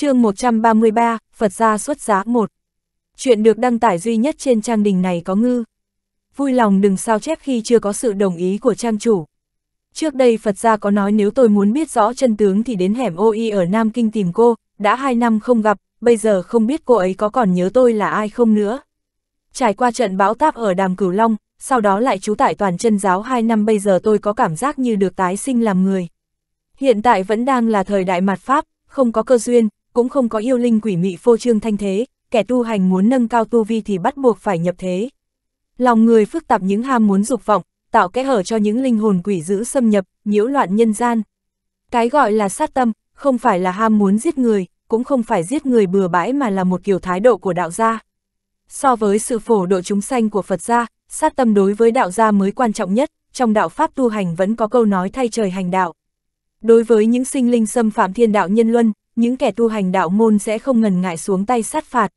chương 133, Phật gia xuất giá 1. Chuyện được đăng tải duy nhất trên trang đình này có ngư. Vui lòng đừng sao chép khi chưa có sự đồng ý của trang chủ. Trước đây Phật gia có nói nếu tôi muốn biết rõ chân tướng thì đến hẻm ô y ở Nam Kinh tìm cô, đã hai năm không gặp, bây giờ không biết cô ấy có còn nhớ tôi là ai không nữa. Trải qua trận bão táp ở Đàm Cửu Long, sau đó lại trú tại toàn chân giáo hai năm bây giờ tôi có cảm giác như được tái sinh làm người. Hiện tại vẫn đang là thời đại mặt Pháp, không có cơ duyên, cũng không có yêu linh quỷ mị phô trương thanh thế, kẻ tu hành muốn nâng cao tu vi thì bắt buộc phải nhập thế. Lòng người phức tạp những ham muốn dục vọng, tạo kẽ hở cho những linh hồn quỷ dữ xâm nhập, nhiễu loạn nhân gian. Cái gọi là sát tâm, không phải là ham muốn giết người, cũng không phải giết người bừa bãi mà là một kiểu thái độ của đạo gia. So với sự phổ độ chúng sanh của Phật gia, sát tâm đối với đạo gia mới quan trọng nhất, trong đạo Pháp tu hành vẫn có câu nói thay trời hành đạo. Đối với những sinh linh xâm phạm thiên đạo nhân luân, những kẻ tu hành đạo môn sẽ không ngần ngại xuống tay sát phạt.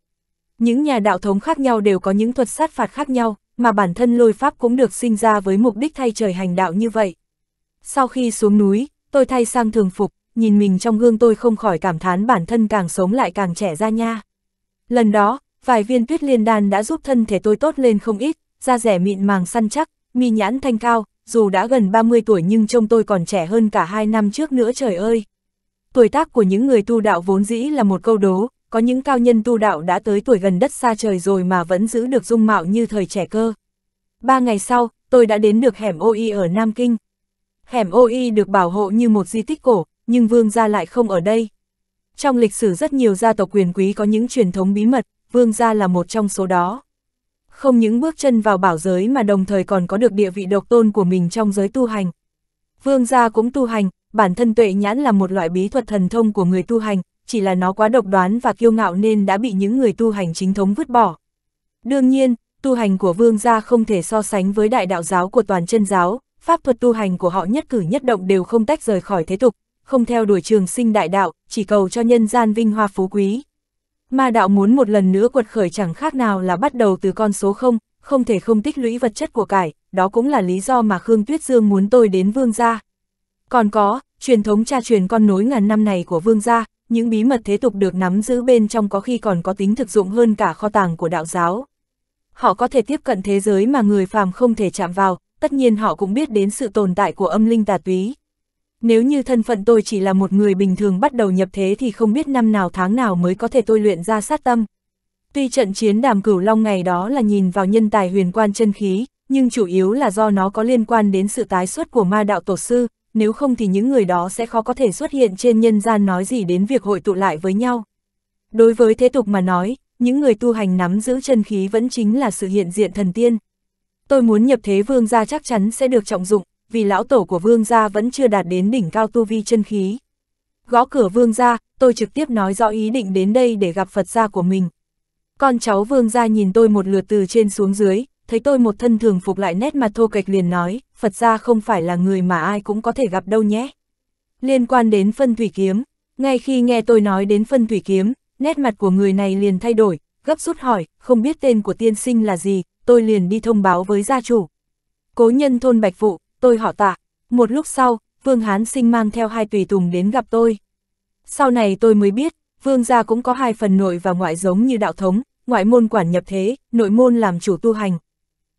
Những nhà đạo thống khác nhau đều có những thuật sát phạt khác nhau, mà bản thân lôi pháp cũng được sinh ra với mục đích thay trời hành đạo như vậy. Sau khi xuống núi, tôi thay sang thường phục, nhìn mình trong gương tôi không khỏi cảm thán bản thân càng sống lại càng trẻ ra nha. Lần đó, vài viên tuyết liên đan đã giúp thân thể tôi tốt lên không ít, da rẻ mịn màng săn chắc, mi nhãn thanh cao, dù đã gần 30 tuổi nhưng trông tôi còn trẻ hơn cả hai năm trước nữa trời ơi tuổi tác của những người tu đạo vốn dĩ là một câu đố, có những cao nhân tu đạo đã tới tuổi gần đất xa trời rồi mà vẫn giữ được dung mạo như thời trẻ cơ. Ba ngày sau, tôi đã đến được hẻm OI ở Nam Kinh. Hẻm OI được bảo hộ như một di tích cổ, nhưng vương gia lại không ở đây. Trong lịch sử rất nhiều gia tộc quyền quý có những truyền thống bí mật, vương gia là một trong số đó. Không những bước chân vào bảo giới mà đồng thời còn có được địa vị độc tôn của mình trong giới tu hành. Vương gia cũng tu hành, bản thân tuệ nhãn là một loại bí thuật thần thông của người tu hành, chỉ là nó quá độc đoán và kiêu ngạo nên đã bị những người tu hành chính thống vứt bỏ. Đương nhiên, tu hành của vương gia không thể so sánh với đại đạo giáo của toàn chân giáo, pháp thuật tu hành của họ nhất cử nhất động đều không tách rời khỏi thế tục, không theo đuổi trường sinh đại đạo, chỉ cầu cho nhân gian vinh hoa phú quý. Mà đạo muốn một lần nữa quật khởi chẳng khác nào là bắt đầu từ con số 0, không thể không tích lũy vật chất của cải, đó cũng là lý do mà Khương Tuyết Dương muốn tôi đến vương gia. Còn có, truyền thống cha truyền con nối ngàn năm này của vương gia, những bí mật thế tục được nắm giữ bên trong có khi còn có tính thực dụng hơn cả kho tàng của đạo giáo. Họ có thể tiếp cận thế giới mà người phàm không thể chạm vào, tất nhiên họ cũng biết đến sự tồn tại của âm linh tà túy. Nếu như thân phận tôi chỉ là một người bình thường bắt đầu nhập thế thì không biết năm nào tháng nào mới có thể tôi luyện ra sát tâm. Tuy trận chiến đàm cửu long ngày đó là nhìn vào nhân tài huyền quan chân khí, nhưng chủ yếu là do nó có liên quan đến sự tái xuất của ma đạo tổ sư, nếu không thì những người đó sẽ khó có thể xuất hiện trên nhân gian nói gì đến việc hội tụ lại với nhau. Đối với thế tục mà nói, những người tu hành nắm giữ chân khí vẫn chính là sự hiện diện thần tiên. Tôi muốn nhập thế vương gia chắc chắn sẽ được trọng dụng, vì lão tổ của vương gia vẫn chưa đạt đến đỉnh cao tu vi chân khí. Gõ cửa vương gia, tôi trực tiếp nói rõ ý định đến đây để gặp Phật gia của mình. Con cháu vương gia nhìn tôi một lượt từ trên xuống dưới, thấy tôi một thân thường phục lại nét mặt thô kệch liền nói, Phật ra không phải là người mà ai cũng có thể gặp đâu nhé. Liên quan đến phân thủy kiếm, ngay khi nghe tôi nói đến phân thủy kiếm, nét mặt của người này liền thay đổi, gấp rút hỏi, không biết tên của tiên sinh là gì, tôi liền đi thông báo với gia chủ. Cố nhân thôn Bạch Vụ, tôi họ tạ. Một lúc sau, Vương Hán Sinh mang theo hai tùy tùng đến gặp tôi. Sau này tôi mới biết, Vương gia cũng có hai phần nội và ngoại giống như đạo thống, ngoại môn quản nhập thế, nội môn làm chủ tu hành,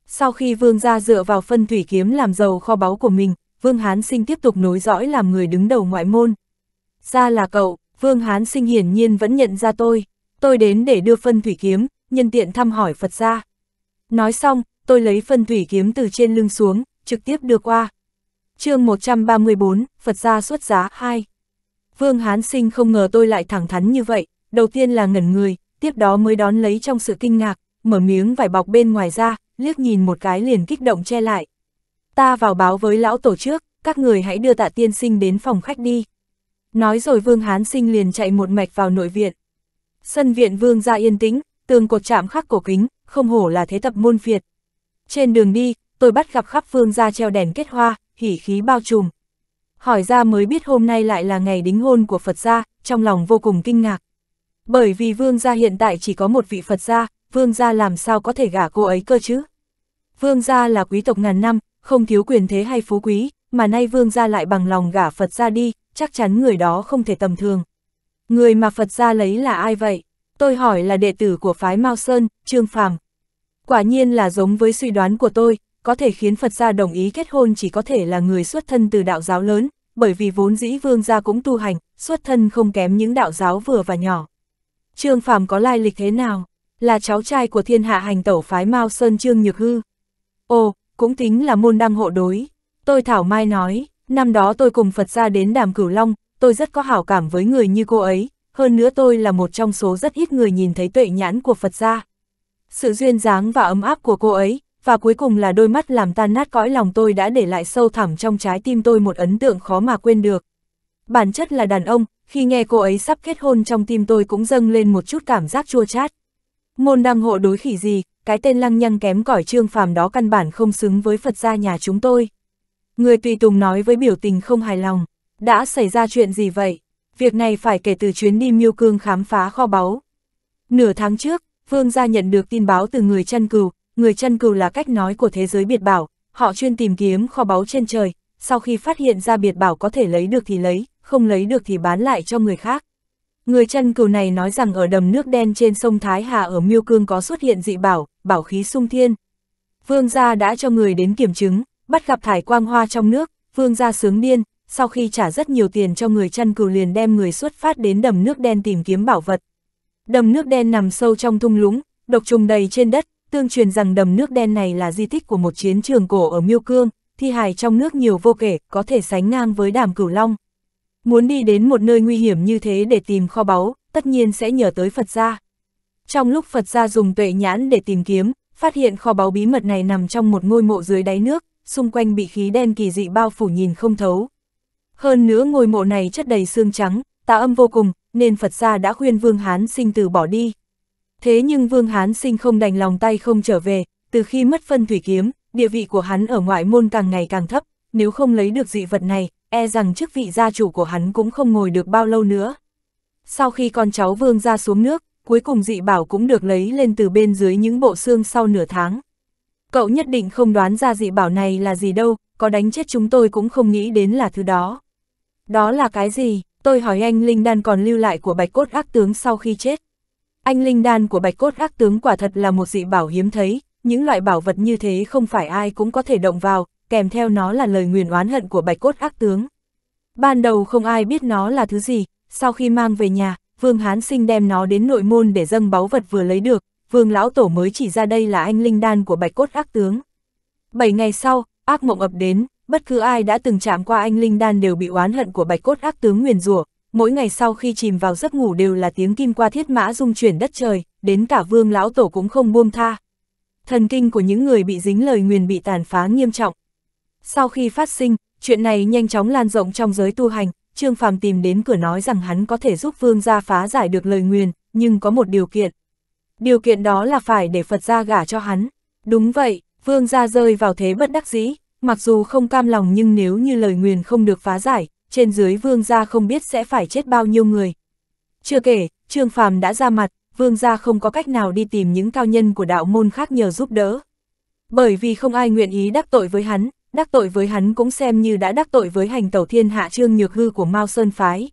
sau khi Vương gia dựa vào phân thủy kiếm làm giàu kho báu của mình, Vương Hán Sinh tiếp tục nối dõi làm người đứng đầu ngoại môn. Ra là cậu, Vương Hán Sinh hiển nhiên vẫn nhận ra tôi. Tôi đến để đưa phân thủy kiếm, nhân tiện thăm hỏi Phật gia. Nói xong, tôi lấy phân thủy kiếm từ trên lưng xuống, trực tiếp đưa qua. chương 134, Phật gia xuất giá 2. Vương Hán Sinh không ngờ tôi lại thẳng thắn như vậy, đầu tiên là ngẩn người, tiếp đó mới đón lấy trong sự kinh ngạc, mở miếng vải bọc bên ngoài ra, liếc nhìn một cái liền kích động che lại. Ta vào báo với lão tổ trước, các người hãy đưa tạ tiên sinh đến phòng khách đi. Nói rồi Vương Hán Sinh liền chạy một mạch vào nội viện. Sân viện Vương ra yên tĩnh, tường cột chạm khắc cổ kính, không hổ là thế tập môn Việt. Trên đường đi, tôi bắt gặp khắp Vương ra treo đèn kết hoa, hỉ khí bao trùm. Hỏi ra mới biết hôm nay lại là ngày đính hôn của Phật gia, trong lòng vô cùng kinh ngạc. Bởi vì Vương gia hiện tại chỉ có một vị Phật gia, vương gia làm sao có thể gả cô ấy cơ chứ? Vương gia là quý tộc ngàn năm, không thiếu quyền thế hay phú quý, mà nay vương gia lại bằng lòng gả Phật gia đi, chắc chắn người đó không thể tầm thường. Người mà Phật gia lấy là ai vậy? Tôi hỏi là đệ tử của phái Mao Sơn, Trương Phàm. Quả nhiên là giống với suy đoán của tôi, có thể khiến Phật gia đồng ý kết hôn chỉ có thể là người xuất thân từ đạo giáo lớn, bởi vì vốn dĩ vương gia cũng tu hành, xuất thân không kém những đạo giáo vừa và nhỏ. Trương Phàm có lai lịch thế nào? là cháu trai của thiên hạ hành tẩu phái Mao Sơn Trương Nhược Hư. Ồ, cũng tính là môn đăng hộ đối. Tôi Thảo Mai nói, năm đó tôi cùng Phật ra đến đàm cửu long, tôi rất có hảo cảm với người như cô ấy, hơn nữa tôi là một trong số rất ít người nhìn thấy tuệ nhãn của Phật gia. Sự duyên dáng và ấm áp của cô ấy, và cuối cùng là đôi mắt làm tan nát cõi lòng tôi đã để lại sâu thẳm trong trái tim tôi một ấn tượng khó mà quên được. Bản chất là đàn ông, khi nghe cô ấy sắp kết hôn trong tim tôi cũng dâng lên một chút cảm giác chua chát. Môn đăng hộ đối khỉ gì, cái tên lăng nhăng kém cỏi trương phàm đó căn bản không xứng với Phật gia nhà chúng tôi. Người tùy tùng nói với biểu tình không hài lòng, đã xảy ra chuyện gì vậy? Việc này phải kể từ chuyến đi miêu cương khám phá kho báu. Nửa tháng trước, Vương gia nhận được tin báo từ người chăn cừu, người chăn cừu là cách nói của thế giới biệt bảo, họ chuyên tìm kiếm kho báu trên trời, sau khi phát hiện ra biệt bảo có thể lấy được thì lấy, không lấy được thì bán lại cho người khác. Người chân cừu này nói rằng ở đầm nước đen trên sông Thái Hà ở Miêu Cương có xuất hiện dị bảo, bảo khí sung thiên. Vương gia đã cho người đến kiểm chứng, bắt gặp thải quang hoa trong nước, vương gia sướng điên, sau khi trả rất nhiều tiền cho người chân cừu liền đem người xuất phát đến đầm nước đen tìm kiếm bảo vật. Đầm nước đen nằm sâu trong thung lũng, độc trùng đầy trên đất, tương truyền rằng đầm nước đen này là di tích của một chiến trường cổ ở Miêu Cương, thi hài trong nước nhiều vô kể, có thể sánh ngang với đàm cửu long. Muốn đi đến một nơi nguy hiểm như thế để tìm kho báu, tất nhiên sẽ nhờ tới Phật gia. Trong lúc Phật gia dùng tuệ nhãn để tìm kiếm, phát hiện kho báu bí mật này nằm trong một ngôi mộ dưới đáy nước, xung quanh bị khí đen kỳ dị bao phủ nhìn không thấu. Hơn nữa ngôi mộ này chất đầy xương trắng, tà âm vô cùng, nên Phật gia đã khuyên Vương Hán Sinh từ bỏ đi. Thế nhưng Vương Hán Sinh không đành lòng tay không trở về, từ khi mất phân thủy kiếm, địa vị của hắn ở ngoại môn càng ngày càng thấp, nếu không lấy được dị vật này, e rằng chức vị gia chủ của hắn cũng không ngồi được bao lâu nữa. Sau khi con cháu vương ra xuống nước, cuối cùng dị bảo cũng được lấy lên từ bên dưới những bộ xương sau nửa tháng. Cậu nhất định không đoán ra dị bảo này là gì đâu, có đánh chết chúng tôi cũng không nghĩ đến là thứ đó. Đó là cái gì? Tôi hỏi anh Linh Đan còn lưu lại của bạch cốt ác tướng sau khi chết. Anh Linh Đan của bạch cốt ác tướng quả thật là một dị bảo hiếm thấy, những loại bảo vật như thế không phải ai cũng có thể động vào, kèm theo nó là lời nguyền oán hận của bạch cốt ác tướng. Ban đầu không ai biết nó là thứ gì, sau khi mang về nhà, Vương Hán Sinh đem nó đến nội môn để dâng báu vật vừa lấy được, Vương Lão Tổ mới chỉ ra đây là anh linh đan của bạch cốt ác tướng. Bảy ngày sau, ác mộng ập đến, bất cứ ai đã từng chạm qua anh linh đan đều bị oán hận của bạch cốt ác tướng nguyền rủa. Mỗi ngày sau khi chìm vào giấc ngủ đều là tiếng kim qua thiết mã rung chuyển đất trời, đến cả vương lão tổ cũng không buông tha. Thần kinh của những người bị dính lời nguyền bị tàn phá nghiêm trọng, sau khi phát sinh, chuyện này nhanh chóng lan rộng trong giới tu hành, Trương Phàm tìm đến cửa nói rằng hắn có thể giúp Vương gia phá giải được lời nguyền, nhưng có một điều kiện. Điều kiện đó là phải để Phật gia gả cho hắn. Đúng vậy, Vương gia rơi vào thế bất đắc dĩ, mặc dù không cam lòng nhưng nếu như lời nguyền không được phá giải, trên dưới Vương gia không biết sẽ phải chết bao nhiêu người. Chưa kể, Trương Phàm đã ra mặt, Vương gia không có cách nào đi tìm những cao nhân của đạo môn khác nhờ giúp đỡ. Bởi vì không ai nguyện ý đắc tội với hắn, đắc tội với hắn cũng xem như đã đắc tội với hành tẩu thiên hạ Trương Nhược Hư của Mao Sơn Phái.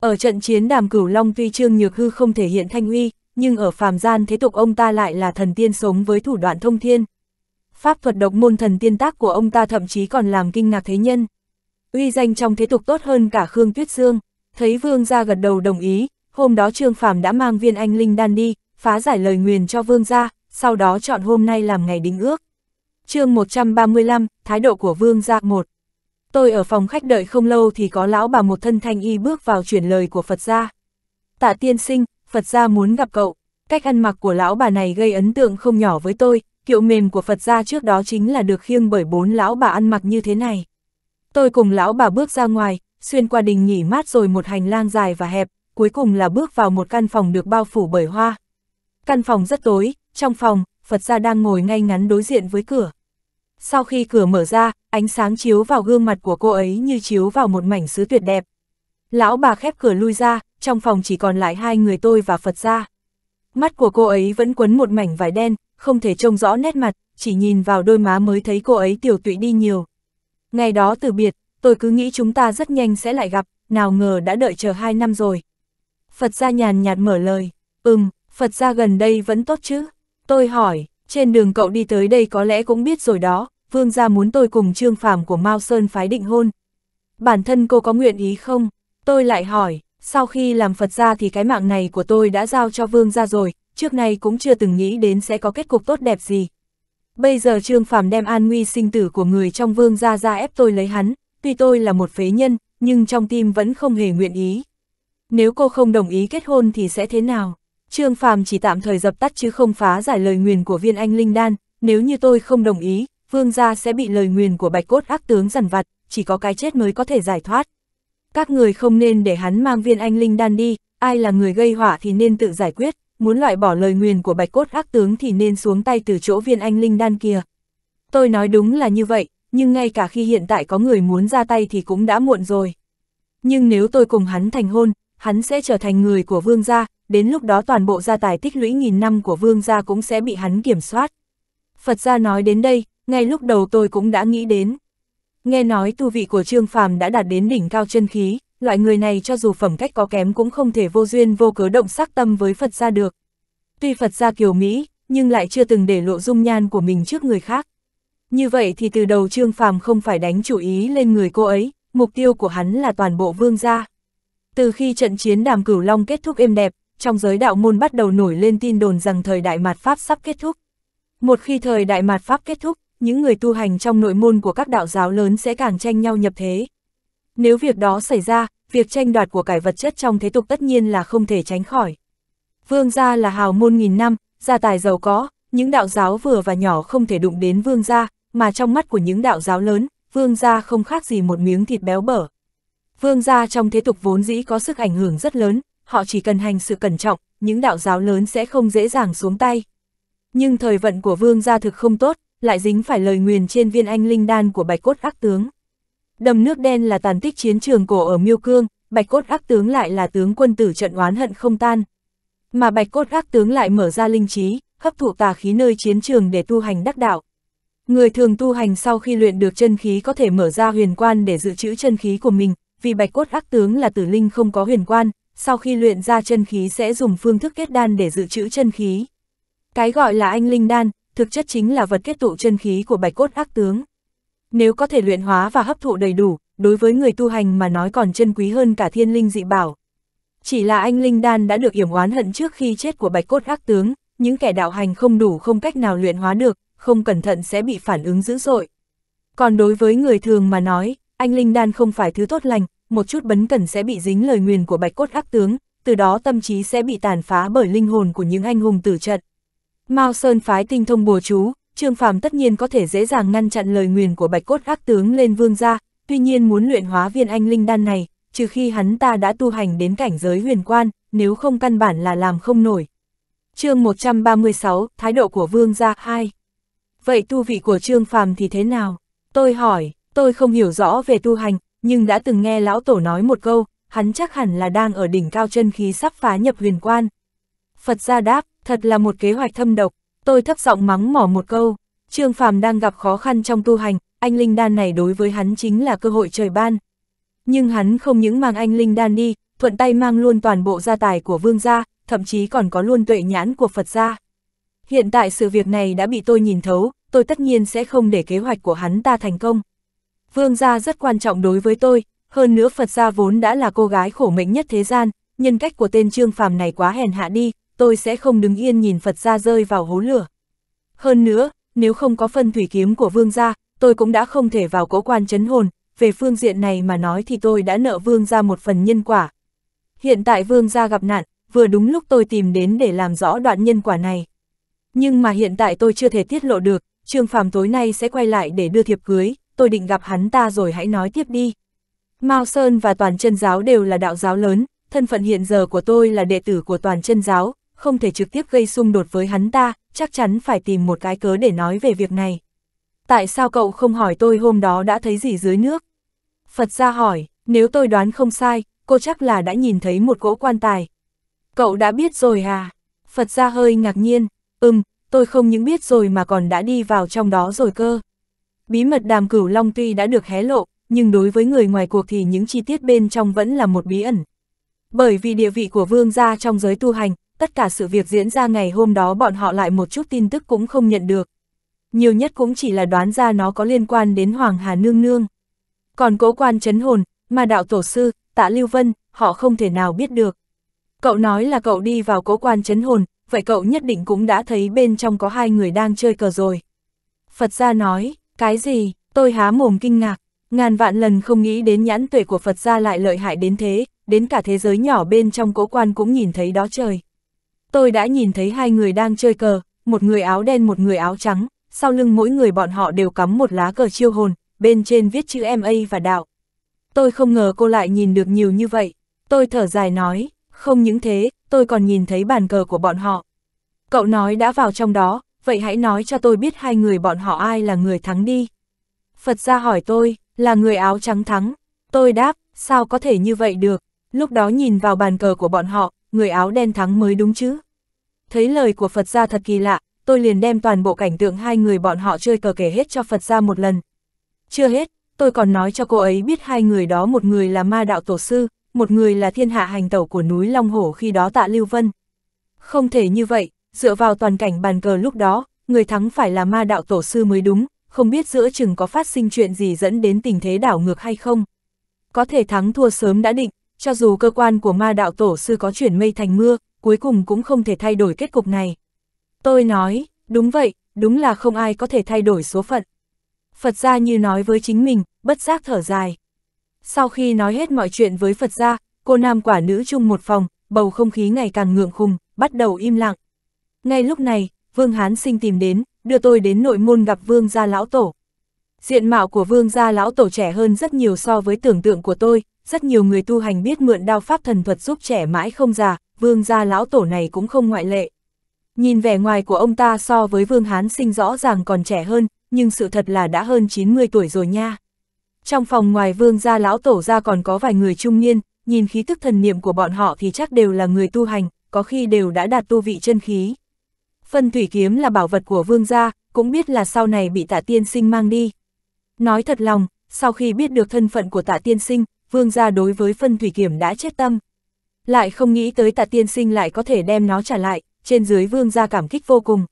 Ở trận chiến đàm cửu long tuy Trương Nhược Hư không thể hiện thanh uy, nhưng ở phàm gian thế tục ông ta lại là thần tiên sống với thủ đoạn thông thiên. Pháp thuật độc môn thần tiên tác của ông ta thậm chí còn làm kinh ngạc thế nhân. Uy danh trong thế tục tốt hơn cả Khương Tuyết Dương, thấy vương gia gật đầu đồng ý, hôm đó Trương Phàm đã mang viên anh linh đan đi, phá giải lời nguyền cho vương gia, sau đó chọn hôm nay làm ngày đính ước chương 135, thái độ của Vương Giác một. Tôi ở phòng khách đợi không lâu thì có lão bà một thân thanh y bước vào chuyển lời của Phật gia. Tạ tiên sinh, Phật gia muốn gặp cậu. Cách ăn mặc của lão bà này gây ấn tượng không nhỏ với tôi, kiệu mềm của Phật gia trước đó chính là được khiêng bởi bốn lão bà ăn mặc như thế này. Tôi cùng lão bà bước ra ngoài, xuyên qua đình nghỉ mát rồi một hành lang dài và hẹp, cuối cùng là bước vào một căn phòng được bao phủ bởi hoa. Căn phòng rất tối, trong phòng, Phật gia đang ngồi ngay ngắn đối diện với cửa. Sau khi cửa mở ra, ánh sáng chiếu vào gương mặt của cô ấy như chiếu vào một mảnh sứ tuyệt đẹp. Lão bà khép cửa lui ra, trong phòng chỉ còn lại hai người tôi và Phật gia. Mắt của cô ấy vẫn quấn một mảnh vải đen, không thể trông rõ nét mặt, chỉ nhìn vào đôi má mới thấy cô ấy tiểu tụy đi nhiều. Ngày đó từ biệt, tôi cứ nghĩ chúng ta rất nhanh sẽ lại gặp, nào ngờ đã đợi chờ hai năm rồi. Phật gia nhàn nhạt mở lời, ừm, Phật gia gần đây vẫn tốt chứ. Tôi hỏi, trên đường cậu đi tới đây có lẽ cũng biết rồi đó, vương gia muốn tôi cùng trương phàm của Mao Sơn phái định hôn. Bản thân cô có nguyện ý không? Tôi lại hỏi, sau khi làm Phật gia thì cái mạng này của tôi đã giao cho vương gia rồi, trước nay cũng chưa từng nghĩ đến sẽ có kết cục tốt đẹp gì. Bây giờ Trương Phàm đem an nguy sinh tử của người trong vương gia ra ép tôi lấy hắn, tuy tôi là một phế nhân, nhưng trong tim vẫn không hề nguyện ý. Nếu cô không đồng ý kết hôn thì sẽ thế nào? Trương Phàm chỉ tạm thời dập tắt chứ không phá giải lời nguyền của viên anh linh đan, nếu như tôi không đồng ý, vương gia sẽ bị lời nguyền của bạch cốt ác tướng dằn vặt, chỉ có cái chết mới có thể giải thoát. Các người không nên để hắn mang viên anh linh đan đi, ai là người gây họa thì nên tự giải quyết, muốn loại bỏ lời nguyền của bạch cốt ác tướng thì nên xuống tay từ chỗ viên anh linh đan kia. Tôi nói đúng là như vậy, nhưng ngay cả khi hiện tại có người muốn ra tay thì cũng đã muộn rồi. Nhưng nếu tôi cùng hắn thành hôn, hắn sẽ trở thành người của vương gia, đến lúc đó toàn bộ gia tài tích lũy nghìn năm của vương gia cũng sẽ bị hắn kiểm soát. Phật gia nói đến đây, ngay lúc đầu tôi cũng đã nghĩ đến. Nghe nói tu vị của Trương Phàm đã đạt đến đỉnh cao chân khí, loại người này cho dù phẩm cách có kém cũng không thể vô duyên vô cớ động sắc tâm với Phật gia được. Tuy Phật gia kiều Mỹ, nhưng lại chưa từng để lộ dung nhan của mình trước người khác. Như vậy thì từ đầu Trương Phàm không phải đánh chủ ý lên người cô ấy, mục tiêu của hắn là toàn bộ vương gia. Từ khi trận chiến đàm cửu long kết thúc êm đẹp, trong giới đạo môn bắt đầu nổi lên tin đồn rằng thời đại mạt Pháp sắp kết thúc. Một khi thời đại mạt Pháp kết thúc, những người tu hành trong nội môn của các đạo giáo lớn sẽ càng tranh nhau nhập thế. Nếu việc đó xảy ra, việc tranh đoạt của cải vật chất trong thế tục tất nhiên là không thể tránh khỏi. Vương gia là hào môn nghìn năm, gia tài giàu có, những đạo giáo vừa và nhỏ không thể đụng đến vương gia, mà trong mắt của những đạo giáo lớn, vương gia không khác gì một miếng thịt béo bở. Vương gia trong thế tục vốn dĩ có sức ảnh hưởng rất lớn, họ chỉ cần hành sự cẩn trọng, những đạo giáo lớn sẽ không dễ dàng xuống tay. Nhưng thời vận của vương gia thực không tốt, lại dính phải lời nguyền trên viên anh linh đan của bạch cốt ác tướng. Đầm nước đen là tàn tích chiến trường cổ ở Miêu Cương, bạch cốt ác tướng lại là tướng quân tử trận oán hận không tan. Mà bạch cốt ác tướng lại mở ra linh trí, hấp thụ tà khí nơi chiến trường để tu hành đắc đạo. Người thường tu hành sau khi luyện được chân khí có thể mở ra huyền quan để dự trữ chân khí của mình, vì bạch cốt ác tướng là tử linh không có huyền quan, sau khi luyện ra chân khí sẽ dùng phương thức kết đan để dự trữ chân khí. Cái gọi là anh linh đan, thực chất chính là vật kết tụ chân khí của bạch cốt ác tướng. Nếu có thể luyện hóa và hấp thụ đầy đủ, đối với người tu hành mà nói còn chân quý hơn cả thiên linh dị bảo. Chỉ là anh linh đan đã được yểm oán hận trước khi chết của bạch cốt ác tướng, những kẻ đạo hành không đủ không cách nào luyện hóa được, không cẩn thận sẽ bị phản ứng dữ dội. Còn đối với người thường mà nói, anh linh đan không phải thứ tốt lành, một chút bấn cẩn sẽ bị dính lời nguyền của bạch cốt ác tướng, từ đó tâm trí sẽ bị tàn phá bởi linh hồn của những anh hùng tử trận. Mao Sơn phái tinh thông bùa chú, Trương Phàm tất nhiên có thể dễ dàng ngăn chặn lời nguyền của bạch cốt ác tướng lên vương gia, tuy nhiên muốn luyện hóa viên anh linh đan này, trừ khi hắn ta đã tu hành đến cảnh giới huyền quan, nếu không căn bản là làm không nổi. chương 136, Thái độ của vương gia 2 Vậy tu vị của Trương Phàm thì thế nào? Tôi hỏi, tôi không hiểu rõ về tu hành, nhưng đã từng nghe lão tổ nói một câu, hắn chắc hẳn là đang ở đỉnh cao chân khí sắp phá nhập huyền quan. Phật gia đáp, thật là một kế hoạch thâm độc, tôi thấp giọng mắng mỏ một câu, Trương Phàm đang gặp khó khăn trong tu hành, anh Linh Đan này đối với hắn chính là cơ hội trời ban. Nhưng hắn không những mang anh Linh Đan đi, thuận tay mang luôn toàn bộ gia tài của vương gia, thậm chí còn có luôn tuệ nhãn của Phật gia. Hiện tại sự việc này đã bị tôi nhìn thấu, tôi tất nhiên sẽ không để kế hoạch của hắn ta thành công vương gia rất quan trọng đối với tôi, hơn nữa Phật gia vốn đã là cô gái khổ mệnh nhất thế gian, nhân cách của tên trương phàm này quá hèn hạ đi, tôi sẽ không đứng yên nhìn Phật gia rơi vào hố lửa. Hơn nữa, nếu không có phân thủy kiếm của vương gia, tôi cũng đã không thể vào cỗ quan chấn hồn, về phương diện này mà nói thì tôi đã nợ vương gia một phần nhân quả. Hiện tại vương gia gặp nạn, vừa đúng lúc tôi tìm đến để làm rõ đoạn nhân quả này. Nhưng mà hiện tại tôi chưa thể tiết lộ được, Trương Phàm tối nay sẽ quay lại để đưa thiệp cưới, tôi định gặp hắn ta rồi hãy nói tiếp đi. Mao Sơn và Toàn chân giáo đều là đạo giáo lớn, thân phận hiện giờ của tôi là đệ tử của Toàn chân giáo, không thể trực tiếp gây xung đột với hắn ta, chắc chắn phải tìm một cái cớ để nói về việc này. Tại sao cậu không hỏi tôi hôm đó đã thấy gì dưới nước? Phật ra hỏi, nếu tôi đoán không sai, cô chắc là đã nhìn thấy một gỗ quan tài. Cậu đã biết rồi à? Phật ra hơi ngạc nhiên, ừm, tôi không những biết rồi mà còn đã đi vào trong đó rồi cơ. Bí mật đàm cửu long tuy đã được hé lộ, nhưng đối với người ngoài cuộc thì những chi tiết bên trong vẫn là một bí ẩn. Bởi vì địa vị của vương gia trong giới tu hành, tất cả sự việc diễn ra ngày hôm đó bọn họ lại một chút tin tức cũng không nhận được. Nhiều nhất cũng chỉ là đoán ra nó có liên quan đến Hoàng Hà Nương Nương. Còn cố quan chấn hồn, mà đạo tổ sư, tạ Lưu Vân, họ không thể nào biết được. Cậu nói là cậu đi vào cố quan chấn hồn, vậy cậu nhất định cũng đã thấy bên trong có hai người đang chơi cờ rồi. Phật gia nói, cái gì, tôi há mồm kinh ngạc, ngàn vạn lần không nghĩ đến nhãn tuệ của Phật gia lại lợi hại đến thế, đến cả thế giới nhỏ bên trong cỗ quan cũng nhìn thấy đó trời. Tôi đã nhìn thấy hai người đang chơi cờ, một người áo đen một người áo trắng, sau lưng mỗi người bọn họ đều cắm một lá cờ chiêu hồn, bên trên viết chữ MA và đạo. Tôi không ngờ cô lại nhìn được nhiều như vậy, tôi thở dài nói, không những thế, tôi còn nhìn thấy bàn cờ của bọn họ. Cậu nói đã vào trong đó, vậy hãy nói cho tôi biết hai người bọn họ ai là người thắng đi. Phật ra hỏi tôi, là người áo trắng thắng. Tôi đáp, sao có thể như vậy được, lúc đó nhìn vào bàn cờ của bọn họ, người áo đen thắng mới đúng chứ. Thấy lời của Phật ra thật kỳ lạ, tôi liền đem toàn bộ cảnh tượng hai người bọn họ chơi cờ kể hết cho Phật ra một lần. Chưa hết, tôi còn nói cho cô ấy biết hai người đó một người là ma đạo tổ sư, một người là thiên hạ hành tẩu của núi Long Hổ khi đó tạ Lưu Vân. Không thể như vậy, dựa vào toàn cảnh bàn cờ lúc đó, người thắng phải là ma đạo tổ sư mới đúng, không biết giữa chừng có phát sinh chuyện gì dẫn đến tình thế đảo ngược hay không. Có thể thắng thua sớm đã định, cho dù cơ quan của ma đạo tổ sư có chuyển mây thành mưa, cuối cùng cũng không thể thay đổi kết cục này. Tôi nói, đúng vậy, đúng là không ai có thể thay đổi số phận. Phật gia như nói với chính mình, bất giác thở dài. Sau khi nói hết mọi chuyện với Phật gia, cô nam quả nữ chung một phòng, bầu không khí ngày càng ngượng khùng, bắt đầu im lặng. Ngay lúc này, Vương Hán Sinh tìm đến, đưa tôi đến nội môn gặp Vương gia lão tổ. Diện mạo của Vương gia lão tổ trẻ hơn rất nhiều so với tưởng tượng của tôi, rất nhiều người tu hành biết mượn đao pháp thần thuật giúp trẻ mãi không già, Vương gia lão tổ này cũng không ngoại lệ. Nhìn vẻ ngoài của ông ta so với Vương Hán Sinh rõ ràng còn trẻ hơn, nhưng sự thật là đã hơn 90 tuổi rồi nha. Trong phòng ngoài Vương gia lão tổ ra còn có vài người trung niên, nhìn khí tức thần niệm của bọn họ thì chắc đều là người tu hành, có khi đều đã đạt tu vị chân khí. Phân thủy kiếm là bảo vật của vương gia, cũng biết là sau này bị tạ tiên sinh mang đi. Nói thật lòng, sau khi biết được thân phận của tạ tiên sinh, vương gia đối với phân thủy kiếm đã chết tâm. Lại không nghĩ tới tạ tiên sinh lại có thể đem nó trả lại, trên dưới vương gia cảm kích vô cùng.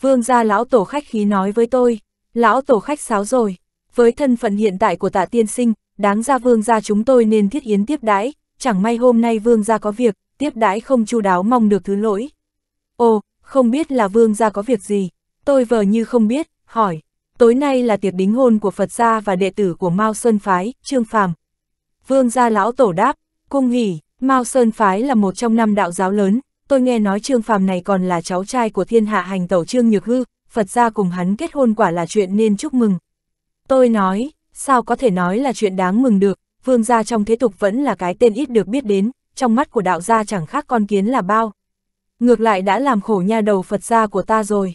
Vương gia lão tổ khách khí nói với tôi, lão tổ khách sáo rồi, với thân phận hiện tại của tạ tiên sinh, đáng ra vương gia chúng tôi nên thiết yến tiếp đãi, chẳng may hôm nay vương gia có việc, tiếp đãi không chu đáo mong được thứ lỗi. Ồ, không biết là vương gia có việc gì, tôi vờ như không biết, hỏi, tối nay là tiệc đính hôn của Phật gia và đệ tử của Mao Sơn Phái, Trương Phàm. Vương gia lão tổ đáp, cung hỉ, Mao Sơn Phái là một trong năm đạo giáo lớn, tôi nghe nói Trương Phàm này còn là cháu trai của thiên hạ hành tẩu Trương Nhược Hư, Phật gia cùng hắn kết hôn quả là chuyện nên chúc mừng. Tôi nói, sao có thể nói là chuyện đáng mừng được, vương gia trong thế tục vẫn là cái tên ít được biết đến, trong mắt của đạo gia chẳng khác con kiến là bao ngược lại đã làm khổ nha đầu Phật gia của ta rồi.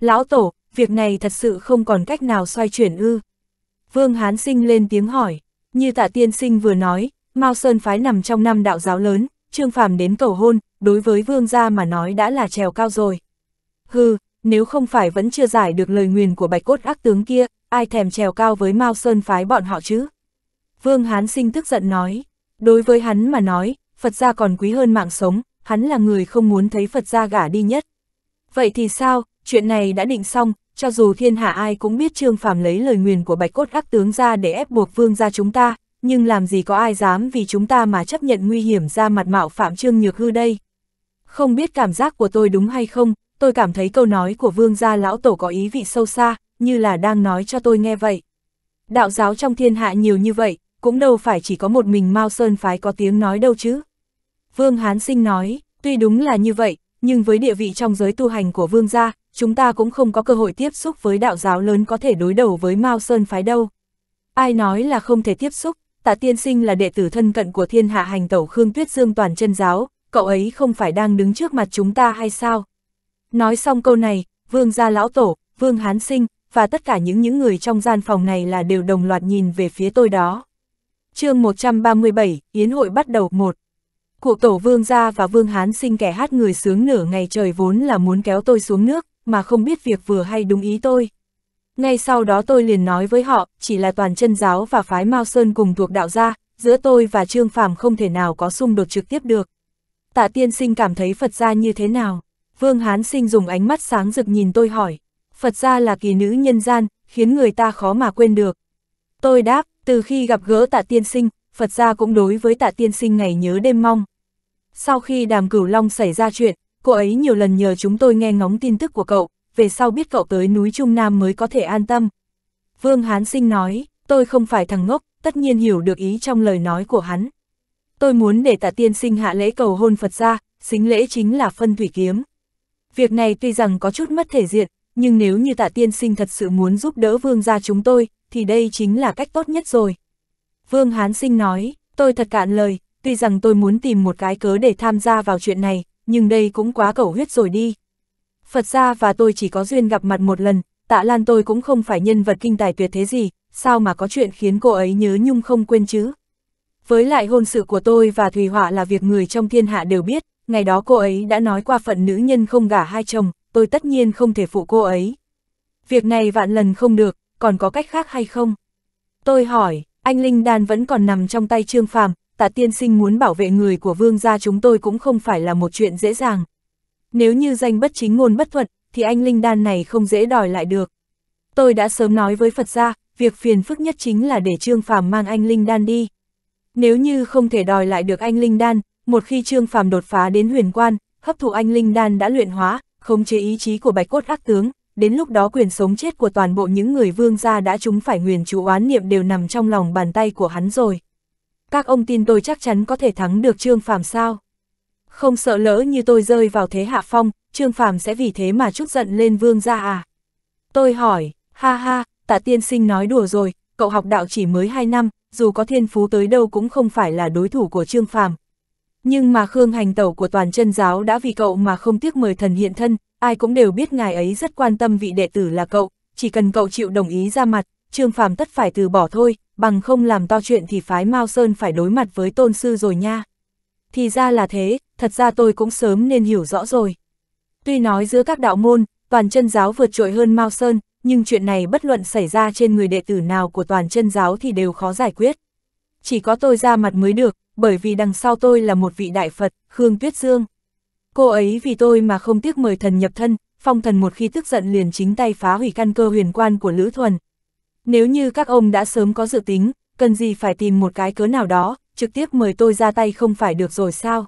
Lão Tổ, việc này thật sự không còn cách nào xoay chuyển ư. Vương Hán Sinh lên tiếng hỏi, như tạ tiên sinh vừa nói, Mao Sơn Phái nằm trong năm đạo giáo lớn, trương phàm đến cầu hôn, đối với vương gia mà nói đã là trèo cao rồi. Hừ, nếu không phải vẫn chưa giải được lời nguyền của bạch cốt ác tướng kia, ai thèm trèo cao với Mao Sơn Phái bọn họ chứ? Vương Hán Sinh tức giận nói, đối với hắn mà nói, Phật gia còn quý hơn mạng sống, hắn là người không muốn thấy Phật gia gả đi nhất. Vậy thì sao, chuyện này đã định xong, cho dù thiên hạ ai cũng biết Trương Phàm lấy lời nguyền của bạch cốt ác tướng ra để ép buộc vương gia chúng ta, nhưng làm gì có ai dám vì chúng ta mà chấp nhận nguy hiểm ra mặt mạo phạm Trương Nhược Hư đây. Không biết cảm giác của tôi đúng hay không, tôi cảm thấy câu nói của vương gia lão tổ có ý vị sâu xa, như là đang nói cho tôi nghe vậy. Đạo giáo trong thiên hạ nhiều như vậy, cũng đâu phải chỉ có một mình Mao Sơn Phái có tiếng nói đâu chứ. Vương Hán Sinh nói, tuy đúng là như vậy, nhưng với địa vị trong giới tu hành của Vương gia, chúng ta cũng không có cơ hội tiếp xúc với đạo giáo lớn có thể đối đầu với Mao Sơn Phái đâu. Ai nói là không thể tiếp xúc, tạ tiên sinh là đệ tử thân cận của thiên hạ hành tẩu Khương Tuyết Dương toàn chân giáo, cậu ấy không phải đang đứng trước mặt chúng ta hay sao? Nói xong câu này, Vương gia lão tổ, Vương Hán Sinh, và tất cả những những người trong gian phòng này là đều đồng loạt nhìn về phía tôi đó. chương 137, Yến hội bắt đầu 1 Cuộc tổ vương gia và vương hán sinh kẻ hát người sướng nửa ngày trời vốn là muốn kéo tôi xuống nước, mà không biết việc vừa hay đúng ý tôi. Ngay sau đó tôi liền nói với họ, chỉ là toàn chân giáo và phái Mao Sơn cùng thuộc đạo gia, giữa tôi và Trương Phàm không thể nào có xung đột trực tiếp được. Tạ tiên sinh cảm thấy Phật gia như thế nào? Vương Hán sinh dùng ánh mắt sáng rực nhìn tôi hỏi. Phật gia là kỳ nữ nhân gian, khiến người ta khó mà quên được. Tôi đáp, từ khi gặp gỡ tạ tiên sinh, Phật gia cũng đối với tạ tiên sinh ngày nhớ đêm mong. Sau khi đàm cửu long xảy ra chuyện, cô ấy nhiều lần nhờ chúng tôi nghe ngóng tin tức của cậu, về sau biết cậu tới núi Trung Nam mới có thể an tâm. Vương Hán Sinh nói, tôi không phải thằng ngốc, tất nhiên hiểu được ý trong lời nói của hắn. Tôi muốn để tạ tiên sinh hạ lễ cầu hôn Phật gia, xính lễ chính là phân thủy kiếm. Việc này tuy rằng có chút mất thể diện, nhưng nếu như tạ tiên sinh thật sự muốn giúp đỡ vương gia chúng tôi, thì đây chính là cách tốt nhất rồi. Vương Hán Sinh nói, tôi thật cạn lời, tuy rằng tôi muốn tìm một cái cớ để tham gia vào chuyện này, nhưng đây cũng quá cẩu huyết rồi đi. Phật gia và tôi chỉ có duyên gặp mặt một lần, tạ lan tôi cũng không phải nhân vật kinh tài tuyệt thế gì, sao mà có chuyện khiến cô ấy nhớ nhung không quên chứ. Với lại hôn sự của tôi và Thùy Họa là việc người trong thiên hạ đều biết, ngày đó cô ấy đã nói qua phận nữ nhân không gả hai chồng, tôi tất nhiên không thể phụ cô ấy. Việc này vạn lần không được, còn có cách khác hay không? Tôi hỏi, anh Linh Đan vẫn còn nằm trong tay Trương Phàm, tạ tiên sinh muốn bảo vệ người của vương gia chúng tôi cũng không phải là một chuyện dễ dàng. Nếu như danh bất chính ngôn bất thuận, thì anh Linh Đan này không dễ đòi lại được. Tôi đã sớm nói với Phật gia, việc phiền phức nhất chính là để Trương Phàm mang anh Linh Đan đi. Nếu như không thể đòi lại được anh Linh Đan, một khi Trương Phàm đột phá đến huyền quan, hấp thụ anh Linh Đan đã luyện hóa, khống chế ý chí của bạch cốt ác tướng, đến lúc đó quyền sống chết của toàn bộ những người vương gia đã chúng phải nguyền chủ oán niệm đều nằm trong lòng bàn tay của hắn rồi. Các ông tin tôi chắc chắn có thể thắng được Trương Phàm sao? Không sợ lỡ như tôi rơi vào thế hạ phong, Trương Phàm sẽ vì thế mà chút giận lên vương gia à? Tôi hỏi, ha ha, tạ tiên sinh nói đùa rồi, cậu học đạo chỉ mới 2 năm, dù có thiên phú tới đâu cũng không phải là đối thủ của Trương Phàm. Nhưng mà Khương hành tẩu của toàn chân giáo đã vì cậu mà không tiếc mời thần hiện thân, ai cũng đều biết ngài ấy rất quan tâm vị đệ tử là cậu, chỉ cần cậu chịu đồng ý ra mặt, Trương Phàm tất phải từ bỏ thôi, bằng không làm to chuyện thì phái Mao Sơn phải đối mặt với tôn sư rồi nha. Thì ra là thế, thật ra tôi cũng sớm nên hiểu rõ rồi. Tuy nói giữa các đạo môn, toàn chân giáo vượt trội hơn Mao Sơn, nhưng chuyện này bất luận xảy ra trên người đệ tử nào của toàn chân giáo thì đều khó giải quyết. Chỉ có tôi ra mặt mới được, bởi vì đằng sau tôi là một vị đại Phật, Khương Tuyết Dương. Cô ấy vì tôi mà không tiếc mời thần nhập thân, phong thần một khi tức giận liền chính tay phá hủy căn cơ huyền quan của Lữ Thuần. Nếu như các ông đã sớm có dự tính, cần gì phải tìm một cái cớ nào đó, trực tiếp mời tôi ra tay không phải được rồi sao?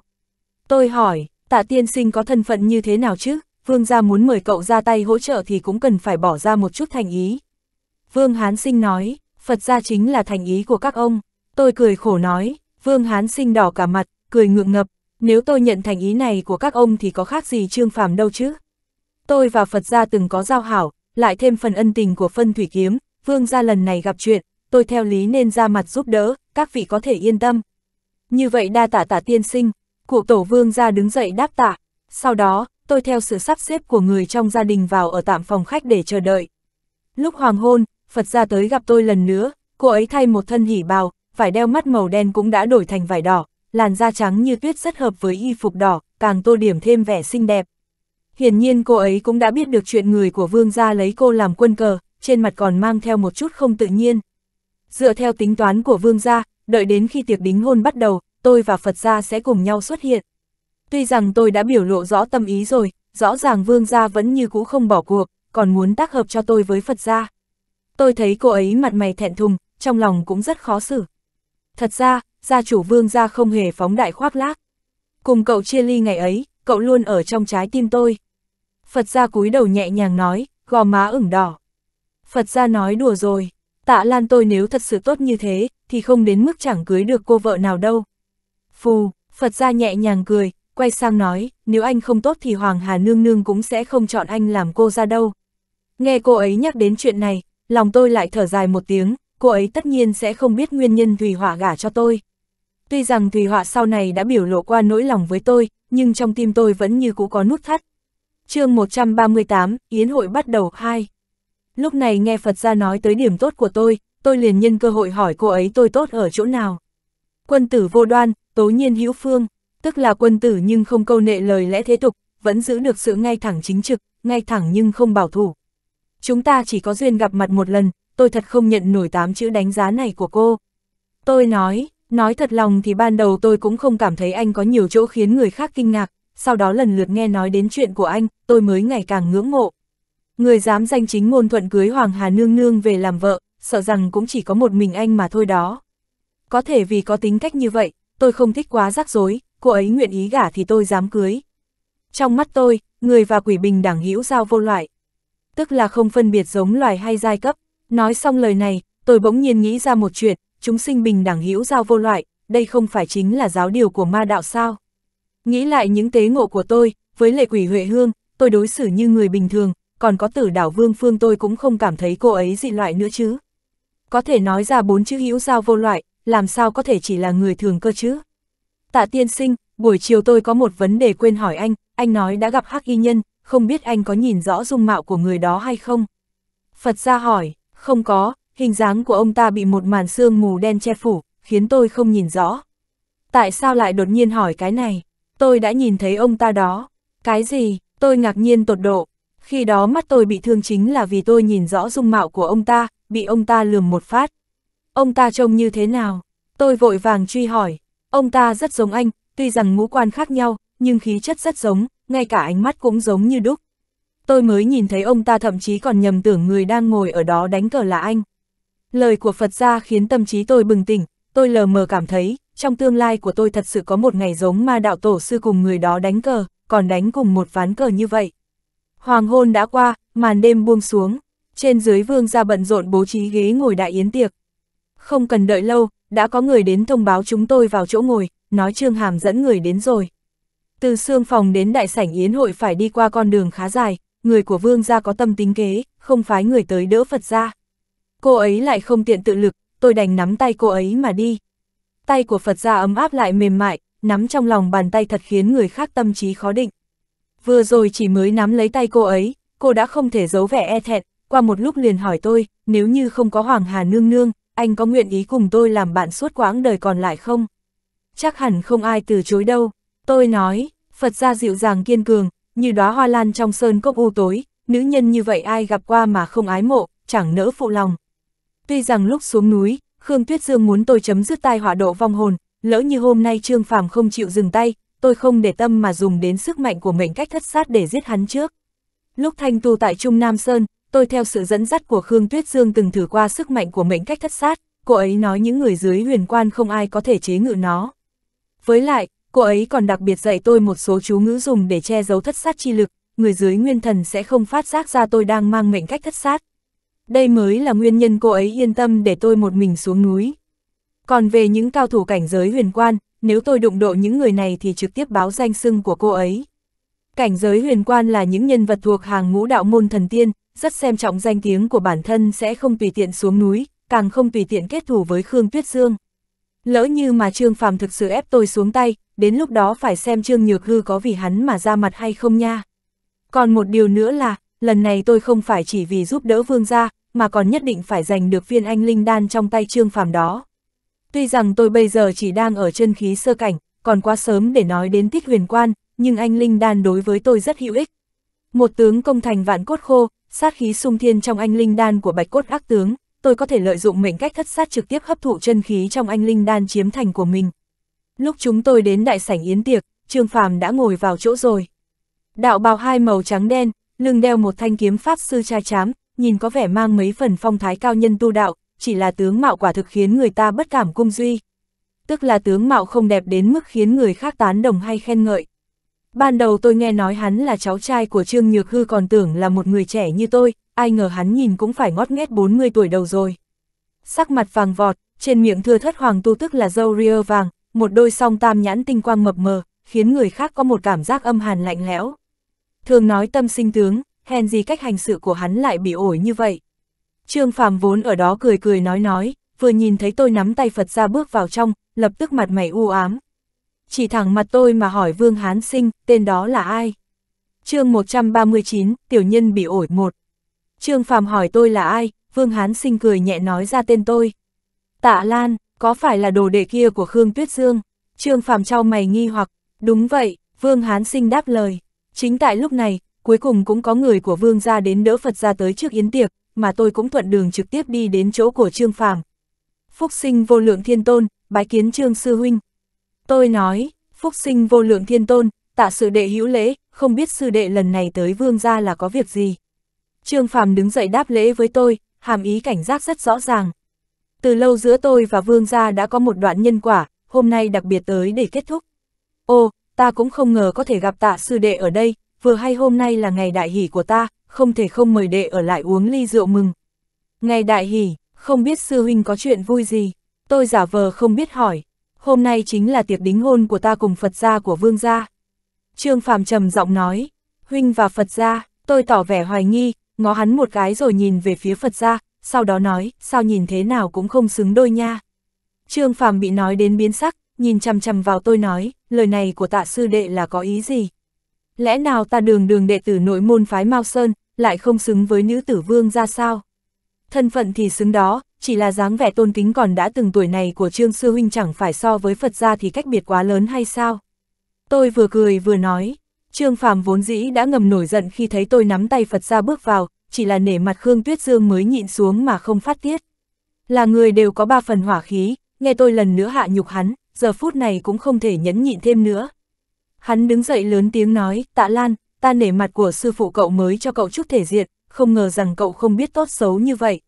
Tôi hỏi, tạ tiên sinh có thân phận như thế nào chứ? Vương gia muốn mời cậu ra tay hỗ trợ thì cũng cần phải bỏ ra một chút thành ý. Vương Hán Sinh nói, Phật gia chính là thành ý của các ông. Tôi cười khổ nói, Vương Hán Sinh đỏ cả mặt, cười ngượng ngập, nếu tôi nhận thành ý này của các ông thì có khác gì trương phàm đâu chứ. Tôi và Phật gia từng có giao hảo, lại thêm phần ân tình của phân thủy kiếm, vương gia lần này gặp chuyện, tôi theo lý nên ra mặt giúp đỡ, các vị có thể yên tâm. Như vậy đa tạ tạ tiên sinh, cụ tổ vương gia đứng dậy đáp tạ, sau đó, tôi theo sự sắp xếp của người trong gia đình vào ở tạm phòng khách để chờ đợi. Lúc hoàng hôn, Phật gia tới gặp tôi lần nữa, cô ấy thay một thân hỉ bào, vải đeo mắt màu đen cũng đã đổi thành vải đỏ, làn da trắng như tuyết rất hợp với y phục đỏ, càng tô điểm thêm vẻ xinh đẹp. Hiển nhiên cô ấy cũng đã biết được chuyện người của vương gia lấy cô làm quân cờ, trên mặt còn mang theo một chút không tự nhiên. Dựa theo tính toán của vương gia, đợi đến khi tiệc đính hôn bắt đầu, tôi và Phật gia sẽ cùng nhau xuất hiện. Tuy rằng tôi đã biểu lộ rõ tâm ý rồi, rõ ràng vương gia vẫn như cũ không bỏ cuộc, còn muốn tác hợp cho tôi với Phật gia. Tôi thấy cô ấy mặt mày thẹn thùng, trong lòng cũng rất khó xử. Thật ra, gia chủ vương gia không hề phóng đại khoác lác. Cùng cậu chia ly ngày ấy, cậu luôn ở trong trái tim tôi. Phật gia cúi đầu nhẹ nhàng nói, gò má ửng đỏ. Phật gia nói đùa rồi, tạ lan tôi nếu thật sự tốt như thế, thì không đến mức chẳng cưới được cô vợ nào đâu. Phù, Phật gia nhẹ nhàng cười, quay sang nói, nếu anh không tốt thì Hoàng Hà Nương Nương cũng sẽ không chọn anh làm cô ra đâu. Nghe cô ấy nhắc đến chuyện này, lòng tôi lại thở dài một tiếng, cô ấy tất nhiên sẽ không biết nguyên nhân Thùy Hỏa gả cho tôi. Tuy rằng Thùy Họa sau này đã biểu lộ qua nỗi lòng với tôi, nhưng trong tim tôi vẫn như cũ có nút thắt. chương 138, Yến hội bắt đầu 2. Lúc này nghe Phật gia nói tới điểm tốt của tôi, tôi liền nhân cơ hội hỏi cô ấy tôi tốt ở chỗ nào. Quân tử vô đoan, tố nhiên hữu phương, tức là quân tử nhưng không câu nệ lời lẽ thế tục, vẫn giữ được sự ngay thẳng chính trực, ngay thẳng nhưng không bảo thủ. Chúng ta chỉ có duyên gặp mặt một lần, tôi thật không nhận nổi tám chữ đánh giá này của cô. Tôi nói, Nói thật lòng thì ban đầu tôi cũng không cảm thấy anh có nhiều chỗ khiến người khác kinh ngạc, sau đó lần lượt nghe nói đến chuyện của anh, tôi mới ngày càng ngưỡng mộ. Người dám danh chính ngôn thuận cưới Hoàng Hà Nương Nương về làm vợ, sợ rằng cũng chỉ có một mình anh mà thôi đó. Có thể vì có tính cách như vậy, tôi không thích quá rắc rối, cô ấy nguyện ý gả thì tôi dám cưới. Trong mắt tôi, người và quỷ bình đẳng hữu giao vô loại. Tức là không phân biệt giống loài hay giai cấp. Nói xong lời này, tôi bỗng nhiên nghĩ ra một chuyện, chúng sinh bình đẳng hữu giao vô loại, đây không phải chính là giáo điều của ma đạo sao. Nghĩ lại những tế ngộ của tôi, với lệ quỷ Huệ Hương, tôi đối xử như người bình thường, còn có tử đảo vương phương tôi cũng không cảm thấy cô ấy dị loại nữa chứ. Có thể nói ra bốn chữ hữu giao vô loại, làm sao có thể chỉ là người thường cơ chứ. Tạ tiên sinh, buổi chiều tôi có một vấn đề quên hỏi anh, anh nói đã gặp hắc y nhân, không biết anh có nhìn rõ dung mạo của người đó hay không? Phật ra hỏi, không có, Hình dáng của ông ta bị một màn sương mù đen che phủ, khiến tôi không nhìn rõ. Tại sao lại đột nhiên hỏi cái này? Tôi đã nhìn thấy ông ta đó. Cái gì? Tôi ngạc nhiên tột độ. Khi đó mắt tôi bị thương chính là vì tôi nhìn rõ dung mạo của ông ta, bị ông ta lườm một phát. Ông ta trông như thế nào? Tôi vội vàng truy hỏi. Ông ta rất giống anh, tuy rằng ngũ quan khác nhau, nhưng khí chất rất giống, ngay cả ánh mắt cũng giống như đúc. Tôi mới nhìn thấy ông ta thậm chí còn nhầm tưởng người đang ngồi ở đó đánh cờ là anh. Lời của Phật gia khiến tâm trí tôi bừng tỉnh, tôi lờ mờ cảm thấy, trong tương lai của tôi thật sự có một ngày giống mà đạo tổ sư cùng người đó đánh cờ, còn đánh cùng một ván cờ như vậy. Hoàng hôn đã qua, màn đêm buông xuống, trên dưới vương gia bận rộn bố trí ghế ngồi đại yến tiệc. Không cần đợi lâu, đã có người đến thông báo chúng tôi vào chỗ ngồi, nói Trương Hàm dẫn người đến rồi. Từ xương phòng đến đại sảnh yến hội phải đi qua con đường khá dài, người của vương gia có tâm tính kế, không phái người tới đỡ Phật gia. Cô ấy lại không tiện tự lực, tôi đành nắm tay cô ấy mà đi. Tay của Phật gia ấm áp lại mềm mại, nắm trong lòng bàn tay thật khiến người khác tâm trí khó định. Vừa rồi chỉ mới nắm lấy tay cô ấy, cô đã không thể giấu vẻ e thẹn, qua một lúc liền hỏi tôi, nếu như không có Hoàng Hà Nương Nương, anh có nguyện ý cùng tôi làm bạn suốt quãng đời còn lại không? Chắc hẳn không ai từ chối đâu. Tôi nói, Phật gia dịu dàng kiên cường, như đóa hoa lan trong sơn cốc u tối, nữ nhân như vậy ai gặp qua mà không ái mộ, chẳng nỡ phụ lòng. Tuy rằng lúc xuống núi, Khương Tuyết Dương muốn tôi chấm dứt tai họa độ vong hồn, lỡ như hôm nay Trương Phàm không chịu dừng tay, tôi không để tâm mà dùng đến sức mạnh của mệnh cách thất sát để giết hắn trước. Lúc thanh tu tại Trung Nam Sơn, tôi theo sự dẫn dắt của Khương Tuyết Dương từng thử qua sức mạnh của mệnh cách thất sát, cô ấy nói những người dưới huyền quan không ai có thể chế ngự nó. Với lại, cô ấy còn đặc biệt dạy tôi một số chú ngữ dùng để che giấu thất sát chi lực, người dưới nguyên thần sẽ không phát giác ra tôi đang mang mệnh cách thất sát đây mới là nguyên nhân cô ấy yên tâm để tôi một mình xuống núi. Còn về những cao thủ cảnh giới huyền quan, nếu tôi đụng độ những người này thì trực tiếp báo danh xưng của cô ấy. Cảnh giới huyền quan là những nhân vật thuộc hàng ngũ đạo môn thần tiên, rất xem trọng danh tiếng của bản thân sẽ không tùy tiện xuống núi, càng không tùy tiện kết thủ với Khương Tuyết Dương. Lỡ như mà Trương Phàm thực sự ép tôi xuống tay, đến lúc đó phải xem Trương Nhược Hư có vì hắn mà ra mặt hay không nha. Còn một điều nữa là, lần này tôi không phải chỉ vì giúp đỡ vương gia, mà còn nhất định phải giành được viên anh linh đan trong tay trương phàm đó. Tuy rằng tôi bây giờ chỉ đang ở chân khí sơ cảnh, còn quá sớm để nói đến tích huyền quan, nhưng anh linh đan đối với tôi rất hữu ích. Một tướng công thành vạn cốt khô, sát khí sung thiên trong anh linh đan của bạch cốt ác tướng, tôi có thể lợi dụng mệnh cách thất sát trực tiếp hấp thụ chân khí trong anh linh đan chiếm thành của mình. Lúc chúng tôi đến đại sảnh yến tiệc, Trương Phàm đã ngồi vào chỗ rồi. Đạo bào hai màu trắng đen, lưng đeo một thanh kiếm pháp sư trai chám, nhìn có vẻ mang mấy phần phong thái cao nhân tu đạo, chỉ là tướng mạo quả thực khiến người ta bất cảm cung duy. Tức là tướng mạo không đẹp đến mức khiến người khác tán đồng hay khen ngợi. Ban đầu tôi nghe nói hắn là cháu trai của Trương Nhược Hư còn tưởng là một người trẻ như tôi, ai ngờ hắn nhìn cũng phải ngót nghét 40 tuổi đầu rồi. Sắc mặt vàng vọt, trên miệng thưa thất hoàng tu tức là dâu ria vàng, một đôi song tam nhãn tinh quang mập mờ, khiến người khác có một cảm giác âm hàn lạnh lẽo. Thường nói tâm sinh tướng, hèn gì cách hành sự của hắn lại bị ổi như vậy. Trương Phàm vốn ở đó cười cười nói nói, vừa nhìn thấy tôi nắm tay Phật ra bước vào trong, lập tức mặt mày u ám. Chỉ thẳng mặt tôi mà hỏi Vương Hán Sinh, tên đó là ai? chương 139, tiểu nhân bị ổi một. Trương Phàm hỏi tôi là ai, Vương Hán Sinh cười nhẹ nói ra tên tôi. Tạ Lan, có phải là đồ đệ kia của Khương Tuyết Dương? Trương Phàm trao mày nghi hoặc, đúng vậy, Vương Hán Sinh đáp lời. Chính tại lúc này, cuối cùng cũng có người của vương gia đến đỡ Phật gia tới trước yến tiệc, mà tôi cũng thuận đường trực tiếp đi đến chỗ của Trương Phàm. Phúc sinh vô lượng thiên tôn, bái kiến Trương Sư Huynh. Tôi nói, phúc sinh vô lượng thiên tôn, tạ sự đệ hữu lễ, không biết sư đệ lần này tới vương gia là có việc gì. Trương Phàm đứng dậy đáp lễ với tôi, hàm ý cảnh giác rất rõ ràng. Từ lâu giữa tôi và vương gia đã có một đoạn nhân quả, hôm nay đặc biệt tới để kết thúc. Ô, ta cũng không ngờ có thể gặp tạ sư đệ ở đây, vừa hay hôm nay là ngày đại hỷ của ta, không thể không mời đệ ở lại uống ly rượu mừng. Ngày đại hỷ, không biết sư huynh có chuyện vui gì, tôi giả vờ không biết hỏi, hôm nay chính là tiệc đính hôn của ta cùng Phật gia của vương gia. Trương Phàm trầm giọng nói, huynh và Phật gia, tôi tỏ vẻ hoài nghi, ngó hắn một cái rồi nhìn về phía Phật gia, sau đó nói, sao nhìn thế nào cũng không xứng đôi nha. Trương Phàm bị nói đến biến sắc, nhìn chằm chằm vào tôi nói, lời này của tạ sư đệ là có ý gì? lẽ nào ta đường đường đệ tử nội môn phái Mao Sơn, lại không xứng với nữ tử vương ra sao? Thân phận thì xứng đó, chỉ là dáng vẻ tôn kính còn đã từng tuổi này của Trương Sư Huynh chẳng phải so với Phật gia thì cách biệt quá lớn hay sao? Tôi vừa cười vừa nói, Trương Phàm vốn dĩ đã ngầm nổi giận khi thấy tôi nắm tay Phật gia bước vào, chỉ là nể mặt Khương Tuyết Dương mới nhịn xuống mà không phát tiết. Là người đều có ba phần hỏa khí, nghe tôi lần nữa hạ nhục hắn, giờ phút này cũng không thể nhẫn nhịn thêm nữa, Hắn đứng dậy lớn tiếng nói, tạ Lan, ta nể mặt của sư phụ cậu mới cho cậu chút thể diện, không ngờ rằng cậu không biết tốt xấu như vậy.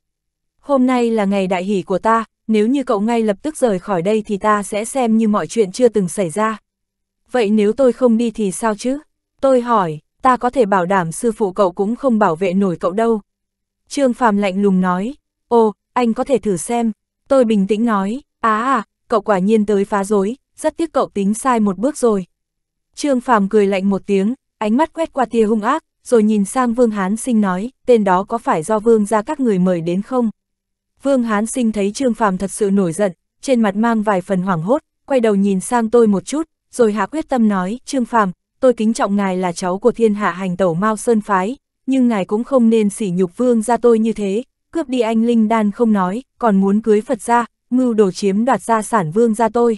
Hôm nay là ngày đại hỷ của ta, nếu như cậu ngay lập tức rời khỏi đây thì ta sẽ xem như mọi chuyện chưa từng xảy ra. Vậy nếu tôi không đi thì sao chứ? Tôi hỏi, ta có thể bảo đảm sư phụ cậu cũng không bảo vệ nổi cậu đâu. Trương Phàm lạnh lùng nói, ồ, anh có thể thử xem. Tôi bình tĩnh nói, á à, à, cậu quả nhiên tới phá rối, rất tiếc cậu tính sai một bước rồi. Trương Phàm cười lạnh một tiếng, ánh mắt quét qua tia hung ác, rồi nhìn sang Vương Hán Sinh nói, tên đó có phải do Vương ra các người mời đến không? Vương Hán Sinh thấy Trương Phàm thật sự nổi giận, trên mặt mang vài phần hoảng hốt, quay đầu nhìn sang tôi một chút, rồi hạ quyết tâm nói, Trương Phàm tôi kính trọng ngài là cháu của thiên hạ hành tẩu Mao Sơn Phái, nhưng ngài cũng không nên sỉ nhục Vương ra tôi như thế, cướp đi anh Linh Đan không nói, còn muốn cưới Phật ra, mưu đồ chiếm đoạt gia sản Vương ra tôi.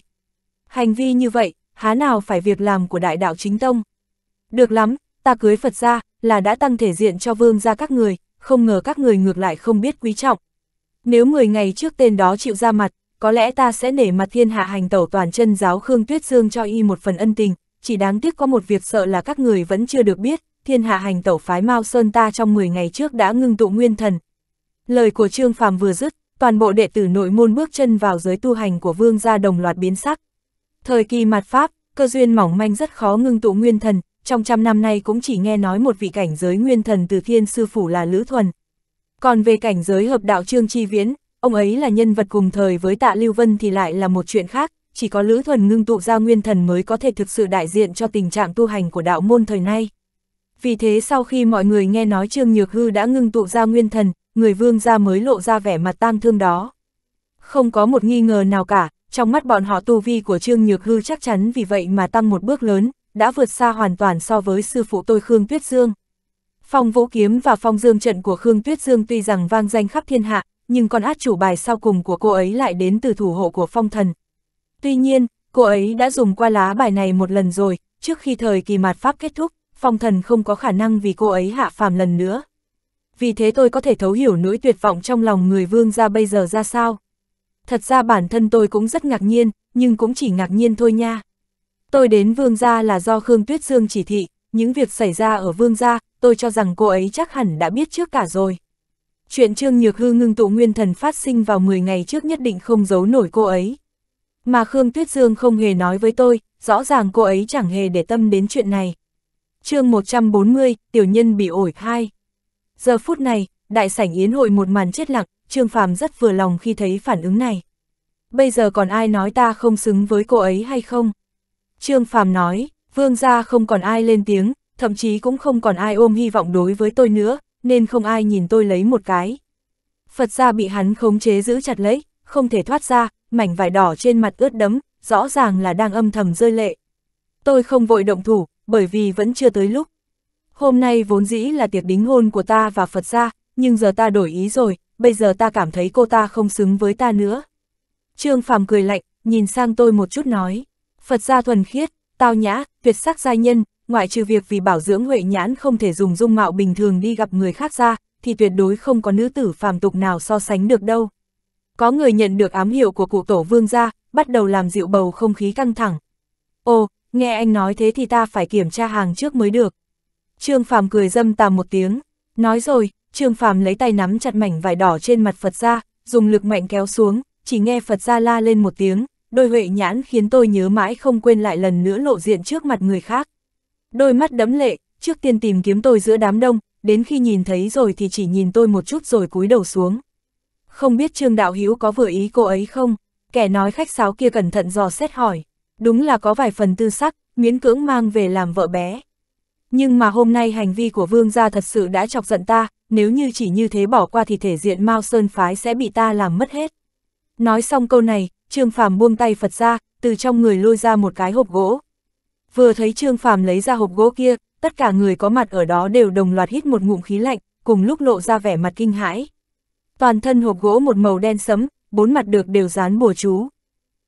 Hành vi như vậy, há nào phải việc làm của đại đạo chính tông. Được lắm, ta cưới Phật ra, là đã tăng thể diện cho vương ra các người, không ngờ các người ngược lại không biết quý trọng. Nếu 10 ngày trước tên đó chịu ra mặt, có lẽ ta sẽ nể mặt thiên hạ hành tẩu toàn chân giáo Khương Tuyết Dương cho y một phần ân tình, chỉ đáng tiếc có một việc sợ là các người vẫn chưa được biết, thiên hạ hành tẩu phái Mao Sơn ta trong 10 ngày trước đã ngưng tụ nguyên thần. Lời của Trương Phàm vừa dứt, toàn bộ đệ tử nội môn bước chân vào giới tu hành của vương gia đồng loạt biến sắc, Thời kỳ mạt Pháp, cơ duyên mỏng manh rất khó ngưng tụ nguyên thần, trong trăm năm nay cũng chỉ nghe nói một vị cảnh giới nguyên thần từ thiên sư phủ là Lữ Thuần. Còn về cảnh giới hợp đạo Trương Chi Viễn, ông ấy là nhân vật cùng thời với tạ Lưu Vân thì lại là một chuyện khác, chỉ có Lữ Thuần ngưng tụ ra nguyên thần mới có thể thực sự đại diện cho tình trạng tu hành của đạo môn thời nay. Vì thế sau khi mọi người nghe nói Trương Nhược Hư đã ngưng tụ ra nguyên thần, người vương gia mới lộ ra vẻ mặt tang thương đó. Không có một nghi ngờ nào cả, trong mắt bọn họ tu vi của Trương Nhược Hư chắc chắn vì vậy mà tăng một bước lớn, đã vượt xa hoàn toàn so với sư phụ tôi Khương Tuyết Dương. Phong vũ kiếm và phong dương trận của Khương Tuyết Dương tuy rằng vang danh khắp thiên hạ, nhưng con át chủ bài sau cùng của cô ấy lại đến từ thủ hộ của phong thần. Tuy nhiên, cô ấy đã dùng qua lá bài này một lần rồi, trước khi thời kỳ mạt pháp kết thúc, phong thần không có khả năng vì cô ấy hạ phàm lần nữa. Vì thế tôi có thể thấu hiểu nỗi tuyệt vọng trong lòng người vương gia bây giờ ra sao thật ra bản thân tôi cũng rất ngạc nhiên, nhưng cũng chỉ ngạc nhiên thôi nha. Tôi đến Vương Gia là do Khương Tuyết Dương chỉ thị, những việc xảy ra ở Vương Gia, tôi cho rằng cô ấy chắc hẳn đã biết trước cả rồi. Chuyện Trương Nhược Hư ngưng tụ nguyên thần phát sinh vào 10 ngày trước nhất định không giấu nổi cô ấy. Mà Khương Tuyết Dương không hề nói với tôi, rõ ràng cô ấy chẳng hề để tâm đến chuyện này. chương 140, tiểu nhân bị ổi hai Giờ phút này, đại sảnh yến hội một màn chết lặng, Trương Phàm rất vừa lòng khi thấy phản ứng này. Bây giờ còn ai nói ta không xứng với cô ấy hay không? Trương Phàm nói, vương gia không còn ai lên tiếng, thậm chí cũng không còn ai ôm hy vọng đối với tôi nữa, nên không ai nhìn tôi lấy một cái. Phật gia bị hắn khống chế giữ chặt lấy, không thể thoát ra, mảnh vải đỏ trên mặt ướt đẫm, rõ ràng là đang âm thầm rơi lệ. Tôi không vội động thủ, bởi vì vẫn chưa tới lúc. Hôm nay vốn dĩ là tiệc đính hôn của ta và Phật gia, nhưng giờ ta đổi ý rồi, bây giờ ta cảm thấy cô ta không xứng với ta nữa. Trương Phàm cười lạnh, nhìn sang tôi một chút nói, Phật gia thuần khiết, tao nhã, tuyệt sắc giai nhân, ngoại trừ việc vì bảo dưỡng huệ nhãn không thể dùng dung mạo bình thường đi gặp người khác ra, thì tuyệt đối không có nữ tử phàm tục nào so sánh được đâu. Có người nhận được ám hiệu của cụ tổ vương gia, bắt đầu làm dịu bầu không khí căng thẳng. Ồ, nghe anh nói thế thì ta phải kiểm tra hàng trước mới được. Trương Phàm cười dâm tà một tiếng, nói rồi, Trương Phàm lấy tay nắm chặt mảnh vải đỏ trên mặt Phật ra, dùng lực mạnh kéo xuống, chỉ nghe Phật ra la lên một tiếng, đôi huệ nhãn khiến tôi nhớ mãi không quên lại lần nữa lộ diện trước mặt người khác. Đôi mắt đấm lệ, trước tiên tìm kiếm tôi giữa đám đông, đến khi nhìn thấy rồi thì chỉ nhìn tôi một chút rồi cúi đầu xuống. Không biết Trương Đạo Hữu có vừa ý cô ấy không? Kẻ nói khách sáo kia cẩn thận dò xét hỏi. Đúng là có vài phần tư sắc, miễn cưỡng mang về làm vợ bé. Nhưng mà hôm nay hành vi của vương gia thật sự đã chọc giận ta, nếu như chỉ như thế bỏ qua thì thể diện Mao Sơn Phái sẽ bị ta làm mất hết. Nói xong câu này, Trương Phàm buông tay Phật ra, từ trong người lôi ra một cái hộp gỗ. Vừa thấy Trương Phàm lấy ra hộp gỗ kia, tất cả người có mặt ở đó đều đồng loạt hít một ngụm khí lạnh, cùng lúc lộ ra vẻ mặt kinh hãi. Toàn thân hộp gỗ một màu đen sẫm, bốn mặt được đều dán bùa chú.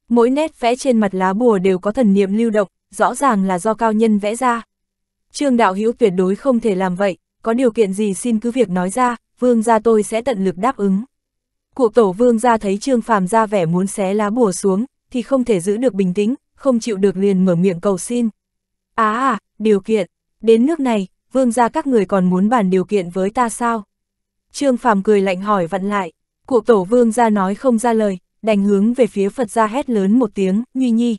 Mỗi nét vẽ trên mặt lá bùa đều có thần niệm lưu động, rõ ràng là do cao nhân vẽ ra. Trương đạo hữu tuyệt đối không thể làm vậy, có điều kiện gì xin cứ việc nói ra, vương gia tôi sẽ tận lực đáp ứng. Cụ tổ vương gia thấy Trương Phàm ra vẻ muốn xé lá bùa xuống, thì không thể giữ được bình tĩnh, không chịu được liền mở miệng cầu xin. Á à, à, điều kiện, đến nước này, vương gia các người còn muốn bàn điều kiện với ta sao? Trương Phàm cười lạnh hỏi vặn lại, cụ tổ vương gia nói không ra lời, đành hướng về phía Phật gia hét lớn một tiếng, nhuy nhi.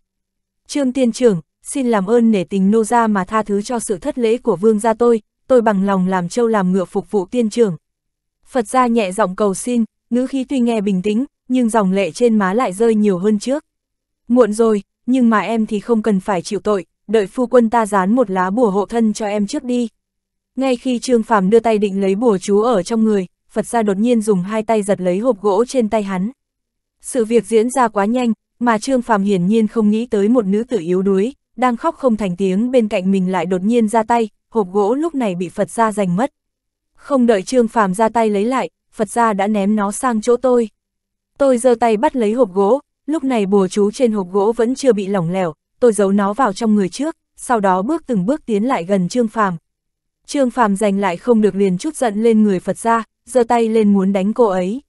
Trương tiên trưởng, xin làm ơn nể tình nô gia mà tha thứ cho sự thất lễ của vương gia tôi, tôi bằng lòng làm trâu làm ngựa phục vụ tiên trưởng. Phật gia nhẹ giọng cầu xin, ngữ khí tuy nghe bình tĩnh, nhưng dòng lệ trên má lại rơi nhiều hơn trước. Muộn rồi, nhưng mà em thì không cần phải chịu tội, đợi phu quân ta dán một lá bùa hộ thân cho em trước đi. Ngay khi Trương Phàm đưa tay định lấy bùa chú ở trong người, Phật gia đột nhiên dùng hai tay giật lấy hộp gỗ trên tay hắn. Sự việc diễn ra quá nhanh, mà Trương Phàm hiển nhiên không nghĩ tới một nữ tử yếu đuối, đang khóc không thành tiếng bên cạnh mình lại đột nhiên ra tay, hộp gỗ lúc này bị Phật gia giành mất. Không đợi Trương Phàm ra tay lấy lại, Phật gia đã ném nó sang chỗ tôi. Tôi giơ tay bắt lấy hộp gỗ, lúc này bùa chú trên hộp gỗ vẫn chưa bị lỏng lẻo, tôi giấu nó vào trong người trước, sau đó bước từng bước tiến lại gần Trương Phàm. Trương Phàm giành lại không được liền chút giận lên người Phật gia, giơ tay lên muốn đánh cô ấy.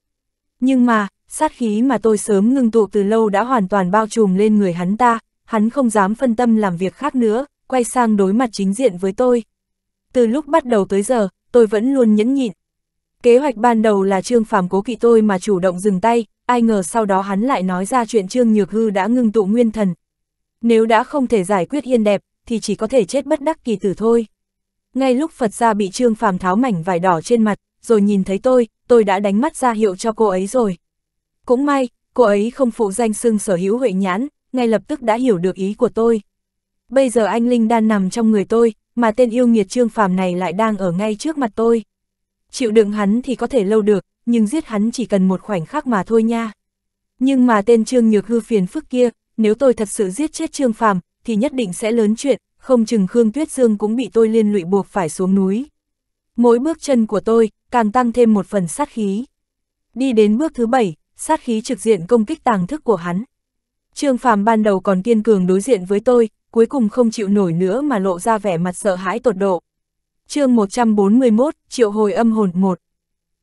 Nhưng mà, sát khí mà tôi sớm ngưng tụ từ lâu đã hoàn toàn bao trùm lên người hắn ta, hắn không dám phân tâm làm việc khác nữa, quay sang đối mặt chính diện với tôi. Từ lúc bắt đầu tới giờ, tôi vẫn luôn nhẫn nhịn. Kế hoạch ban đầu là Trương Phàm cố kỵ tôi mà chủ động dừng tay, ai ngờ sau đó hắn lại nói ra chuyện Trương Nhược Hư đã ngưng tụ nguyên thần. Nếu đã không thể giải quyết yên đẹp, thì chỉ có thể chết bất đắc kỳ tử thôi. Ngay lúc Phật gia bị Trương Phàm tháo mảnh vải đỏ trên mặt, rồi nhìn thấy tôi, tôi đã đánh mắt ra hiệu cho cô ấy rồi. Cũng may, cô ấy không phụ danh xưng sở hữu huệ nhãn, ngay lập tức đã hiểu được ý của tôi. Bây giờ anh Linh đang nằm trong người tôi, mà tên yêu nghiệt trương phàm này lại đang ở ngay trước mặt tôi. Chịu đựng hắn thì có thể lâu được, nhưng giết hắn chỉ cần một khoảnh khắc mà thôi nha. Nhưng mà tên trương nhược hư phiền phức kia, nếu tôi thật sự giết chết trương phàm, thì nhất định sẽ lớn chuyện, không chừng Khương Tuyết Dương cũng bị tôi liên lụy buộc phải xuống núi. Mỗi bước chân của tôi, càng tăng thêm một phần sát khí. Đi đến bước thứ bảy, sát khí trực diện công kích tàng thức của hắn, Trương Phàm ban đầu còn kiên cường đối diện với tôi, cuối cùng không chịu nổi nữa mà lộ ra vẻ mặt sợ hãi tột độ. chương 141, Triệu Hồi Âm Hồn 1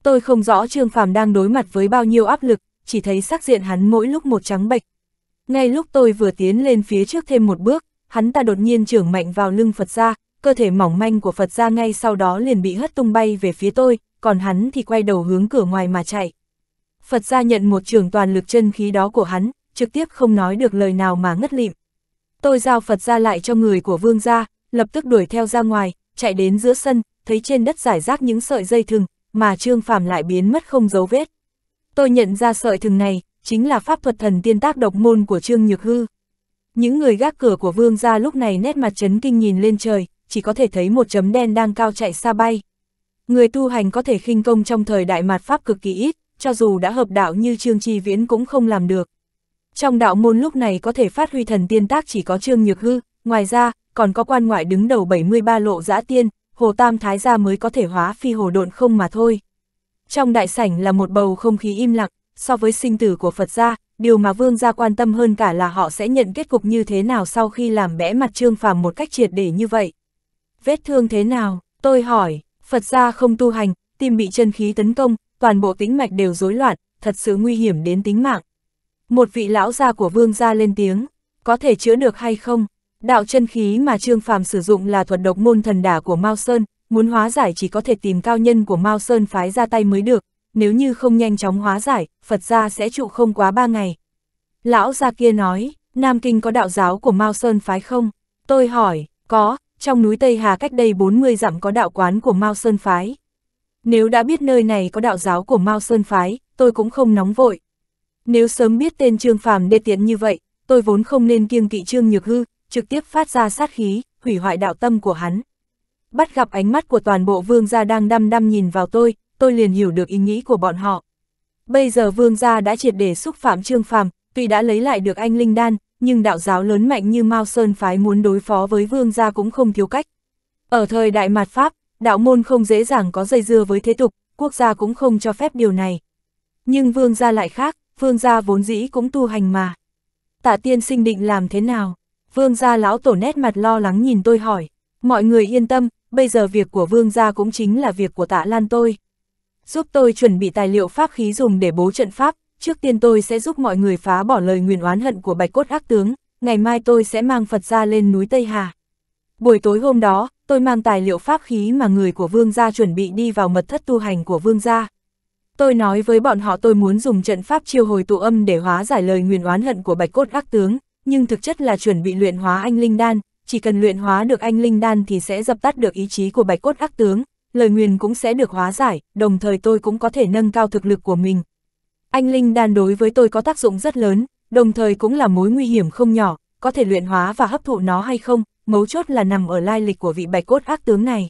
Tôi không rõ Trương Phàm đang đối mặt với bao nhiêu áp lực, chỉ thấy sắc diện hắn mỗi lúc một trắng bệch. Ngay lúc tôi vừa tiến lên phía trước thêm một bước, hắn ta đột nhiên trưởng mạnh vào lưng Phật ra, cơ thể mỏng manh của Phật ra ngay sau đó liền bị hất tung bay về phía tôi, còn hắn thì quay đầu hướng cửa ngoài mà chạy. Phật ra nhận một trường toàn lực chân khí đó của hắn, trực tiếp không nói được lời nào mà ngất lịm. Tôi giao Phật ra lại cho người của vương gia, lập tức đuổi theo ra ngoài, chạy đến giữa sân, thấy trên đất giải rác những sợi dây thừng, mà Trương Phàm lại biến mất không dấu vết. Tôi nhận ra sợi thừng này, chính là pháp thuật thần tiên tác độc môn của Trương Nhược Hư. Những người gác cửa của vương gia lúc này nét mặt chấn kinh nhìn lên trời, chỉ có thể thấy một chấm đen đang cao chạy xa bay. Người tu hành có thể khinh công trong thời đại mạt pháp cực kỳ ít, cho dù đã hợp đạo như Trương tri Viễn cũng không làm được. Trong đạo môn lúc này có thể phát huy thần tiên tác chỉ có Trương Nhược Hư, ngoài ra, còn có quan ngoại đứng đầu 73 lộ giã tiên, Hồ Tam Thái gia mới có thể hóa phi hồ độn không mà thôi. Trong đại sảnh là một bầu không khí im lặng, so với sinh tử của Phật gia, điều mà vương gia quan tâm hơn cả là họ sẽ nhận kết cục như thế nào sau khi làm bẽ mặt Trương Phàm một cách triệt để như vậy. Vết thương thế nào? Tôi hỏi, Phật gia không tu hành, tim bị chân khí tấn công, toàn bộ tĩnh mạch đều rối loạn, thật sự nguy hiểm đến tính mạng. Một vị lão gia của vương gia lên tiếng, có thể chữa được hay không? Đạo chân khí mà Trương Phàm sử dụng là thuật độc môn thần đả của Mao Sơn, muốn hóa giải chỉ có thể tìm cao nhân của Mao Sơn phái ra tay mới được, nếu như không nhanh chóng hóa giải, Phật gia sẽ trụ không quá ba ngày. Lão gia kia nói, Nam Kinh có đạo giáo của Mao Sơn phái không? Tôi hỏi, có, trong núi Tây Hà cách đây 40 dặm có đạo quán của Mao Sơn phái. Nếu đã biết nơi này có đạo giáo của Mao Sơn phái, tôi cũng không nóng vội, nếu sớm biết tên Trương Phàm đê tiện như vậy, tôi vốn không nên kiêng kỵ Trương Nhược Hư, trực tiếp phát ra sát khí, hủy hoại đạo tâm của hắn. Bắt gặp ánh mắt của toàn bộ vương gia đang đăm đăm nhìn vào tôi, tôi liền hiểu được ý nghĩ của bọn họ. Bây giờ vương gia đã triệt để xúc phạm Trương Phàm, tuy đã lấy lại được anh Linh Đan, nhưng đạo giáo lớn mạnh như Mao Sơn phái muốn đối phó với vương gia cũng không thiếu cách. Ở thời đại mạt Pháp, đạo môn không dễ dàng có dây dưa với thế tục, quốc gia cũng không cho phép điều này. Nhưng vương gia lại khác, vương gia vốn dĩ cũng tu hành mà. Tạ tiên sinh định làm thế nào? Vương gia lão tổ nét mặt lo lắng nhìn tôi hỏi. Mọi người yên tâm, bây giờ việc của vương gia cũng chính là việc của tạ lan tôi. Giúp tôi chuẩn bị tài liệu pháp khí dùng để bố trận pháp, trước tiên tôi sẽ giúp mọi người phá bỏ lời nguyền oán hận của bạch cốt ác tướng, ngày mai tôi sẽ mang Phật ra lên núi Tây Hà. Buổi tối hôm đó, tôi mang tài liệu pháp khí mà người của vương gia chuẩn bị đi vào mật thất tu hành của vương gia. Tôi nói với bọn họ tôi muốn dùng trận pháp chiêu hồi tụ âm để hóa giải lời nguyền oán hận của bạch cốt ác tướng, nhưng thực chất là chuẩn bị luyện hóa anh Linh Đan, chỉ cần luyện hóa được anh Linh Đan thì sẽ dập tắt được ý chí của bạch cốt ác tướng, lời nguyền cũng sẽ được hóa giải, đồng thời tôi cũng có thể nâng cao thực lực của mình. Anh Linh Đan đối với tôi có tác dụng rất lớn, đồng thời cũng là mối nguy hiểm không nhỏ, có thể luyện hóa và hấp thụ nó hay không, mấu chốt là nằm ở lai lịch của vị bạch cốt ác tướng này.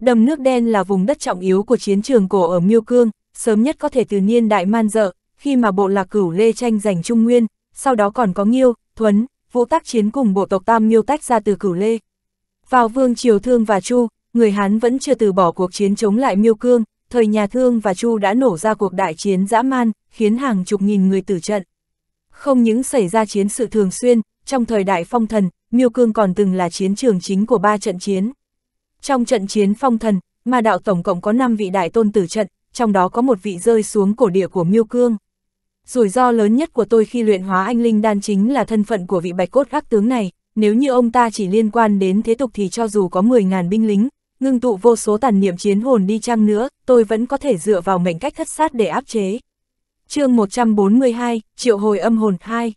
Đầm nước đen là vùng đất trọng yếu của chiến trường cổ ở Miêu Cương, sớm nhất có thể từ niên đại man dợ, khi mà bộ lạc cửu lê tranh giành trung nguyên, sau đó còn có Nghiêu, Thuấn, Vũ tác chiến cùng bộ tộc Tam Miêu tách ra từ cửu lê. Vào vương triều Thương và Chu, người Hán vẫn chưa từ bỏ cuộc chiến chống lại Miêu Cương, thời nhà Thương và Chu đã nổ ra cuộc đại chiến dã man, khiến hàng chục nghìn người tử trận. Không những xảy ra chiến sự thường xuyên, trong thời đại phong thần, Miêu Cương còn từng là chiến trường chính của ba trận chiến. Trong trận chiến phong thần, mà đạo tổng cộng có 5 vị đại tôn tử trận, trong đó có một vị rơi xuống cổ địa của Miêu Cương. Rủi ro lớn nhất của tôi khi luyện hóa anh Linh Đan chính là thân phận của vị bạch cốt ác tướng này, nếu như ông ta chỉ liên quan đến thế tục thì cho dù có 10.000 binh lính, ngưng tụ vô số tàn niệm chiến hồn đi chăng nữa, tôi vẫn có thể dựa vào mệnh cách thất sát để áp chế. chương 142, Triệu hồi âm hồn 2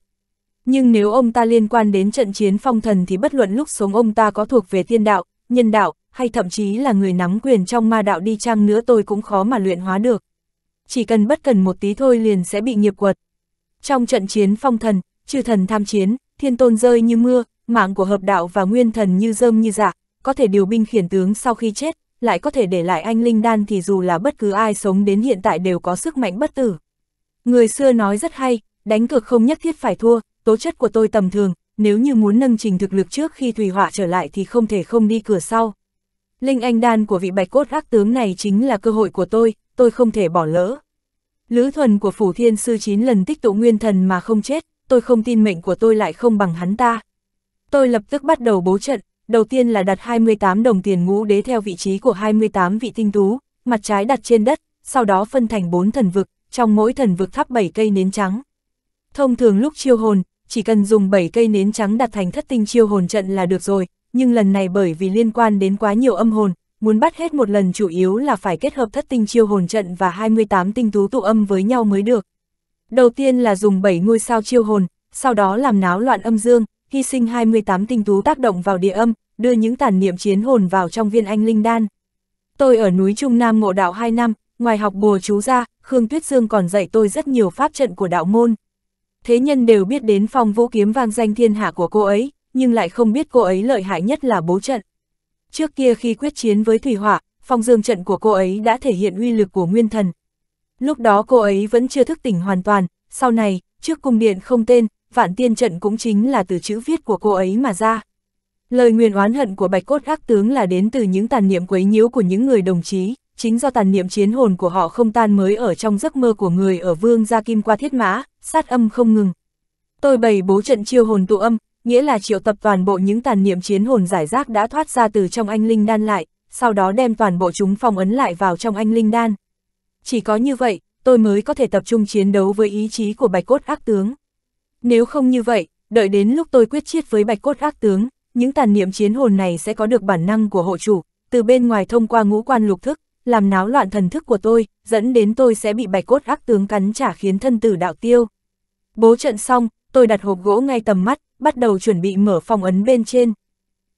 Nhưng nếu ông ta liên quan đến trận chiến phong thần thì bất luận lúc sống ông ta có thuộc về tiên đạo, nhân đạo, hay thậm chí là người nắm quyền trong ma đạo đi chăng nữa tôi cũng khó mà luyện hóa được. Chỉ cần bất cần một tí thôi liền sẽ bị nghiệp quật. Trong trận chiến phong thần, trừ thần tham chiến, thiên tôn rơi như mưa, mạng của hợp đạo và nguyên thần như rơm như dạ, có thể điều binh khiển tướng sau khi chết, lại có thể để lại anh linh đan thì dù là bất cứ ai sống đến hiện tại đều có sức mạnh bất tử. Người xưa nói rất hay, đánh cược không nhất thiết phải thua, tố chất của tôi tầm thường, nếu như muốn nâng trình thực lực trước khi thủy họa trở lại thì không thể không đi cửa sau. Linh anh đan của vị bạch cốt ác tướng này chính là cơ hội của tôi, tôi không thể bỏ lỡ. Lữ thuần của phủ thiên sư 9 lần tích tụ nguyên thần mà không chết, tôi không tin mệnh của tôi lại không bằng hắn ta. Tôi lập tức bắt đầu bố trận, đầu tiên là đặt 28 đồng tiền ngũ đế theo vị trí của 28 vị tinh tú, mặt trái đặt trên đất, sau đó phân thành 4 thần vực, trong mỗi thần vực thắp 7 cây nến trắng. Thông thường lúc chiêu hồn, chỉ cần dùng 7 cây nến trắng đặt thành thất tinh chiêu hồn trận là được rồi, nhưng lần này bởi vì liên quan đến quá nhiều âm hồn, muốn bắt hết một lần chủ yếu là phải kết hợp thất tinh chiêu hồn trận và 28 tinh tú tụ âm với nhau mới được. Đầu tiên là dùng 7 ngôi sao chiêu hồn, sau đó làm náo loạn âm dương, hy sinh 28 tinh tú tác động vào địa âm, đưa những tàn niệm chiến hồn vào trong viên anh linh đan. Tôi ở núi Trung Nam ngộ đạo 2 năm, ngoài học bùa chú ra, Khương Tuyết Dương còn dạy tôi rất nhiều pháp trận của đạo môn. Thế nhân đều biết đến phong vũ kiếm vang danh thiên hạ của cô ấy, nhưng lại không biết cô ấy lợi hại nhất là bố trận. Trước kia khi quyết chiến với Thủy Hỏa, phong dương trận của cô ấy đã thể hiện uy lực của nguyên thần. Lúc đó cô ấy vẫn chưa thức tỉnh hoàn toàn, sau này, trước cung điện không tên, vạn tiên trận cũng chính là từ chữ viết của cô ấy mà ra. Lời nguyền oán hận của bạch cốt ác tướng là đến từ những tàn niệm quấy nhiễu của những người đồng chí, chính do tàn niệm chiến hồn của họ không tan mới ở trong giấc mơ của người ở vương gia kim qua thiết mã, sát âm không ngừng. Tôi bày bố trận chiêu hồn tụ âm, nghĩa là triệu tập toàn bộ những tàn niệm chiến hồn giải rác đã thoát ra từ trong anh linh đan lại, sau đó đem toàn bộ chúng phong ấn lại vào trong anh linh đan. Chỉ có như vậy, tôi mới có thể tập trung chiến đấu với ý chí của bạch cốt ác tướng. Nếu không như vậy, đợi đến lúc tôi quyết chiết với bạch cốt ác tướng, những tàn niệm chiến hồn này sẽ có được bản năng của hộ chủ, từ bên ngoài thông qua ngũ quan lục thức, làm náo loạn thần thức của tôi, dẫn đến tôi sẽ bị bạch cốt ác tướng cắn trả khiến thân tử đạo tiêu. Bố trận xong, tôi đặt hộp gỗ ngay tầm mắt, bắt đầu chuẩn bị mở phong ấn bên trên.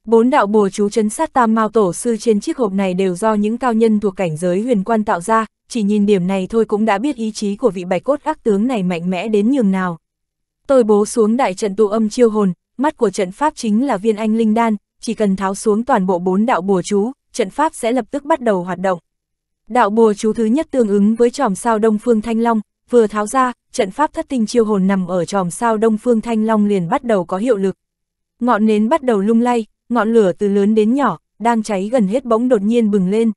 Bốn đạo bùa chú chấn sát tam mao tổ sư trên chiếc hộp này đều do những cao nhân thuộc cảnh giới huyền quan tạo ra, chỉ nhìn điểm này thôi cũng đã biết ý chí của vị bạch cốt ác tướng này mạnh mẽ đến nhường nào. Tôi bố xuống đại trận tụ âm chiêu hồn, mắt của trận pháp chính là viên anh linh đan, chỉ cần tháo xuống toàn bộ bốn đạo bùa chú, trận pháp sẽ lập tức bắt đầu hoạt động. Đạo bùa chú thứ nhất tương ứng với tròm sao Đông Phương Thanh Long, vừa tháo ra, trận pháp thất tinh chiêu hồn nằm ở tròm sao Đông Phương Thanh Long liền bắt đầu có hiệu lực. Ngọn nến bắt đầu lung lay, ngọn lửa từ lớn đến nhỏ, đang cháy gần hết bỗng đột nhiên bừng lên.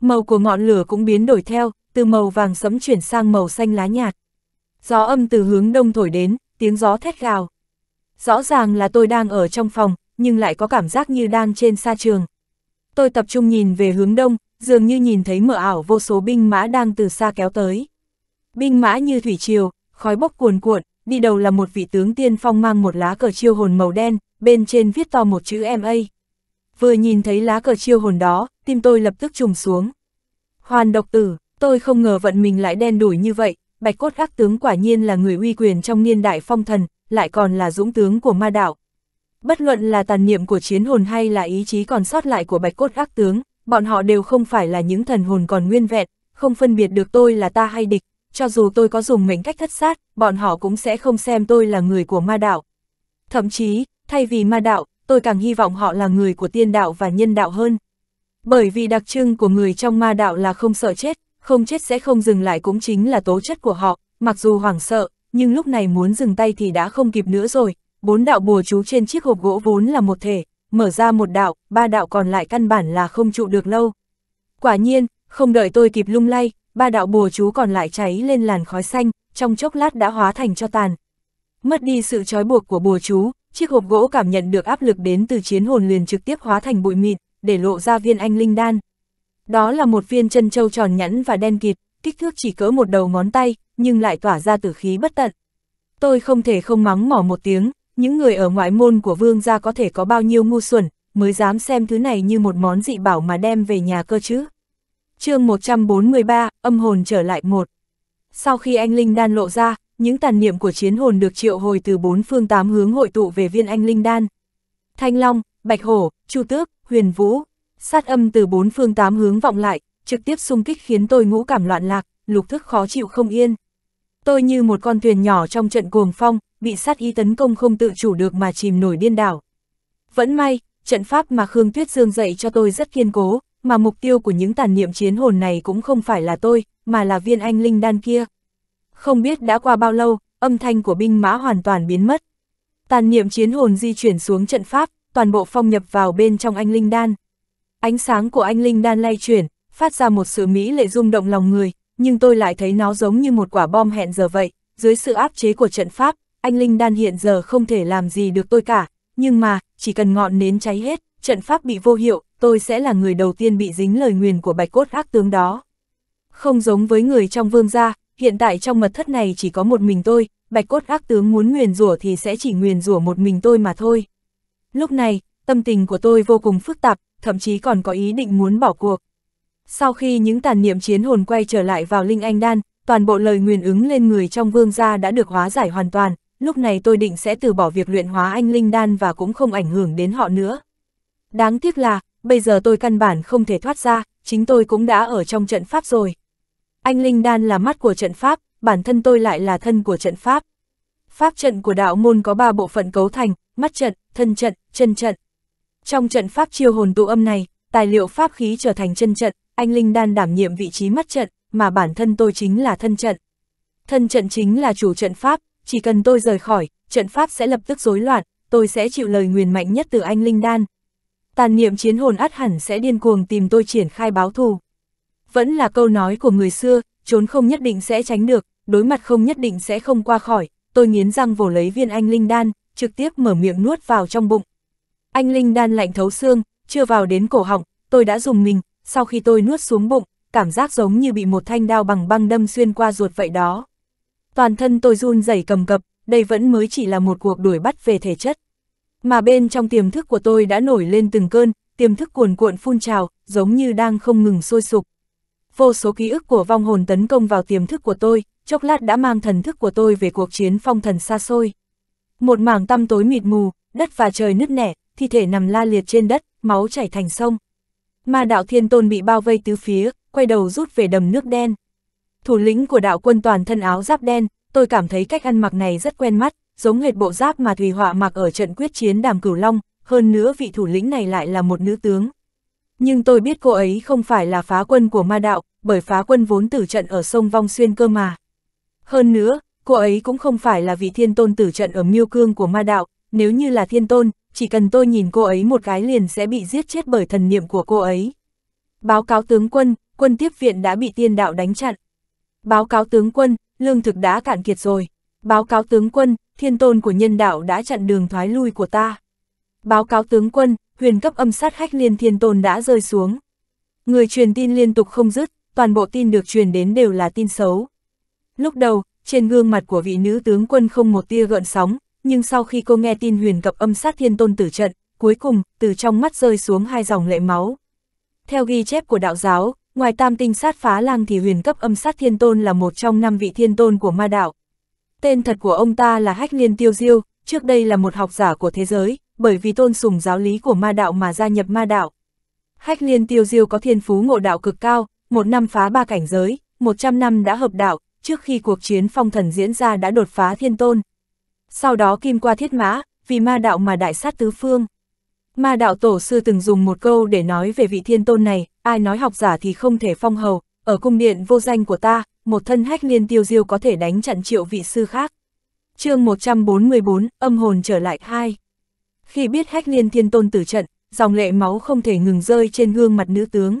Màu của ngọn lửa cũng biến đổi theo, từ màu vàng sẫm chuyển sang màu xanh lá nhạt. Gió âm từ hướng đông thổi đến, tiếng gió thét gào. Rõ ràng là tôi đang ở trong phòng, nhưng lại có cảm giác như đang trên sa trường. Tôi tập trung nhìn về hướng đông, dường như nhìn thấy mờ ảo vô số binh mã đang từ xa kéo tới. Binh mã như thủy triều, khói bốc cuồn cuộn, đi đầu là một vị tướng tiên phong mang một lá cờ chiêu hồn màu đen, bên trên viết to một chữ MA. Vừa nhìn thấy lá cờ chiêu hồn đó, tim tôi lập tức trùng xuống. Hoàn độc tử, tôi không ngờ vận mình lại đen đủi như vậy, bạch cốt các tướng quả nhiên là người uy quyền trong niên đại phong thần, lại còn là dũng tướng của ma đạo. Bất luận là tàn niệm của chiến hồn hay là ý chí còn sót lại của bạch cốt các tướng, bọn họ đều không phải là những thần hồn còn nguyên vẹn, không phân biệt được tôi là ta hay địch, cho dù tôi có dùng mệnh cách thất sát, bọn họ cũng sẽ không xem tôi là người của ma đạo. Thậm chí, thay vì ma đạo, tôi càng hy vọng họ là người của tiên đạo và nhân đạo hơn. Bởi vì đặc trưng của người trong ma đạo là không sợ chết, không chết sẽ không dừng lại cũng chính là tố chất của họ, mặc dù hoảng sợ, nhưng lúc này muốn dừng tay thì đã không kịp nữa rồi. Bốn đạo bùa chú trên chiếc hộp gỗ vốn là một thể, mở ra một đạo, ba đạo còn lại căn bản là không trụ được lâu. Quả nhiên, không đợi tôi kịp lung lay, ba đạo bùa chú còn lại cháy lên làn khói xanh, trong chốc lát đã hóa thành cho tàn. Mất đi sự trói buộc của bùa chú, chiếc hộp gỗ cảm nhận được áp lực đến từ chiến hồn liền trực tiếp hóa thành bụi mịn, để lộ ra viên anh linh đan. Đó là một viên chân châu tròn nhẵn và đen kịt, kích thước chỉ cỡ một đầu ngón tay, nhưng lại tỏa ra tử khí bất tận. Tôi không thể không mắng mỏ một tiếng, những người ở ngoại môn của vương gia có thể có bao nhiêu ngu xuẩn, mới dám xem thứ này như một món dị bảo mà đem về nhà cơ chứ chương 143, âm hồn trở lại một. Sau khi anh Linh Đan lộ ra, những tàn niệm của chiến hồn được triệu hồi từ bốn phương tám hướng hội tụ về viên anh Linh Đan. Thanh Long, Bạch Hổ, Chu Tước, Huyền Vũ, sát âm từ bốn phương tám hướng vọng lại, trực tiếp xung kích khiến tôi ngũ cảm loạn lạc, lục thức khó chịu không yên. Tôi như một con thuyền nhỏ trong trận cuồng phong, bị sát y tấn công không tự chủ được mà chìm nổi điên đảo. Vẫn may, trận pháp mà Khương Tuyết Dương dạy cho tôi rất kiên cố, mà mục tiêu của những tàn niệm chiến hồn này cũng không phải là tôi, mà là viên anh linh đan kia. Không biết đã qua bao lâu, âm thanh của binh mã hoàn toàn biến mất. Tàn niệm chiến hồn di chuyển xuống trận pháp, toàn bộ phong nhập vào bên trong anh linh đan. Ánh sáng của anh linh đan lay chuyển, phát ra một sự mỹ lệ rung động lòng người, nhưng tôi lại thấy nó giống như một quả bom hẹn giờ vậy, dưới sự áp chế của trận pháp, anh linh đan hiện giờ không thể làm gì được tôi cả, nhưng mà, chỉ cần ngọn nến cháy hết, trận pháp bị vô hiệu, tôi sẽ là người đầu tiên bị dính lời nguyền của bạch cốt ác tướng đó. Không giống với người trong vương gia, hiện tại trong mật thất này chỉ có một mình tôi, bạch cốt ác tướng muốn nguyền rủa thì sẽ chỉ nguyền rủa một mình tôi mà thôi. Lúc này, tâm tình của tôi vô cùng phức tạp, thậm chí còn có ý định muốn bỏ cuộc. Sau khi những tàn niệm chiến hồn quay trở lại vào Linh Anh Đan, toàn bộ lời nguyền ứng lên người trong vương gia đã được hóa giải hoàn toàn, lúc này tôi định sẽ từ bỏ việc luyện hóa anh Linh Đan và cũng không ảnh hưởng đến họ nữa. Đáng tiếc là, bây giờ tôi căn bản không thể thoát ra, chính tôi cũng đã ở trong trận pháp rồi. Anh Linh Đan là mắt của trận pháp, bản thân tôi lại là thân của trận pháp. Pháp trận của đạo môn có ba bộ phận cấu thành, mắt trận, thân trận, chân trận. Trong trận pháp chiêu hồn tụ âm này, tài liệu pháp khí trở thành chân trận, anh Linh Đan đảm nhiệm vị trí mắt trận, mà bản thân tôi chính là thân trận. Thân trận chính là chủ trận pháp, chỉ cần tôi rời khỏi, trận pháp sẽ lập tức rối loạn, tôi sẽ chịu lời nguyền mạnh nhất từ anh Linh Đan, tàn niệm chiến hồn át hẳn sẽ điên cuồng tìm tôi triển khai báo thù. Vẫn là câu nói của người xưa, trốn không nhất định sẽ tránh được, đối mặt không nhất định sẽ không qua khỏi, tôi nghiến răng vồ lấy viên anh linh đan, trực tiếp mở miệng nuốt vào trong bụng. Anh linh đan lạnh thấu xương, chưa vào đến cổ họng, tôi đã dùng mình, sau khi tôi nuốt xuống bụng, cảm giác giống như bị một thanh đao bằng băng đâm xuyên qua ruột vậy đó. Toàn thân tôi run rẩy cầm cập, đây vẫn mới chỉ là một cuộc đuổi bắt về thể chất mà bên trong tiềm thức của tôi đã nổi lên từng cơn, tiềm thức cuồn cuộn phun trào, giống như đang không ngừng sôi sục. Vô số ký ức của vong hồn tấn công vào tiềm thức của tôi, chốc lát đã mang thần thức của tôi về cuộc chiến phong thần xa xôi. Một mảng tăm tối mịt mù, đất và trời nứt nẻ, thi thể nằm la liệt trên đất, máu chảy thành sông. Ma đạo thiên tôn bị bao vây tứ phía, quay đầu rút về đầm nước đen. Thủ lĩnh của đạo quân toàn thân áo giáp đen, tôi cảm thấy cách ăn mặc này rất quen mắt, giống hệt bộ giáp mà Thùy Họa mặc ở trận quyết chiến đàm cửu long, hơn nữa vị thủ lĩnh này lại là một nữ tướng. Nhưng tôi biết cô ấy không phải là phá quân của ma đạo, bởi phá quân vốn tử trận ở sông Vong Xuyên cơ mà. Hơn nữa, cô ấy cũng không phải là vị thiên tôn tử trận ở miêu cương của ma đạo, nếu như là thiên tôn, chỉ cần tôi nhìn cô ấy một cái liền sẽ bị giết chết bởi thần niệm của cô ấy. Báo cáo tướng quân, quân tiếp viện đã bị tiên đạo đánh chặn. Báo cáo tướng quân, lương thực đã cạn kiệt rồi. Báo cáo tướng quân, thiên tôn của nhân đạo đã chặn đường thoái lui của ta. Báo cáo tướng quân, huyền cấp âm sát khách liên thiên tôn đã rơi xuống. Người truyền tin liên tục không dứt, toàn bộ tin được truyền đến đều là tin xấu. Lúc đầu, trên gương mặt của vị nữ tướng quân không một tia gợn sóng, nhưng sau khi cô nghe tin huyền cấp âm sát thiên tôn tử trận, cuối cùng, từ trong mắt rơi xuống hai dòng lệ máu. Theo ghi chép của đạo giáo, ngoài tam tinh sát phá lang thì huyền cấp âm sát thiên tôn là một trong năm vị thiên tôn của ma đạo, Tên thật của ông ta là Hách Liên Tiêu Diêu, trước đây là một học giả của thế giới, bởi vì tôn sùng giáo lý của ma đạo mà gia nhập ma đạo. Hách Liên Tiêu Diêu có thiên phú ngộ đạo cực cao, một năm phá ba cảnh giới, một trăm năm đã hợp đạo, trước khi cuộc chiến phong thần diễn ra đã đột phá thiên tôn. Sau đó kim qua thiết mã, vì ma đạo mà đại sát tứ phương. Ma đạo tổ sư từng dùng một câu để nói về vị thiên tôn này, ai nói học giả thì không thể phong hầu, ở cung điện vô danh của ta, một thân hách liên tiêu diêu có thể đánh chặn triệu vị sư khác. chương 144, âm hồn trở lại hai. Khi biết hách liên thiên tôn tử trận, dòng lệ máu không thể ngừng rơi trên gương mặt nữ tướng.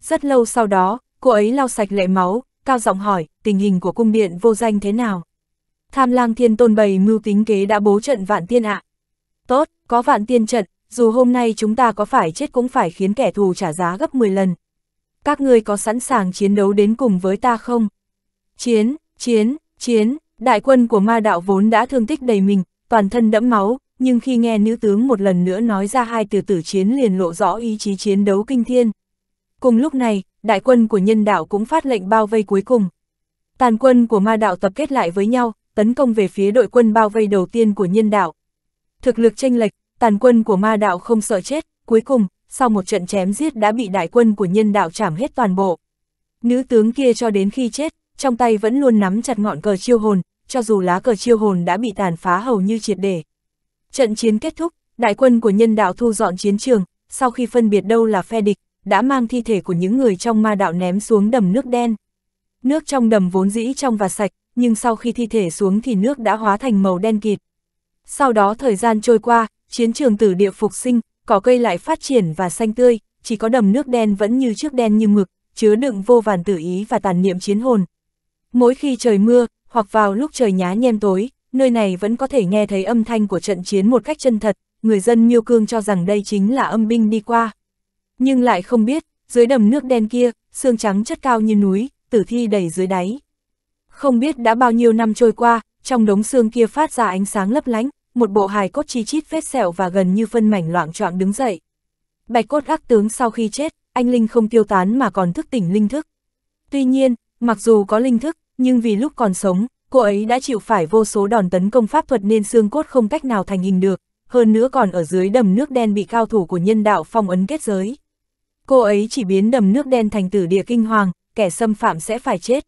Rất lâu sau đó, cô ấy lau sạch lệ máu, cao giọng hỏi, tình hình của cung điện vô danh thế nào? Tham lang thiên tôn bày mưu tính kế đã bố trận vạn tiên ạ. Tốt, có vạn tiên trận, dù hôm nay chúng ta có phải chết cũng phải khiến kẻ thù trả giá gấp 10 lần, các ngươi có sẵn sàng chiến đấu đến cùng với ta không? Chiến, chiến, chiến, đại quân của ma đạo vốn đã thương tích đầy mình, toàn thân đẫm máu, nhưng khi nghe nữ tướng một lần nữa nói ra hai từ tử chiến liền lộ rõ ý chí chiến đấu kinh thiên. Cùng lúc này, đại quân của nhân đạo cũng phát lệnh bao vây cuối cùng. Tàn quân của ma đạo tập kết lại với nhau, tấn công về phía đội quân bao vây đầu tiên của nhân đạo. Thực lực tranh lệch, tàn quân của ma đạo không sợ chết, cuối cùng, sau một trận chém giết đã bị đại quân của nhân đạo chảm hết toàn bộ. Nữ tướng kia cho đến khi chết, trong tay vẫn luôn nắm chặt ngọn cờ chiêu hồn, cho dù lá cờ chiêu hồn đã bị tàn phá hầu như triệt để. Trận chiến kết thúc, đại quân của nhân đạo thu dọn chiến trường, sau khi phân biệt đâu là phe địch, đã mang thi thể của những người trong ma đạo ném xuống đầm nước đen. Nước trong đầm vốn dĩ trong và sạch, nhưng sau khi thi thể xuống thì nước đã hóa thành màu đen kịt. Sau đó thời gian trôi qua, chiến trường tử địa phục sinh, cỏ cây lại phát triển và xanh tươi, chỉ có đầm nước đen vẫn như trước đen như mực, chứa đựng vô vàn tử ý và tàn niệm chiến hồn. Mỗi khi trời mưa, hoặc vào lúc trời nhá nhem tối, nơi này vẫn có thể nghe thấy âm thanh của trận chiến một cách chân thật, người dân miêu cương cho rằng đây chính là âm binh đi qua. Nhưng lại không biết, dưới đầm nước đen kia, xương trắng chất cao như núi, tử thi đầy dưới đáy. Không biết đã bao nhiêu năm trôi qua, trong đống xương kia phát ra ánh sáng lấp lánh, một bộ hài cốt chi chít vết sẹo và gần như phân mảnh loạn choạng đứng dậy. Bạch cốt ác tướng sau khi chết, anh Linh không tiêu tán mà còn thức tỉnh linh thức. Tuy nhiên, mặc dù có linh thức, nhưng vì lúc còn sống, cô ấy đã chịu phải vô số đòn tấn công pháp thuật nên xương cốt không cách nào thành hình được, hơn nữa còn ở dưới đầm nước đen bị cao thủ của nhân đạo phong ấn kết giới. Cô ấy chỉ biến đầm nước đen thành tử địa kinh hoàng, kẻ xâm phạm sẽ phải chết.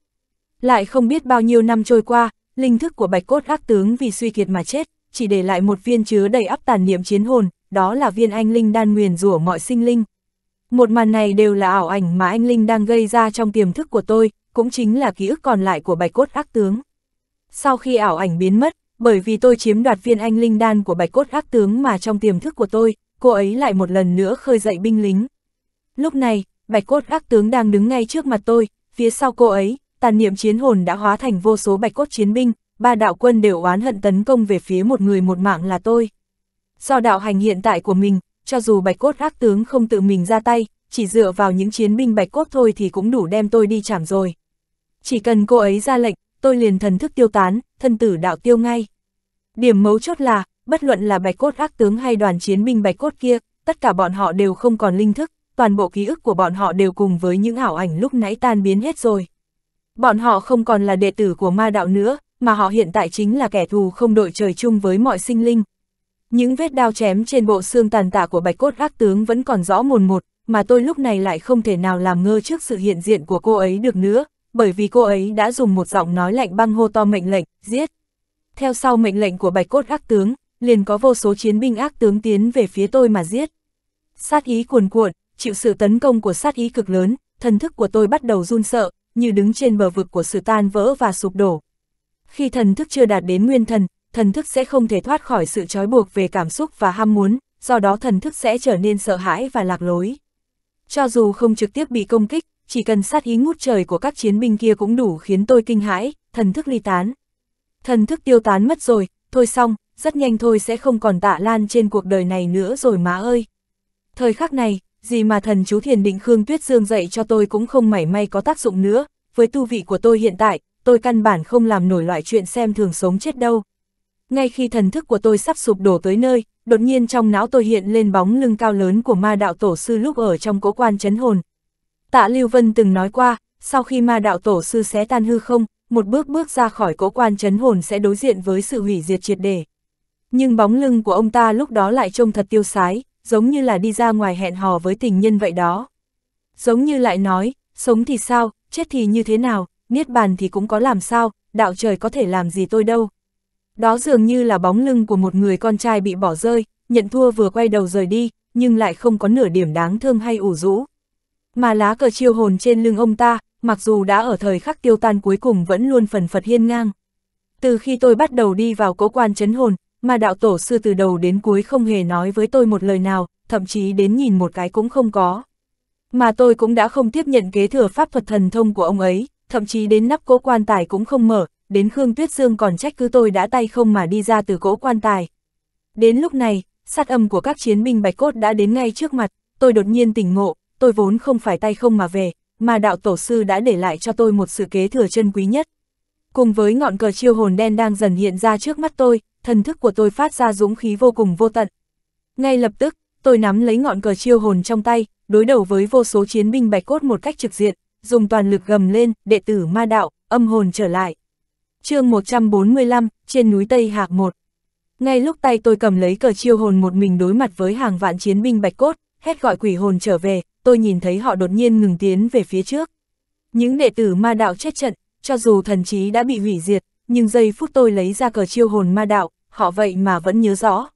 Lại không biết bao nhiêu năm trôi qua, linh thức của bạch cốt ác tướng vì suy kiệt mà chết, chỉ để lại một viên chứa đầy ắp tàn niệm chiến hồn, đó là viên anh linh đan nguyền rủa mọi sinh linh. Một màn này đều là ảo ảnh mà anh linh đang gây ra trong tiềm thức của tôi, cũng chính là ký ức còn lại của bạch cốt ác tướng. Sau khi ảo ảnh biến mất, bởi vì tôi chiếm đoạt viên anh linh đan của bạch cốt ác tướng mà trong tiềm thức của tôi, cô ấy lại một lần nữa khơi dậy binh lính. Lúc này, bạch cốt ác tướng đang đứng ngay trước mặt tôi, phía sau cô ấy, tàn niệm chiến hồn đã hóa thành vô số bạch cốt chiến binh, ba đạo quân đều oán hận tấn công về phía một người một mạng là tôi. Do đạo hành hiện tại của mình, cho dù bạch cốt ác tướng không tự mình ra tay, chỉ dựa vào những chiến binh bạch cốt thôi thì cũng đủ đem tôi đi chảm rồi. Chỉ cần cô ấy ra lệnh, tôi liền thần thức tiêu tán, thân tử đạo tiêu ngay. Điểm mấu chốt là, bất luận là bạch cốt ác tướng hay đoàn chiến binh bạch cốt kia, tất cả bọn họ đều không còn linh thức, toàn bộ ký ức của bọn họ đều cùng với những ảo ảnh lúc nãy tan biến hết rồi. Bọn họ không còn là đệ tử của ma đạo nữa, mà họ hiện tại chính là kẻ thù không đội trời chung với mọi sinh linh. Những vết đao chém trên bộ xương tàn tạ của bạch cốt ác tướng vẫn còn rõ mồn một, mà tôi lúc này lại không thể nào làm ngơ trước sự hiện diện của cô ấy được nữa, bởi vì cô ấy đã dùng một giọng nói lạnh băng hô to mệnh lệnh, giết. Theo sau mệnh lệnh của bạch cốt ác tướng, liền có vô số chiến binh ác tướng tiến về phía tôi mà giết. Sát ý cuồn cuộn, chịu sự tấn công của sát ý cực lớn, thần thức của tôi bắt đầu run sợ, như đứng trên bờ vực của sự tan vỡ và sụp đổ, khi thần thức chưa đạt đến nguyên thần, thần thức sẽ không thể thoát khỏi sự trói buộc về cảm xúc và ham muốn, do đó thần thức sẽ trở nên sợ hãi và lạc lối. Cho dù không trực tiếp bị công kích, chỉ cần sát ý ngút trời của các chiến binh kia cũng đủ khiến tôi kinh hãi, thần thức ly tán. Thần thức tiêu tán mất rồi, thôi xong, rất nhanh thôi sẽ không còn tạ lan trên cuộc đời này nữa rồi má ơi. Thời khắc này, gì mà thần chú thiền định Khương Tuyết Dương dạy cho tôi cũng không mảy may có tác dụng nữa, với tu vị của tôi hiện tại, tôi căn bản không làm nổi loại chuyện xem thường sống chết đâu. Ngay khi thần thức của tôi sắp sụp đổ tới nơi, đột nhiên trong não tôi hiện lên bóng lưng cao lớn của ma đạo tổ sư lúc ở trong cố quan chấn hồn. Tạ Lưu Vân từng nói qua, sau khi ma đạo tổ sư xé tan hư không, một bước bước ra khỏi cố quan chấn hồn sẽ đối diện với sự hủy diệt triệt đề. Nhưng bóng lưng của ông ta lúc đó lại trông thật tiêu sái, giống như là đi ra ngoài hẹn hò với tình nhân vậy đó. Giống như lại nói, sống thì sao, chết thì như thế nào, niết bàn thì cũng có làm sao, đạo trời có thể làm gì tôi đâu. Đó dường như là bóng lưng của một người con trai bị bỏ rơi, nhận thua vừa quay đầu rời đi, nhưng lại không có nửa điểm đáng thương hay ủ rũ. Mà lá cờ chiêu hồn trên lưng ông ta, mặc dù đã ở thời khắc tiêu tan cuối cùng vẫn luôn phần phật hiên ngang. Từ khi tôi bắt đầu đi vào cố quan chấn hồn, mà đạo tổ sư từ đầu đến cuối không hề nói với tôi một lời nào, thậm chí đến nhìn một cái cũng không có. Mà tôi cũng đã không tiếp nhận kế thừa pháp thuật thần thông của ông ấy, thậm chí đến nắp cỗ quan tài cũng không mở, đến Khương Tuyết Dương còn trách cứ tôi đã tay không mà đi ra từ cỗ quan tài. Đến lúc này, sát âm của các chiến binh bạch cốt đã đến ngay trước mặt, tôi đột nhiên tỉnh ngộ, tôi vốn không phải tay không mà về, mà đạo tổ sư đã để lại cho tôi một sự kế thừa chân quý nhất. Cùng với ngọn cờ chiêu hồn đen đang dần hiện ra trước mắt tôi, thần thức của tôi phát ra dũng khí vô cùng vô tận. Ngay lập tức, tôi nắm lấy ngọn cờ chiêu hồn trong tay, đối đầu với vô số chiến binh bạch cốt một cách trực diện, dùng toàn lực gầm lên, đệ tử ma đạo, âm hồn trở lại. chương 145, trên núi Tây Hạc 1. Ngay lúc tay tôi cầm lấy cờ chiêu hồn một mình đối mặt với hàng vạn chiến binh bạch cốt, hét gọi quỷ hồn trở về, tôi nhìn thấy họ đột nhiên ngừng tiến về phía trước. Những đệ tử ma đạo chết trận, cho dù thần trí đã bị hủy diệt, nhưng giây phút tôi lấy ra cờ chiêu hồn ma đạo, họ vậy mà vẫn nhớ rõ.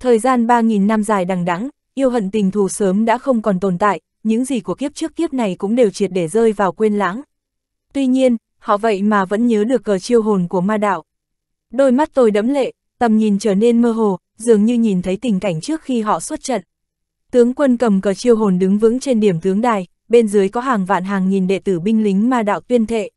Thời gian 3.000 năm dài đằng đẵng yêu hận tình thù sớm đã không còn tồn tại, những gì của kiếp trước kiếp này cũng đều triệt để rơi vào quên lãng. Tuy nhiên, họ vậy mà vẫn nhớ được cờ chiêu hồn của ma đạo. Đôi mắt tôi đẫm lệ, tầm nhìn trở nên mơ hồ, dường như nhìn thấy tình cảnh trước khi họ xuất trận. Tướng quân cầm cờ chiêu hồn đứng vững trên điểm tướng đài, bên dưới có hàng vạn hàng nghìn đệ tử binh lính ma đạo tuyên thệ.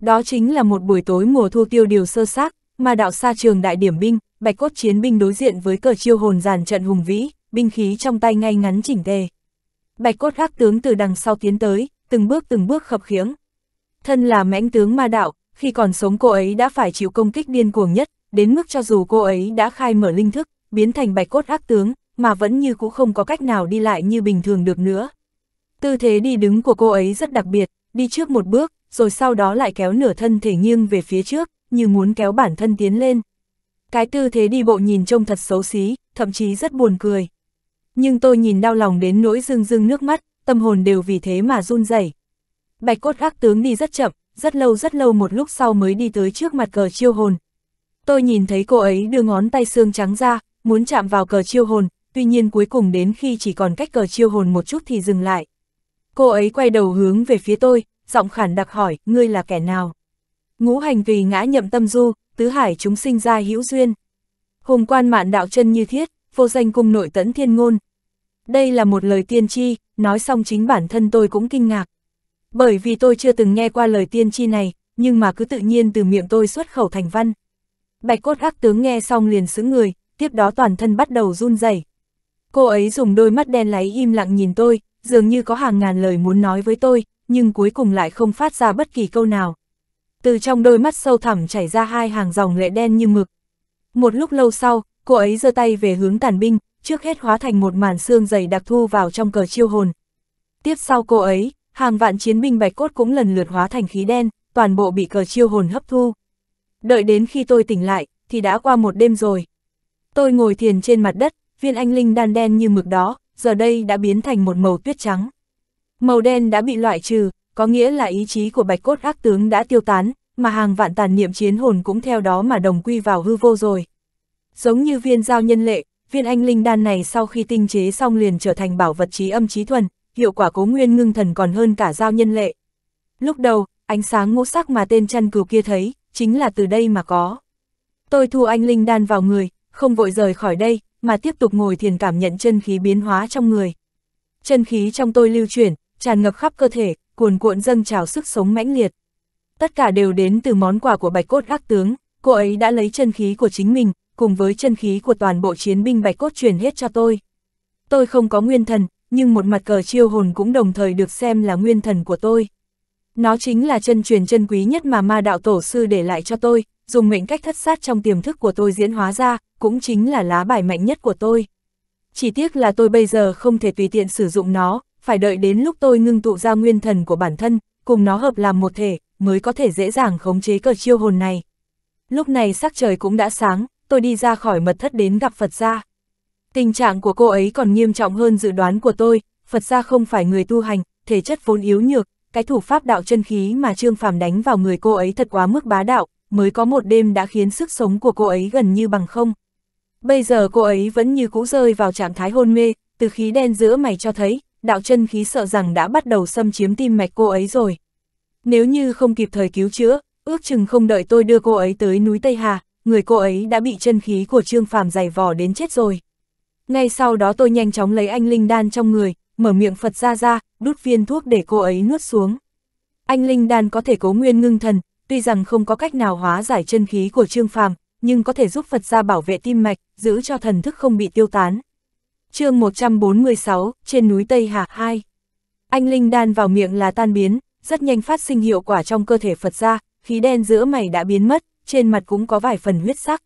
Đó chính là một buổi tối mùa thu tiêu điều sơ xác, ma đạo xa trường đại điểm binh, bạch cốt chiến binh đối diện với cờ chiêu hồn dàn trận hùng vĩ, binh khí trong tay ngay ngắn chỉnh tề bạch cốt hắc tướng từ đằng sau tiến tới, từng bước từng bước khập khiễng. Thân là mãnh tướng ma đạo, khi còn sống cô ấy đã phải chịu công kích điên cuồng nhất, đến mức cho dù cô ấy đã khai mở linh thức, biến thành bạch cốt ác tướng, mà vẫn như cũ không có cách nào đi lại như bình thường được nữa. Tư thế đi đứng của cô ấy rất đặc biệt, đi trước một bước, rồi sau đó lại kéo nửa thân thể nghiêng về phía trước, như muốn kéo bản thân tiến lên. Cái tư thế đi bộ nhìn trông thật xấu xí, thậm chí rất buồn cười nhưng tôi nhìn đau lòng đến nỗi rưng rưng nước mắt, tâm hồn đều vì thế mà run rẩy. Bạch cốt ác tướng đi rất chậm, rất lâu rất lâu một lúc sau mới đi tới trước mặt cờ chiêu hồn. Tôi nhìn thấy cô ấy đưa ngón tay xương trắng ra, muốn chạm vào cờ chiêu hồn, tuy nhiên cuối cùng đến khi chỉ còn cách cờ chiêu hồn một chút thì dừng lại. Cô ấy quay đầu hướng về phía tôi, giọng khản đặc hỏi, ngươi là kẻ nào? Ngũ hành vì ngã nhậm tâm du, tứ hải chúng sinh ra hữu duyên. Hùng quan mạn đạo chân như thiết, vô danh cung nội tẫn thiên ngôn. Đây là một lời tiên tri, nói xong chính bản thân tôi cũng kinh ngạc. Bởi vì tôi chưa từng nghe qua lời tiên tri này, nhưng mà cứ tự nhiên từ miệng tôi xuất khẩu thành văn. Bạch cốt ác tướng nghe xong liền sững người, tiếp đó toàn thân bắt đầu run rẩy. Cô ấy dùng đôi mắt đen láy im lặng nhìn tôi, dường như có hàng ngàn lời muốn nói với tôi, nhưng cuối cùng lại không phát ra bất kỳ câu nào. Từ trong đôi mắt sâu thẳm chảy ra hai hàng dòng lệ đen như mực. Một lúc lâu sau, cô ấy giơ tay về hướng tàn binh, trước hết hóa thành một màn xương dày đặc thu vào trong cờ chiêu hồn. Tiếp sau cô ấy, hàng vạn chiến binh bạch cốt cũng lần lượt hóa thành khí đen, toàn bộ bị cờ chiêu hồn hấp thu. Đợi đến khi tôi tỉnh lại, thì đã qua một đêm rồi. Tôi ngồi thiền trên mặt đất, viên anh linh đan đen như mực đó, giờ đây đã biến thành một màu tuyết trắng. Màu đen đã bị loại trừ, có nghĩa là ý chí của bạch cốt ác tướng đã tiêu tán, mà hàng vạn tàn niệm chiến hồn cũng theo đó mà đồng quy vào hư vô rồi. Giống như viên giao nhân lệ, viên anh linh đan này sau khi tinh chế xong liền trở thành bảo vật trí âm trí thuần, hiệu quả cố nguyên ngưng thần còn hơn cả giao nhân lệ. Lúc đầu, ánh sáng ngũ sắc mà tên chăn cừu kia thấy, chính là từ đây mà có. Tôi thu anh linh đan vào người, không vội rời khỏi đây, mà tiếp tục ngồi thiền cảm nhận chân khí biến hóa trong người. Chân khí trong tôi lưu chuyển, tràn ngập khắp cơ thể, cuồn cuộn dâng trào sức sống mãnh liệt. Tất cả đều đến từ món quà của bạch cốt ác tướng, cô ấy đã lấy chân khí của chính mình, cùng với chân khí của toàn bộ chiến binh bạch cốt truyền hết cho tôi. Tôi không có nguyên thần, nhưng một mặt cờ chiêu hồn cũng đồng thời được xem là nguyên thần của tôi. Nó chính là chân truyền chân quý nhất mà ma đạo tổ sư để lại cho tôi, dùng mệnh cách thất sát trong tiềm thức của tôi diễn hóa ra, cũng chính là lá bài mạnh nhất của tôi. Chỉ tiếc là tôi bây giờ không thể tùy tiện sử dụng nó, phải đợi đến lúc tôi ngưng tụ ra nguyên thần của bản thân, cùng nó hợp làm một thể, mới có thể dễ dàng khống chế cờ chiêu hồn này. Lúc này sắc trời cũng đã sáng, tôi đi ra khỏi mật thất đến gặp Phật gia. Tình trạng của cô ấy còn nghiêm trọng hơn dự đoán của tôi, Phật gia không phải người tu hành, thể chất vốn yếu nhược, cái thủ pháp đạo chân khí mà Trương Phàm đánh vào người cô ấy thật quá mức bá đạo, mới có một đêm đã khiến sức sống của cô ấy gần như bằng không. Bây giờ cô ấy vẫn như cũ rơi vào trạng thái hôn mê, từ khí đen giữa mày cho thấy, đạo chân khí sợ rằng đã bắt đầu xâm chiếm tim mạch cô ấy rồi. Nếu như không kịp thời cứu chữa, ước chừng không đợi tôi đưa cô ấy tới núi Tây Hà, người cô ấy đã bị chân khí của Trương Phàm giày vò đến chết rồi. Ngay sau đó tôi nhanh chóng lấy anh Linh Đan trong người, mở miệng Phật ra ra, đút viên thuốc để cô ấy nuốt xuống. Anh Linh Đan có thể cố nguyên ngưng thần, tuy rằng không có cách nào hóa giải chân khí của Trương Phàm, nhưng có thể giúp Phật gia bảo vệ tim mạch, giữ cho thần thức không bị tiêu tán. chương 146, trên núi Tây Hà 2 Anh Linh Đan vào miệng là tan biến, rất nhanh phát sinh hiệu quả trong cơ thể Phật gia, khí đen giữa mày đã biến mất, trên mặt cũng có vài phần huyết sắc.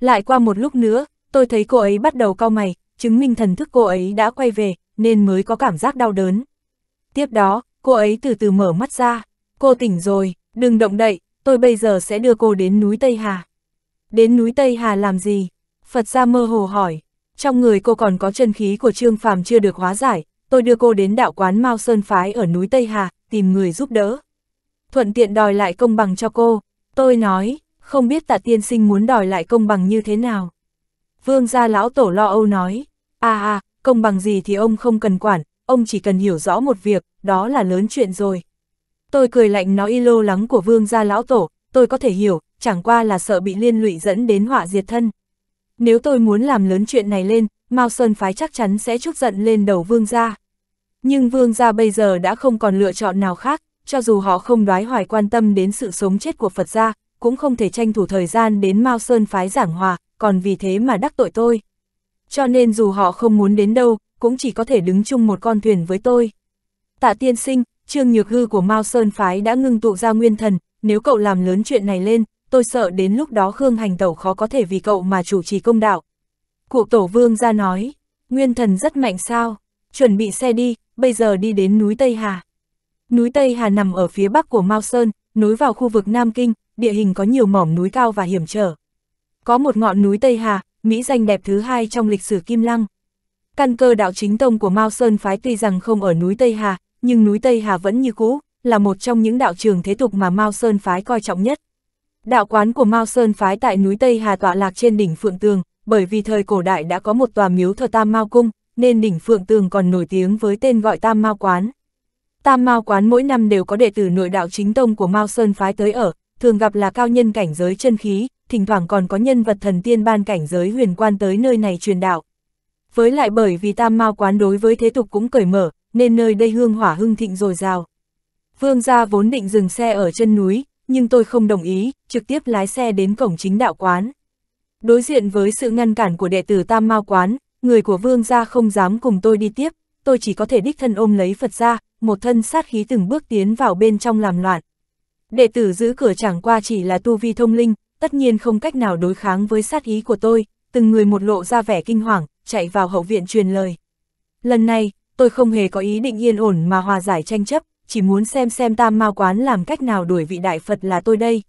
Lại qua một lúc nữa, tôi thấy cô ấy bắt đầu cau mày, chứng minh thần thức cô ấy đã quay về, nên mới có cảm giác đau đớn. Tiếp đó, cô ấy từ từ mở mắt ra. Cô tỉnh rồi, đừng động đậy, tôi bây giờ sẽ đưa cô đến núi Tây Hà. Đến núi Tây Hà làm gì? Phật gia mơ hồ hỏi. Trong người cô còn có chân khí của Trương Phàm chưa được hóa giải, tôi đưa cô đến đạo quán Mao Sơn Phái ở núi Tây Hà, tìm người giúp đỡ. Thuận tiện đòi lại công bằng cho cô. Tôi nói, không biết tạ tiên sinh muốn đòi lại công bằng như thế nào. Vương gia lão tổ lo âu nói, a à, a à, công bằng gì thì ông không cần quản, ông chỉ cần hiểu rõ một việc, đó là lớn chuyện rồi. Tôi cười lạnh nói y lô lắng của vương gia lão tổ, tôi có thể hiểu, chẳng qua là sợ bị liên lụy dẫn đến họa diệt thân. Nếu tôi muốn làm lớn chuyện này lên, Mao Sơn Phái chắc chắn sẽ trút giận lên đầu vương gia. Nhưng vương gia bây giờ đã không còn lựa chọn nào khác, cho dù họ không đoái hoài quan tâm đến sự sống chết của Phật gia, cũng không thể tranh thủ thời gian đến Mao Sơn phái giảng hòa, còn vì thế mà đắc tội tôi. Cho nên dù họ không muốn đến đâu, cũng chỉ có thể đứng chung một con thuyền với tôi. Tạ tiên sinh, trương nhược hư của Mao Sơn phái đã ngưng tụ ra nguyên thần, nếu cậu làm lớn chuyện này lên, tôi sợ đến lúc đó Khương Hành Tẩu khó có thể vì cậu mà chủ trì công đạo. Cụ Tổ Vương ra nói, nguyên thần rất mạnh sao, chuẩn bị xe đi, bây giờ đi đến núi Tây Hà. Núi Tây Hà nằm ở phía bắc của Mao Sơn, nối vào khu vực Nam Kinh, địa hình có nhiều mỏm núi cao và hiểm trở. Có một ngọn núi Tây Hà, Mỹ danh đẹp thứ hai trong lịch sử Kim Lăng. Căn cơ đạo chính tông của Mao Sơn Phái tuy rằng không ở núi Tây Hà, nhưng núi Tây Hà vẫn như cũ, là một trong những đạo trường thế tục mà Mao Sơn Phái coi trọng nhất. Đạo quán của Mao Sơn Phái tại núi Tây Hà tọa lạc trên đỉnh Phượng Tường, bởi vì thời cổ đại đã có một tòa miếu thờ Tam Mao Cung, nên đỉnh Phượng Tường còn nổi tiếng với tên gọi Tam Mao Quán. Tam Mao Quán mỗi năm đều có đệ tử nội đạo chính tông của Mao Sơn Phái tới ở, thường gặp là cao nhân cảnh giới chân khí, thỉnh thoảng còn có nhân vật thần tiên ban cảnh giới huyền quan tới nơi này truyền đạo. Với lại bởi vì tam mao quán đối với thế tục cũng cởi mở, nên nơi đây hương hỏa hưng thịnh dồi dào. Vương gia vốn định dừng xe ở chân núi, nhưng tôi không đồng ý, trực tiếp lái xe đến cổng chính đạo quán. Đối diện với sự ngăn cản của đệ tử Tam Mao quán, người của vương gia không dám cùng tôi đi tiếp, tôi chỉ có thể đích thân ôm lấy Phật gia, một thân sát khí từng bước tiến vào bên trong làm loạn. Đệ tử giữ cửa chẳng qua chỉ là tu vi thông linh, tất nhiên không cách nào đối kháng với sát ý của tôi, từng người một lộ ra vẻ kinh hoàng, chạy vào hậu viện truyền lời. Lần này, tôi không hề có ý định yên ổn mà hòa giải tranh chấp, chỉ muốn xem xem tam ma quán làm cách nào đuổi vị đại Phật là tôi đây.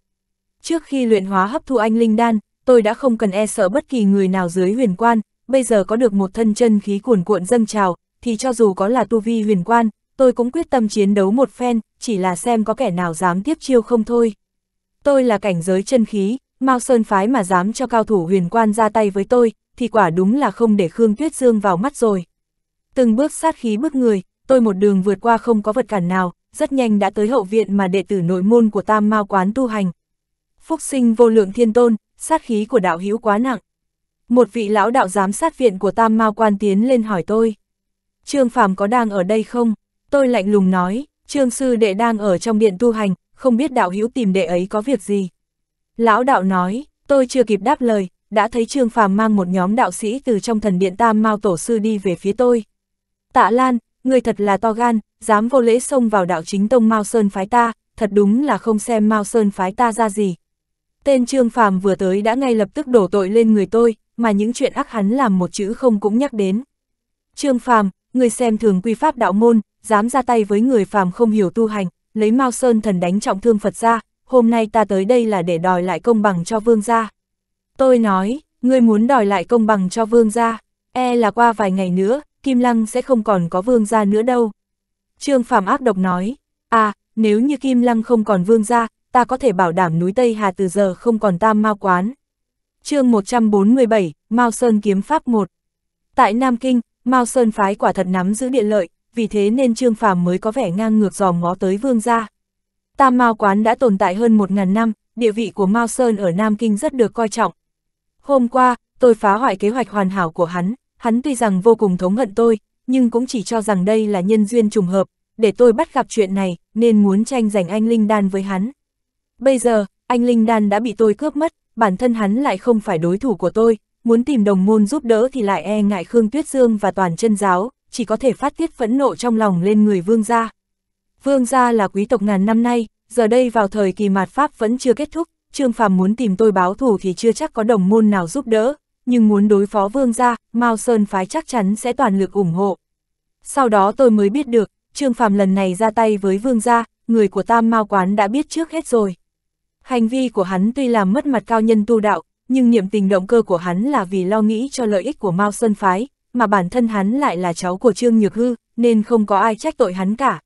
Trước khi luyện hóa hấp thu anh linh đan, tôi đã không cần e sợ bất kỳ người nào dưới huyền quan, bây giờ có được một thân chân khí cuồn cuộn dâng trào, thì cho dù có là tu vi huyền quan, tôi cũng quyết tâm chiến đấu một phen, chỉ là xem có kẻ nào dám tiếp chiêu không thôi. Tôi là cảnh giới chân khí, Mao Sơn Phái mà dám cho cao thủ huyền quan ra tay với tôi, thì quả đúng là không để Khương Tuyết Dương vào mắt rồi. Từng bước sát khí bước người, tôi một đường vượt qua không có vật cản nào, rất nhanh đã tới hậu viện mà đệ tử nội môn của Tam Mao Quán tu hành. Phúc sinh vô lượng thiên tôn, sát khí của đạo hữu quá nặng. Một vị lão đạo giám sát viện của Tam Mao Quan tiến lên hỏi tôi. Trương Phàm có đang ở đây không? Tôi lạnh lùng nói, trương sư đệ đang ở trong điện tu hành, không biết đạo hữu tìm đệ ấy có việc gì. Lão đạo nói, tôi chưa kịp đáp lời, đã thấy trương phàm mang một nhóm đạo sĩ từ trong thần điện tam mao tổ sư đi về phía tôi. Tạ Lan, người thật là to gan, dám vô lễ xông vào đạo chính tông Mao Sơn phái ta, thật đúng là không xem Mao Sơn phái ta ra gì. Tên Trương Phàm vừa tới đã ngay lập tức đổ tội lên người tôi, mà những chuyện ác hắn làm một chữ không cũng nhắc đến. Trương Phàm, người xem thường quy pháp đạo môn, dám ra tay với người phàm không hiểu tu hành, lấy Mao Sơn thần đánh trọng thương Phật ra, hôm nay ta tới đây là để đòi lại công bằng cho vương gia. Tôi nói, ngươi muốn đòi lại công bằng cho vương gia, e là qua vài ngày nữa, Kim Lăng sẽ không còn có vương gia nữa đâu. Trương Phạm ác độc nói, à, nếu như Kim Lăng không còn vương gia, ta có thể bảo đảm núi Tây Hà từ giờ không còn tam mao quán. chương 147, Mao Sơn Kiếm Pháp 1 Tại Nam Kinh, Mao Sơn phái quả thật nắm giữ địa lợi, vì thế nên Trương Phàm mới có vẻ ngang ngược dòm ngó tới vương gia. Tam Mao quán đã tồn tại hơn một ngàn năm, địa vị của Mao Sơn ở Nam Kinh rất được coi trọng. Hôm qua, tôi phá hoại kế hoạch hoàn hảo của hắn, hắn tuy rằng vô cùng thống hận tôi, nhưng cũng chỉ cho rằng đây là nhân duyên trùng hợp, để tôi bắt gặp chuyện này, nên muốn tranh giành anh Linh Đan với hắn. Bây giờ, anh Linh Đan đã bị tôi cướp mất, bản thân hắn lại không phải đối thủ của tôi, muốn tìm đồng môn giúp đỡ thì lại e ngại Khương Tuyết Dương và toàn chân giáo, chỉ có thể phát tiết phẫn nộ trong lòng lên người vương gia. Vương gia là quý tộc ngàn năm nay, giờ đây vào thời kỳ mạt Pháp vẫn chưa kết thúc, Trương Phàm muốn tìm tôi báo thù thì chưa chắc có đồng môn nào giúp đỡ, nhưng muốn đối phó vương gia, Mao Sơn phái chắc chắn sẽ toàn lực ủng hộ. Sau đó tôi mới biết được, Trương Phàm lần này ra tay với vương gia, người của Tam Mao Quán đã biết trước hết rồi. Hành vi của hắn tuy làm mất mặt cao nhân tu đạo, nhưng niệm tình động cơ của hắn là vì lo nghĩ cho lợi ích của Mao Sơn Phái, mà bản thân hắn lại là cháu của Trương Nhược Hư, nên không có ai trách tội hắn cả.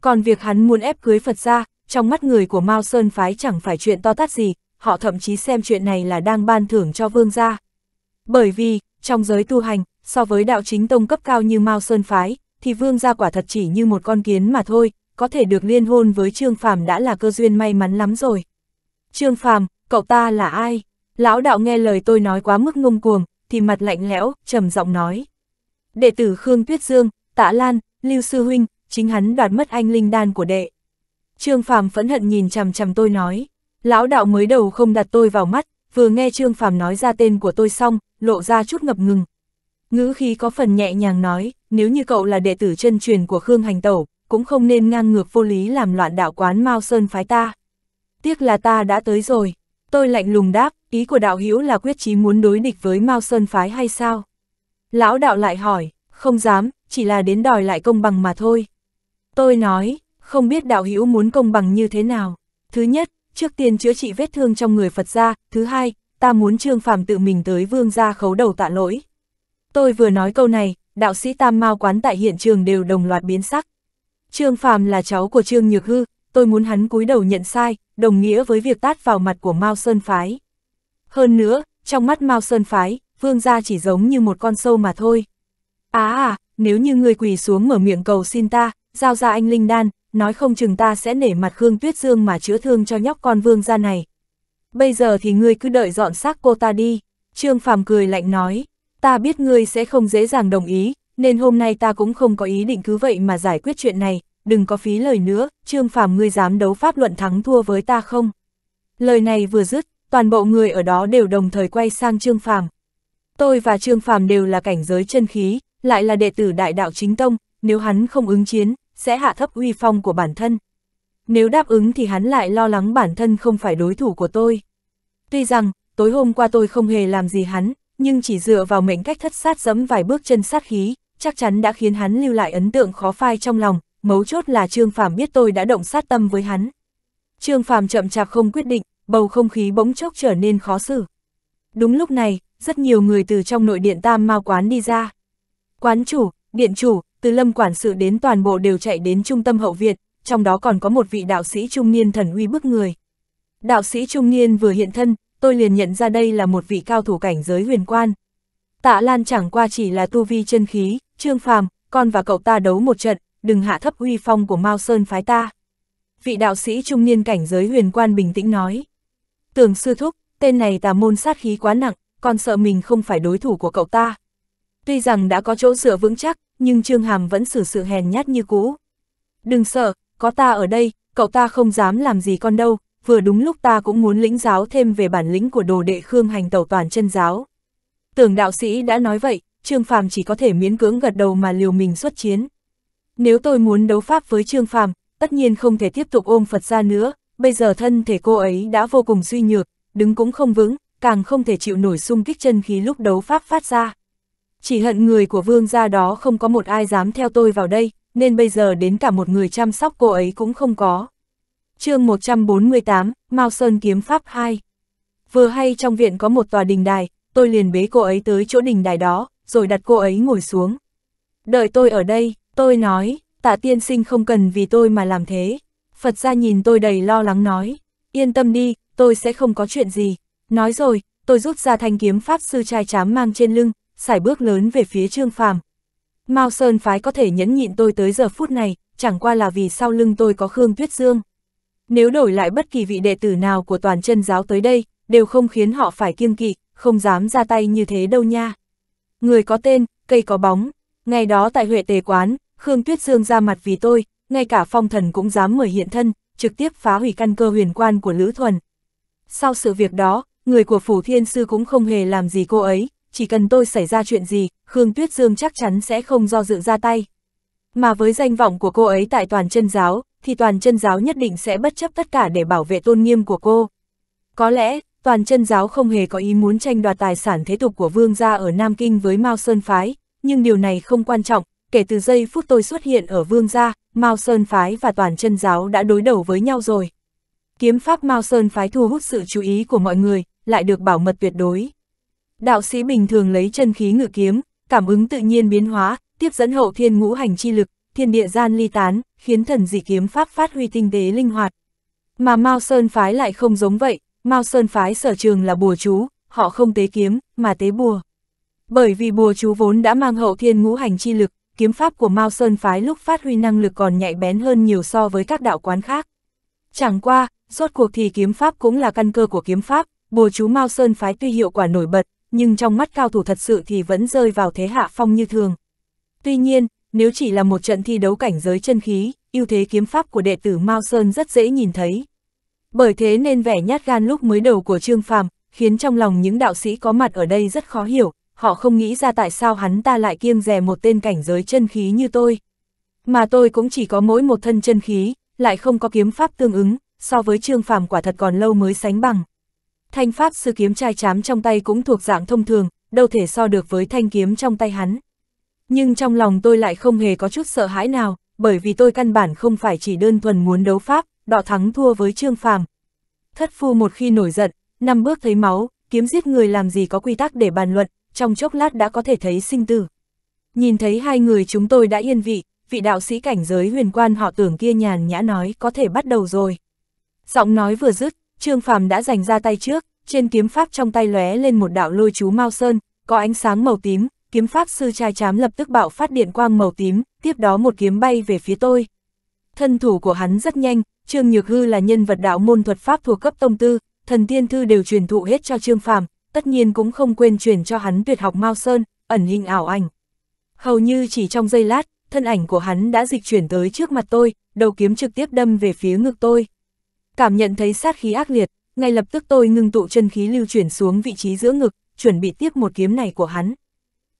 Còn việc hắn muốn ép cưới Phật ra, trong mắt người của Mao Sơn Phái chẳng phải chuyện to tát gì, họ thậm chí xem chuyện này là đang ban thưởng cho vương gia. Bởi vì, trong giới tu hành, so với đạo chính tông cấp cao như Mao Sơn Phái, thì vương gia quả thật chỉ như một con kiến mà thôi, có thể được liên hôn với Trương Phàm đã là cơ duyên may mắn lắm rồi. Trương Phàm, cậu ta là ai? Lão đạo nghe lời tôi nói quá mức ngông cuồng, thì mặt lạnh lẽo, trầm giọng nói. Đệ tử Khương Tuyết Dương, Tạ Lan, Lưu Sư Huynh, chính hắn đoạt mất anh linh đan của đệ. Trương Phàm phẫn hận nhìn chằm chằm tôi nói, lão đạo mới đầu không đặt tôi vào mắt, vừa nghe Trương Phàm nói ra tên của tôi xong, lộ ra chút ngập ngừng. Ngữ khí có phần nhẹ nhàng nói, nếu như cậu là đệ tử chân truyền của Khương Hành Tẩu, cũng không nên ngang ngược vô lý làm loạn đạo quán Mao Sơn phái ta. Tiếc là ta đã tới rồi. Tôi lạnh lùng đáp, ý của đạo hữu là quyết chí muốn đối địch với Mao Sơn Phái hay sao? Lão đạo lại hỏi, không dám, chỉ là đến đòi lại công bằng mà thôi. Tôi nói, không biết đạo hữu muốn công bằng như thế nào. Thứ nhất, trước tiên chữa trị vết thương trong người Phật gia, thứ hai, ta muốn Trương Phàm tự mình tới vương gia khấu đầu tạ lỗi. Tôi vừa nói câu này, đạo sĩ Tam Mao quán tại hiện trường đều đồng loạt biến sắc. Trương Phàm là cháu của Trương Nhược Hư, tôi muốn hắn cúi đầu nhận sai, đồng nghĩa với việc tát vào mặt của Mao Sơn Phái. Hơn nữa, trong mắt Mao Sơn Phái, vương gia chỉ giống như một con sâu mà thôi. Á à, à, nếu như người quỳ xuống mở miệng cầu xin ta, giao ra anh Linh Đan, nói không chừng ta sẽ nể mặt Khương Tuyết Dương mà chữa thương cho nhóc con vương gia này. Bây giờ thì ngươi cứ đợi dọn xác cô ta đi, Trương Phàm cười lạnh nói, ta biết ngươi sẽ không dễ dàng đồng ý, nên hôm nay ta cũng không có ý định cứ vậy mà giải quyết chuyện này, đừng có phí lời nữa, Trương Phàm ngươi dám đấu pháp luận thắng thua với ta không? Lời này vừa dứt, toàn bộ người ở đó đều đồng thời quay sang Trương Phàm. Tôi và Trương Phàm đều là cảnh giới chân khí, lại là đệ tử đại đạo chính tông, nếu hắn không ứng chiến, sẽ hạ thấp uy phong của bản thân. Nếu đáp ứng thì hắn lại lo lắng bản thân không phải đối thủ của tôi. Tuy rằng, tối hôm qua tôi không hề làm gì hắn, nhưng chỉ dựa vào mệnh cách thất sát dẫm vài bước chân sát khí, chắc chắn đã khiến hắn lưu lại ấn tượng khó phai trong lòng, mấu chốt là Trương Phàm biết tôi đã động sát tâm với hắn. Trương Phàm chậm chạp không quyết định, bầu không khí bỗng chốc trở nên khó xử. Đúng lúc này, rất nhiều người từ trong nội điện Tam Mao quán đi ra. Quán chủ, điện chủ, từ lâm quản sự đến toàn bộ đều chạy đến trung tâm hậu viện trong đó còn có một vị đạo sĩ trung niên thần uy bức người. Đạo sĩ trung niên vừa hiện thân, tôi liền nhận ra đây là một vị cao thủ cảnh giới huyền quan. Tạ Lan chẳng qua chỉ là tu vi chân khí, Trương Phàm, con và cậu ta đấu một trận, đừng hạ thấp uy phong của Mao Sơn phái ta. Vị đạo sĩ trung niên cảnh giới huyền quan bình tĩnh nói. Tưởng sư thúc, tên này tà môn sát khí quá nặng, còn sợ mình không phải đối thủ của cậu ta. Tuy rằng đã có chỗ dựa vững chắc, nhưng Trương Hàm vẫn xử sự hèn nhát như cũ. Đừng sợ, có ta ở đây, cậu ta không dám làm gì con đâu, vừa đúng lúc ta cũng muốn lĩnh giáo thêm về bản lĩnh của đồ đệ Khương hành tẩu toàn chân giáo. Tưởng đạo sĩ đã nói vậy, Trương Phàm chỉ có thể miễn cưỡng gật đầu mà liều mình xuất chiến. Nếu tôi muốn đấu pháp với Trương Phàm, tất nhiên không thể tiếp tục ôm Phật ra nữa, bây giờ thân thể cô ấy đã vô cùng suy nhược, đứng cũng không vững, càng không thể chịu nổi xung kích chân khí lúc đấu pháp phát ra. Chỉ hận người của vương gia đó không có một ai dám theo tôi vào đây, nên bây giờ đến cả một người chăm sóc cô ấy cũng không có. chương 148, Mao Sơn Kiếm Pháp 2 Vừa hay trong viện có một tòa đình đài, tôi liền bế cô ấy tới chỗ đình đài đó, rồi đặt cô ấy ngồi xuống. Đợi tôi ở đây, Tôi nói, tạ tiên sinh không cần vì tôi mà làm thế. Phật ra nhìn tôi đầy lo lắng nói, yên tâm đi, tôi sẽ không có chuyện gì. Nói rồi, tôi rút ra thanh kiếm pháp sư trai chám mang trên lưng, xài bước lớn về phía trương phàm. Mao Sơn Phái có thể nhẫn nhịn tôi tới giờ phút này, chẳng qua là vì sau lưng tôi có Khương Tuyết Dương. Nếu đổi lại bất kỳ vị đệ tử nào của toàn chân giáo tới đây, đều không khiến họ phải kiêng kỵ, không dám ra tay như thế đâu nha. Người có tên, cây có bóng, Ngày đó tại Huệ Tề Quán, Khương Tuyết Dương ra mặt vì tôi, ngay cả phong thần cũng dám mời hiện thân, trực tiếp phá hủy căn cơ huyền quan của Lữ Thuần. Sau sự việc đó, người của Phủ Thiên Sư cũng không hề làm gì cô ấy, chỉ cần tôi xảy ra chuyện gì, Khương Tuyết Dương chắc chắn sẽ không do dự ra tay. Mà với danh vọng của cô ấy tại toàn chân giáo, thì toàn chân giáo nhất định sẽ bất chấp tất cả để bảo vệ tôn nghiêm của cô. Có lẽ, toàn chân giáo không hề có ý muốn tranh đoạt tài sản thế tục của vương gia ở Nam Kinh với Mao Sơn Phái, nhưng điều này không quan trọng, kể từ giây phút tôi xuất hiện ở vương gia, Mao Sơn Phái và toàn chân giáo đã đối đầu với nhau rồi. Kiếm pháp Mao Sơn Phái thu hút sự chú ý của mọi người, lại được bảo mật tuyệt đối. Đạo sĩ bình thường lấy chân khí ngự kiếm, cảm ứng tự nhiên biến hóa, tiếp dẫn hậu thiên ngũ hành chi lực, thiên địa gian ly tán, khiến thần dị kiếm pháp phát huy tinh tế linh hoạt. Mà Mao Sơn Phái lại không giống vậy, Mao Sơn Phái sở trường là bùa chú, họ không tế kiếm, mà tế bùa. Bởi vì bùa chú vốn đã mang hậu thiên ngũ hành chi lực, kiếm pháp của Mao Sơn Phái lúc phát huy năng lực còn nhạy bén hơn nhiều so với các đạo quán khác. Chẳng qua, suốt cuộc thì kiếm pháp cũng là căn cơ của kiếm pháp, bùa chú Mao Sơn Phái tuy hiệu quả nổi bật, nhưng trong mắt cao thủ thật sự thì vẫn rơi vào thế hạ phong như thường. Tuy nhiên, nếu chỉ là một trận thi đấu cảnh giới chân khí, ưu thế kiếm pháp của đệ tử Mao Sơn rất dễ nhìn thấy. Bởi thế nên vẻ nhát gan lúc mới đầu của Trương Phàm khiến trong lòng những đạo sĩ có mặt ở đây rất khó hiểu, họ không nghĩ ra tại sao hắn ta lại kiêng rè một tên cảnh giới chân khí như tôi. Mà tôi cũng chỉ có mỗi một thân chân khí, lại không có kiếm pháp tương ứng, so với trương phàm quả thật còn lâu mới sánh bằng. Thanh pháp sư kiếm trai chám trong tay cũng thuộc dạng thông thường, đâu thể so được với thanh kiếm trong tay hắn. Nhưng trong lòng tôi lại không hề có chút sợ hãi nào, bởi vì tôi căn bản không phải chỉ đơn thuần muốn đấu pháp, đọ thắng thua với trương phàm. Thất phu một khi nổi giận, năm bước thấy máu, kiếm giết người làm gì có quy tắc để bàn luận, trong chốc lát đã có thể thấy sinh tử. Nhìn thấy hai người chúng tôi đã yên vị, vị đạo sĩ cảnh giới huyền quan họ tưởng kia nhàn nhã nói có thể bắt đầu rồi. Giọng nói vừa dứt, Trương Phàm đã giành ra tay trước, trên kiếm pháp trong tay lóe lên một đạo lôi chú Mao Sơn, có ánh sáng màu tím, kiếm pháp sư trai chám lập tức bạo phát điện quang màu tím, tiếp đó một kiếm bay về phía tôi. Thân thủ của hắn rất nhanh, Trương Nhược Hư là nhân vật đạo môn thuật pháp thuộc cấp tông tư, thần tiên thư đều truyền thụ hết cho Trương Phàm, tất nhiên cũng không quên truyền cho hắn tuyệt học Mao Sơn, ẩn hình ảo ảnh. Hầu như chỉ trong giây lát, thân ảnh của hắn đã dịch chuyển tới trước mặt tôi, đầu kiếm trực tiếp đâm về phía ngực tôi. Cảm nhận thấy sát khí ác liệt, ngay lập tức tôi ngưng tụ chân khí lưu chuyển xuống vị trí giữa ngực, chuẩn bị tiếp một kiếm này của hắn.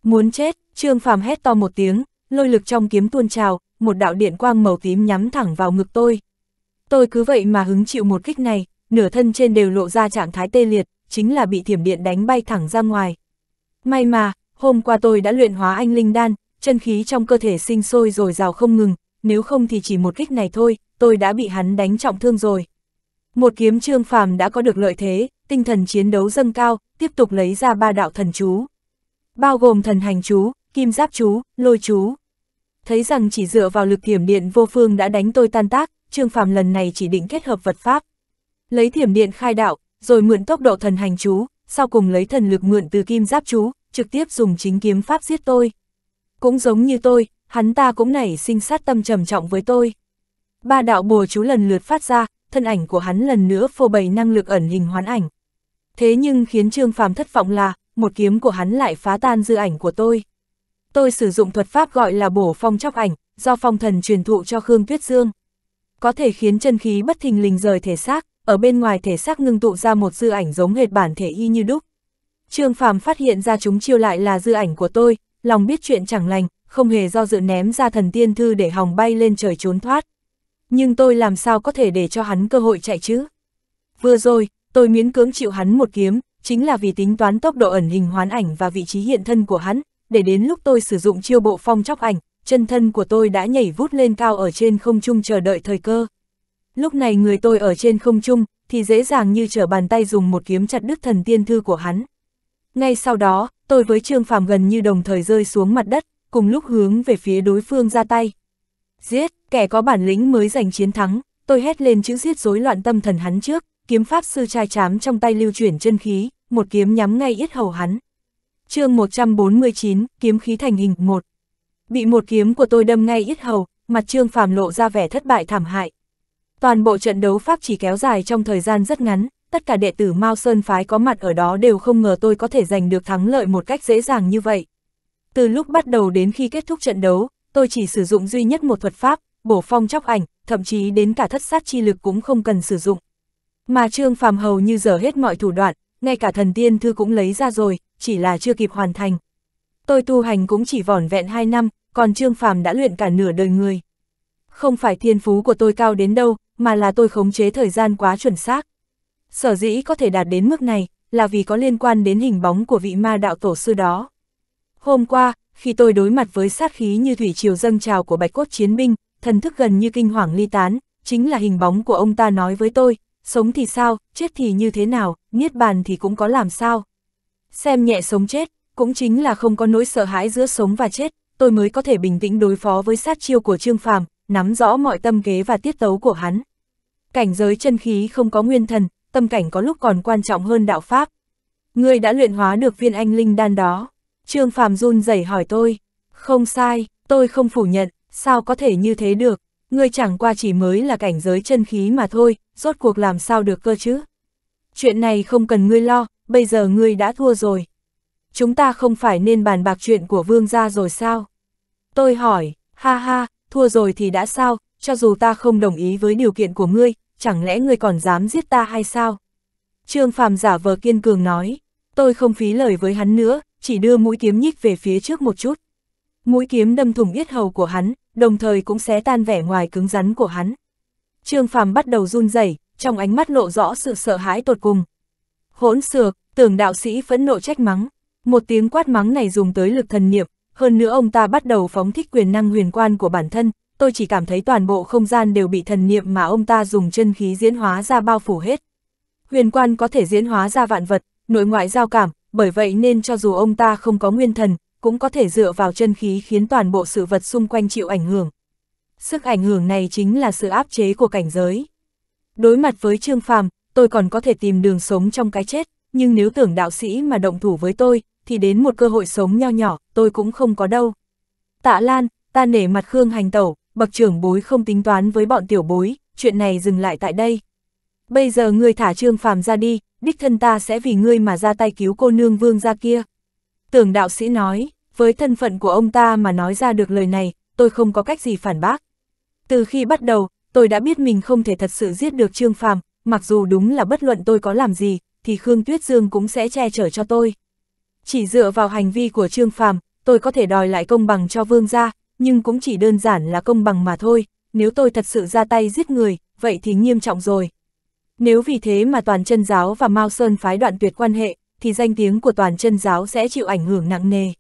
Muốn chết, Trương Phàm hét to một tiếng, lôi lực trong kiếm tuôn trào, một đạo điện quang màu tím nhắm thẳng vào ngực tôi. Tôi cứ vậy mà hứng chịu một kích này, nửa thân trên đều lộ ra trạng thái tê liệt, chính là bị thiểm điện đánh bay thẳng ra ngoài. May mà, hôm qua tôi đã luyện hóa anh linh đan, chân khí trong cơ thể sinh sôi rồi rào không ngừng, nếu không thì chỉ một kích này thôi, tôi đã bị hắn đánh trọng thương rồi. Một kiếm trương phàm đã có được lợi thế, tinh thần chiến đấu dâng cao, tiếp tục lấy ra ba đạo thần chú. Bao gồm thần hành chú, kim giáp chú, lôi chú. Thấy rằng chỉ dựa vào lực thiểm điện vô phương đã đánh tôi tan tác, trương phàm lần này chỉ định kết hợp vật pháp. Lấy thiểm điện khai đạo, rồi mượn tốc độ thần hành chú, sau cùng lấy thần lực mượn từ kim giáp chú, trực tiếp dùng chính kiếm pháp giết tôi. Cũng giống như tôi, hắn ta cũng nảy sinh sát tâm trầm trọng với tôi. Ba đạo bùa chú lần lượt phát ra, thân ảnh của hắn lần nữa phô bày năng lực ẩn hình hoán ảnh. Thế nhưng khiến Trương Phàm thất vọng là, một kiếm của hắn lại phá tan dư ảnh của tôi. Tôi sử dụng thuật pháp gọi là bổ phong chóc ảnh, do phong thần truyền thụ cho Khương Tuyết Dương. Có thể khiến chân khí bất thình lình rời thể xác, ở bên ngoài thể xác ngưng tụ ra một dư ảnh giống hệt bản thể y như đúc. Trương Phàm phát hiện ra chúng chiêu lại là dư ảnh của tôi, lòng biết chuyện chẳng lành, không hề do dự ném ra thần tiên thư để hòng bay lên trời trốn thoát. Nhưng tôi làm sao có thể để cho hắn cơ hội chạy chứ? Vừa rồi, tôi miễn cưỡng chịu hắn một kiếm, chính là vì tính toán tốc độ ẩn hình hoán ảnh và vị trí hiện thân của hắn, để đến lúc tôi sử dụng chiêu bộ phong chóc ảnh, chân thân của tôi đã nhảy vút lên cao ở trên không trung chờ đợi thời cơ. Lúc này người tôi ở trên không trung, thì dễ dàng như trở bàn tay dùng một kiếm chặt đứt thần tiên thư của hắn. Ngay sau đó, tôi với Trương Phàm gần như đồng thời rơi xuống mặt đất, cùng lúc hướng về phía đối phương ra tay. Giết, kẻ có bản lĩnh mới giành chiến thắng, tôi hét lên chữ giết rối loạn tâm thần hắn trước, kiếm pháp sư trai chám trong tay lưu chuyển chân khí, một kiếm nhắm ngay yết hầu hắn. chương 149, kiếm khí thành hình 1. Bị một kiếm của tôi đâm ngay yết hầu, mặt Trương Phàm lộ ra vẻ thất bại thảm hại. Toàn bộ trận đấu Pháp chỉ kéo dài trong thời gian rất ngắn, tất cả đệ tử Mao Sơn Phái có mặt ở đó đều không ngờ tôi có thể giành được thắng lợi một cách dễ dàng như vậy. Từ lúc bắt đầu đến khi kết thúc trận đấu, tôi chỉ sử dụng duy nhất một thuật pháp, bổ phong chóc ảnh, thậm chí đến cả thất sát chi lực cũng không cần sử dụng. Mà Trương Phàm hầu như dở hết mọi thủ đoạn, ngay cả thần tiên thư cũng lấy ra rồi, chỉ là chưa kịp hoàn thành. Tôi tu hành cũng chỉ vỏn vẹn 2 năm, còn Trương Phàm đã luyện cả nửa đời người. Không phải thiên phú của tôi cao đến đâu, mà là tôi khống chế thời gian quá chuẩn xác. Sở dĩ có thể đạt đến mức này, là vì có liên quan đến hình bóng của vị ma đạo tổ sư đó. Hôm qua, khi tôi đối mặt với sát khí như thủy triều dâng trào của bạch cốt chiến binh, thần thức gần như kinh hoàng ly tán, chính là hình bóng của ông ta nói với tôi, sống thì sao, chết thì như thế nào, niết bàn thì cũng có làm sao. Xem nhẹ sống chết, cũng chính là không có nỗi sợ hãi giữa sống và chết, tôi mới có thể bình tĩnh đối phó với sát chiêu của Trương Phàm, nắm rõ mọi tâm kế và tiết tấu của hắn cảnh giới chân khí không có nguyên thần, tâm cảnh có lúc còn quan trọng hơn đạo pháp. Ngươi đã luyện hóa được viên anh linh đan đó. Trương Phàm run rẩy hỏi tôi. Không sai, tôi không phủ nhận, sao có thể như thế được. Ngươi chẳng qua chỉ mới là cảnh giới chân khí mà thôi, rốt cuộc làm sao được cơ chứ. Chuyện này không cần ngươi lo, bây giờ ngươi đã thua rồi. Chúng ta không phải nên bàn bạc chuyện của vương gia rồi sao? Tôi hỏi, ha ha, thua rồi thì đã sao, cho dù ta không đồng ý với điều kiện của ngươi, chẳng lẽ ngươi còn dám giết ta hay sao? Trương Phàm giả vờ kiên cường nói, tôi không phí lời với hắn nữa, chỉ đưa mũi kiếm nhích về phía trước một chút. Mũi kiếm đâm thủng yết hầu của hắn, đồng thời cũng xé tan vẻ ngoài cứng rắn của hắn. Trương Phàm bắt đầu run rẩy, trong ánh mắt lộ rõ sự sợ hãi tột cùng. Hỗn xược, tưởng đạo sĩ phẫn nộ trách mắng, một tiếng quát mắng này dùng tới lực thần niệm, hơn nữa ông ta bắt đầu phóng thích quyền năng huyền quan của bản thân, tôi chỉ cảm thấy toàn bộ không gian đều bị thần niệm mà ông ta dùng chân khí diễn hóa ra bao phủ hết. Huyền quan có thể diễn hóa ra vạn vật, nội ngoại giao cảm, bởi vậy nên cho dù ông ta không có nguyên thần, cũng có thể dựa vào chân khí khiến toàn bộ sự vật xung quanh chịu ảnh hưởng. Sức ảnh hưởng này chính là sự áp chế của cảnh giới. Đối mặt với Trương Phàm, tôi còn có thể tìm đường sống trong cái chết, nhưng nếu tưởng đạo sĩ mà động thủ với tôi, thì đến một cơ hội sống nho nhỏ, tôi cũng không có đâu. Tạ Lan, ta nể mặt Khương hành tẩu, bậc trưởng bối không tính toán với bọn tiểu bối, chuyện này dừng lại tại đây. Bây giờ ngươi thả trương phàm ra đi, đích thân ta sẽ vì ngươi mà ra tay cứu cô nương vương ra kia. Tưởng đạo sĩ nói, với thân phận của ông ta mà nói ra được lời này, tôi không có cách gì phản bác. Từ khi bắt đầu, tôi đã biết mình không thể thật sự giết được Trương Phàm, mặc dù đúng là bất luận tôi có làm gì, thì Khương Tuyết Dương cũng sẽ che chở cho tôi. Chỉ dựa vào hành vi của Trương Phàm, tôi có thể đòi lại công bằng cho Vương gia, nhưng cũng chỉ đơn giản là công bằng mà thôi, nếu tôi thật sự ra tay giết người, vậy thì nghiêm trọng rồi. Nếu vì thế mà toàn chân giáo và Mao Sơn phái đoạn tuyệt quan hệ, thì danh tiếng của toàn chân giáo sẽ chịu ảnh hưởng nặng nề.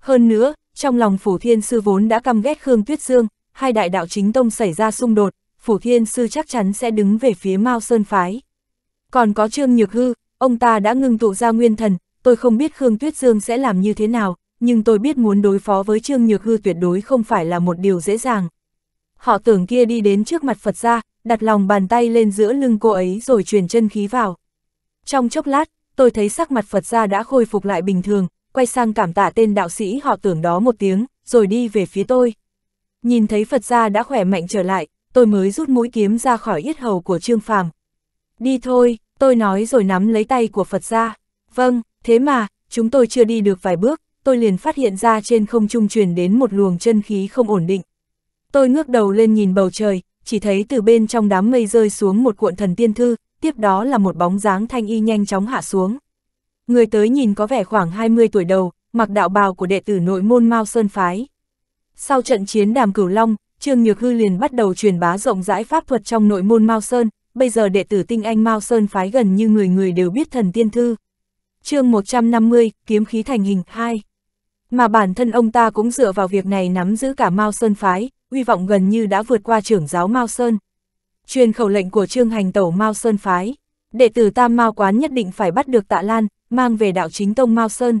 Hơn nữa, trong lòng Phủ Thiên Sư vốn đã căm ghét Khương Tuyết Dương, hai đại đạo chính tông xảy ra xung đột, Phủ Thiên Sư chắc chắn sẽ đứng về phía Mao Sơn Phái. Còn có Trương Nhược Hư, ông ta đã ngưng tụ ra nguyên thần, tôi không biết Khương Tuyết Dương sẽ làm như thế nào, nhưng tôi biết muốn đối phó với Trương Nhược Hư tuyệt đối không phải là một điều dễ dàng. Họ tưởng kia đi đến trước mặt Phật ra, đặt lòng bàn tay lên giữa lưng cô ấy rồi truyền chân khí vào. Trong chốc lát, tôi thấy sắc mặt Phật ra đã khôi phục lại bình thường, quay sang cảm tạ tên đạo sĩ họ tưởng đó một tiếng, rồi đi về phía tôi. Nhìn thấy Phật ra đã khỏe mạnh trở lại, tôi mới rút mũi kiếm ra khỏi yết hầu của Trương Phàm. Đi thôi, tôi nói rồi nắm lấy tay của Phật ra. Vâng, thế mà, chúng tôi chưa đi được vài bước, tôi liền phát hiện ra trên không trung truyền đến một luồng chân khí không ổn định. Tôi ngước đầu lên nhìn bầu trời, chỉ thấy từ bên trong đám mây rơi xuống một cuộn thần tiên thư, tiếp đó là một bóng dáng thanh y nhanh chóng hạ xuống. Người tới nhìn có vẻ khoảng 20 tuổi đầu, mặc đạo bào của đệ tử nội môn Mao Sơn Phái. Sau trận chiến đàm cửu long, Trương Nhược Hư liền bắt đầu truyền bá rộng rãi pháp thuật trong nội môn Mao Sơn, bây giờ đệ tử tinh anh Mao Sơn Phái gần như người người đều biết thần tiên thư. chương 150, Kiếm khí thành hình 2 mà bản thân ông ta cũng dựa vào việc này nắm giữ cả Mao Sơn phái, uy vọng gần như đã vượt qua trưởng giáo Mao Sơn. Truyền khẩu lệnh của Trương Hành Tẩu Mao Sơn phái, đệ tử Tam Mao quán nhất định phải bắt được Tạ Lan, mang về đạo chính tông Mao Sơn.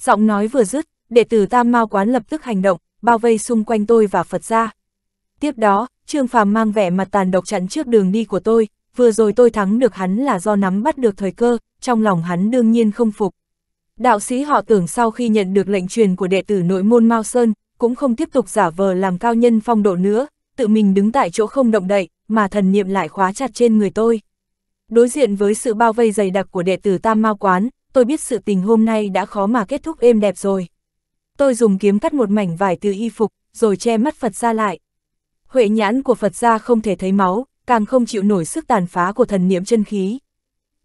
Giọng nói vừa dứt, đệ tử Tam Mao quán lập tức hành động, bao vây xung quanh tôi và Phật gia. Tiếp đó, Trương Phàm mang vẻ mặt tàn độc chặn trước đường đi của tôi, vừa rồi tôi thắng được hắn là do nắm bắt được thời cơ, trong lòng hắn đương nhiên không phục. Đạo sĩ họ tưởng sau khi nhận được lệnh truyền của đệ tử nội môn Mao Sơn, cũng không tiếp tục giả vờ làm cao nhân phong độ nữa, tự mình đứng tại chỗ không động đậy, mà thần niệm lại khóa chặt trên người tôi. Đối diện với sự bao vây dày đặc của đệ tử Tam Mao Quán, tôi biết sự tình hôm nay đã khó mà kết thúc êm đẹp rồi. Tôi dùng kiếm cắt một mảnh vải từ y phục, rồi che mắt Phật ra lại. Huệ nhãn của Phật ra không thể thấy máu, càng không chịu nổi sức tàn phá của thần niệm chân khí.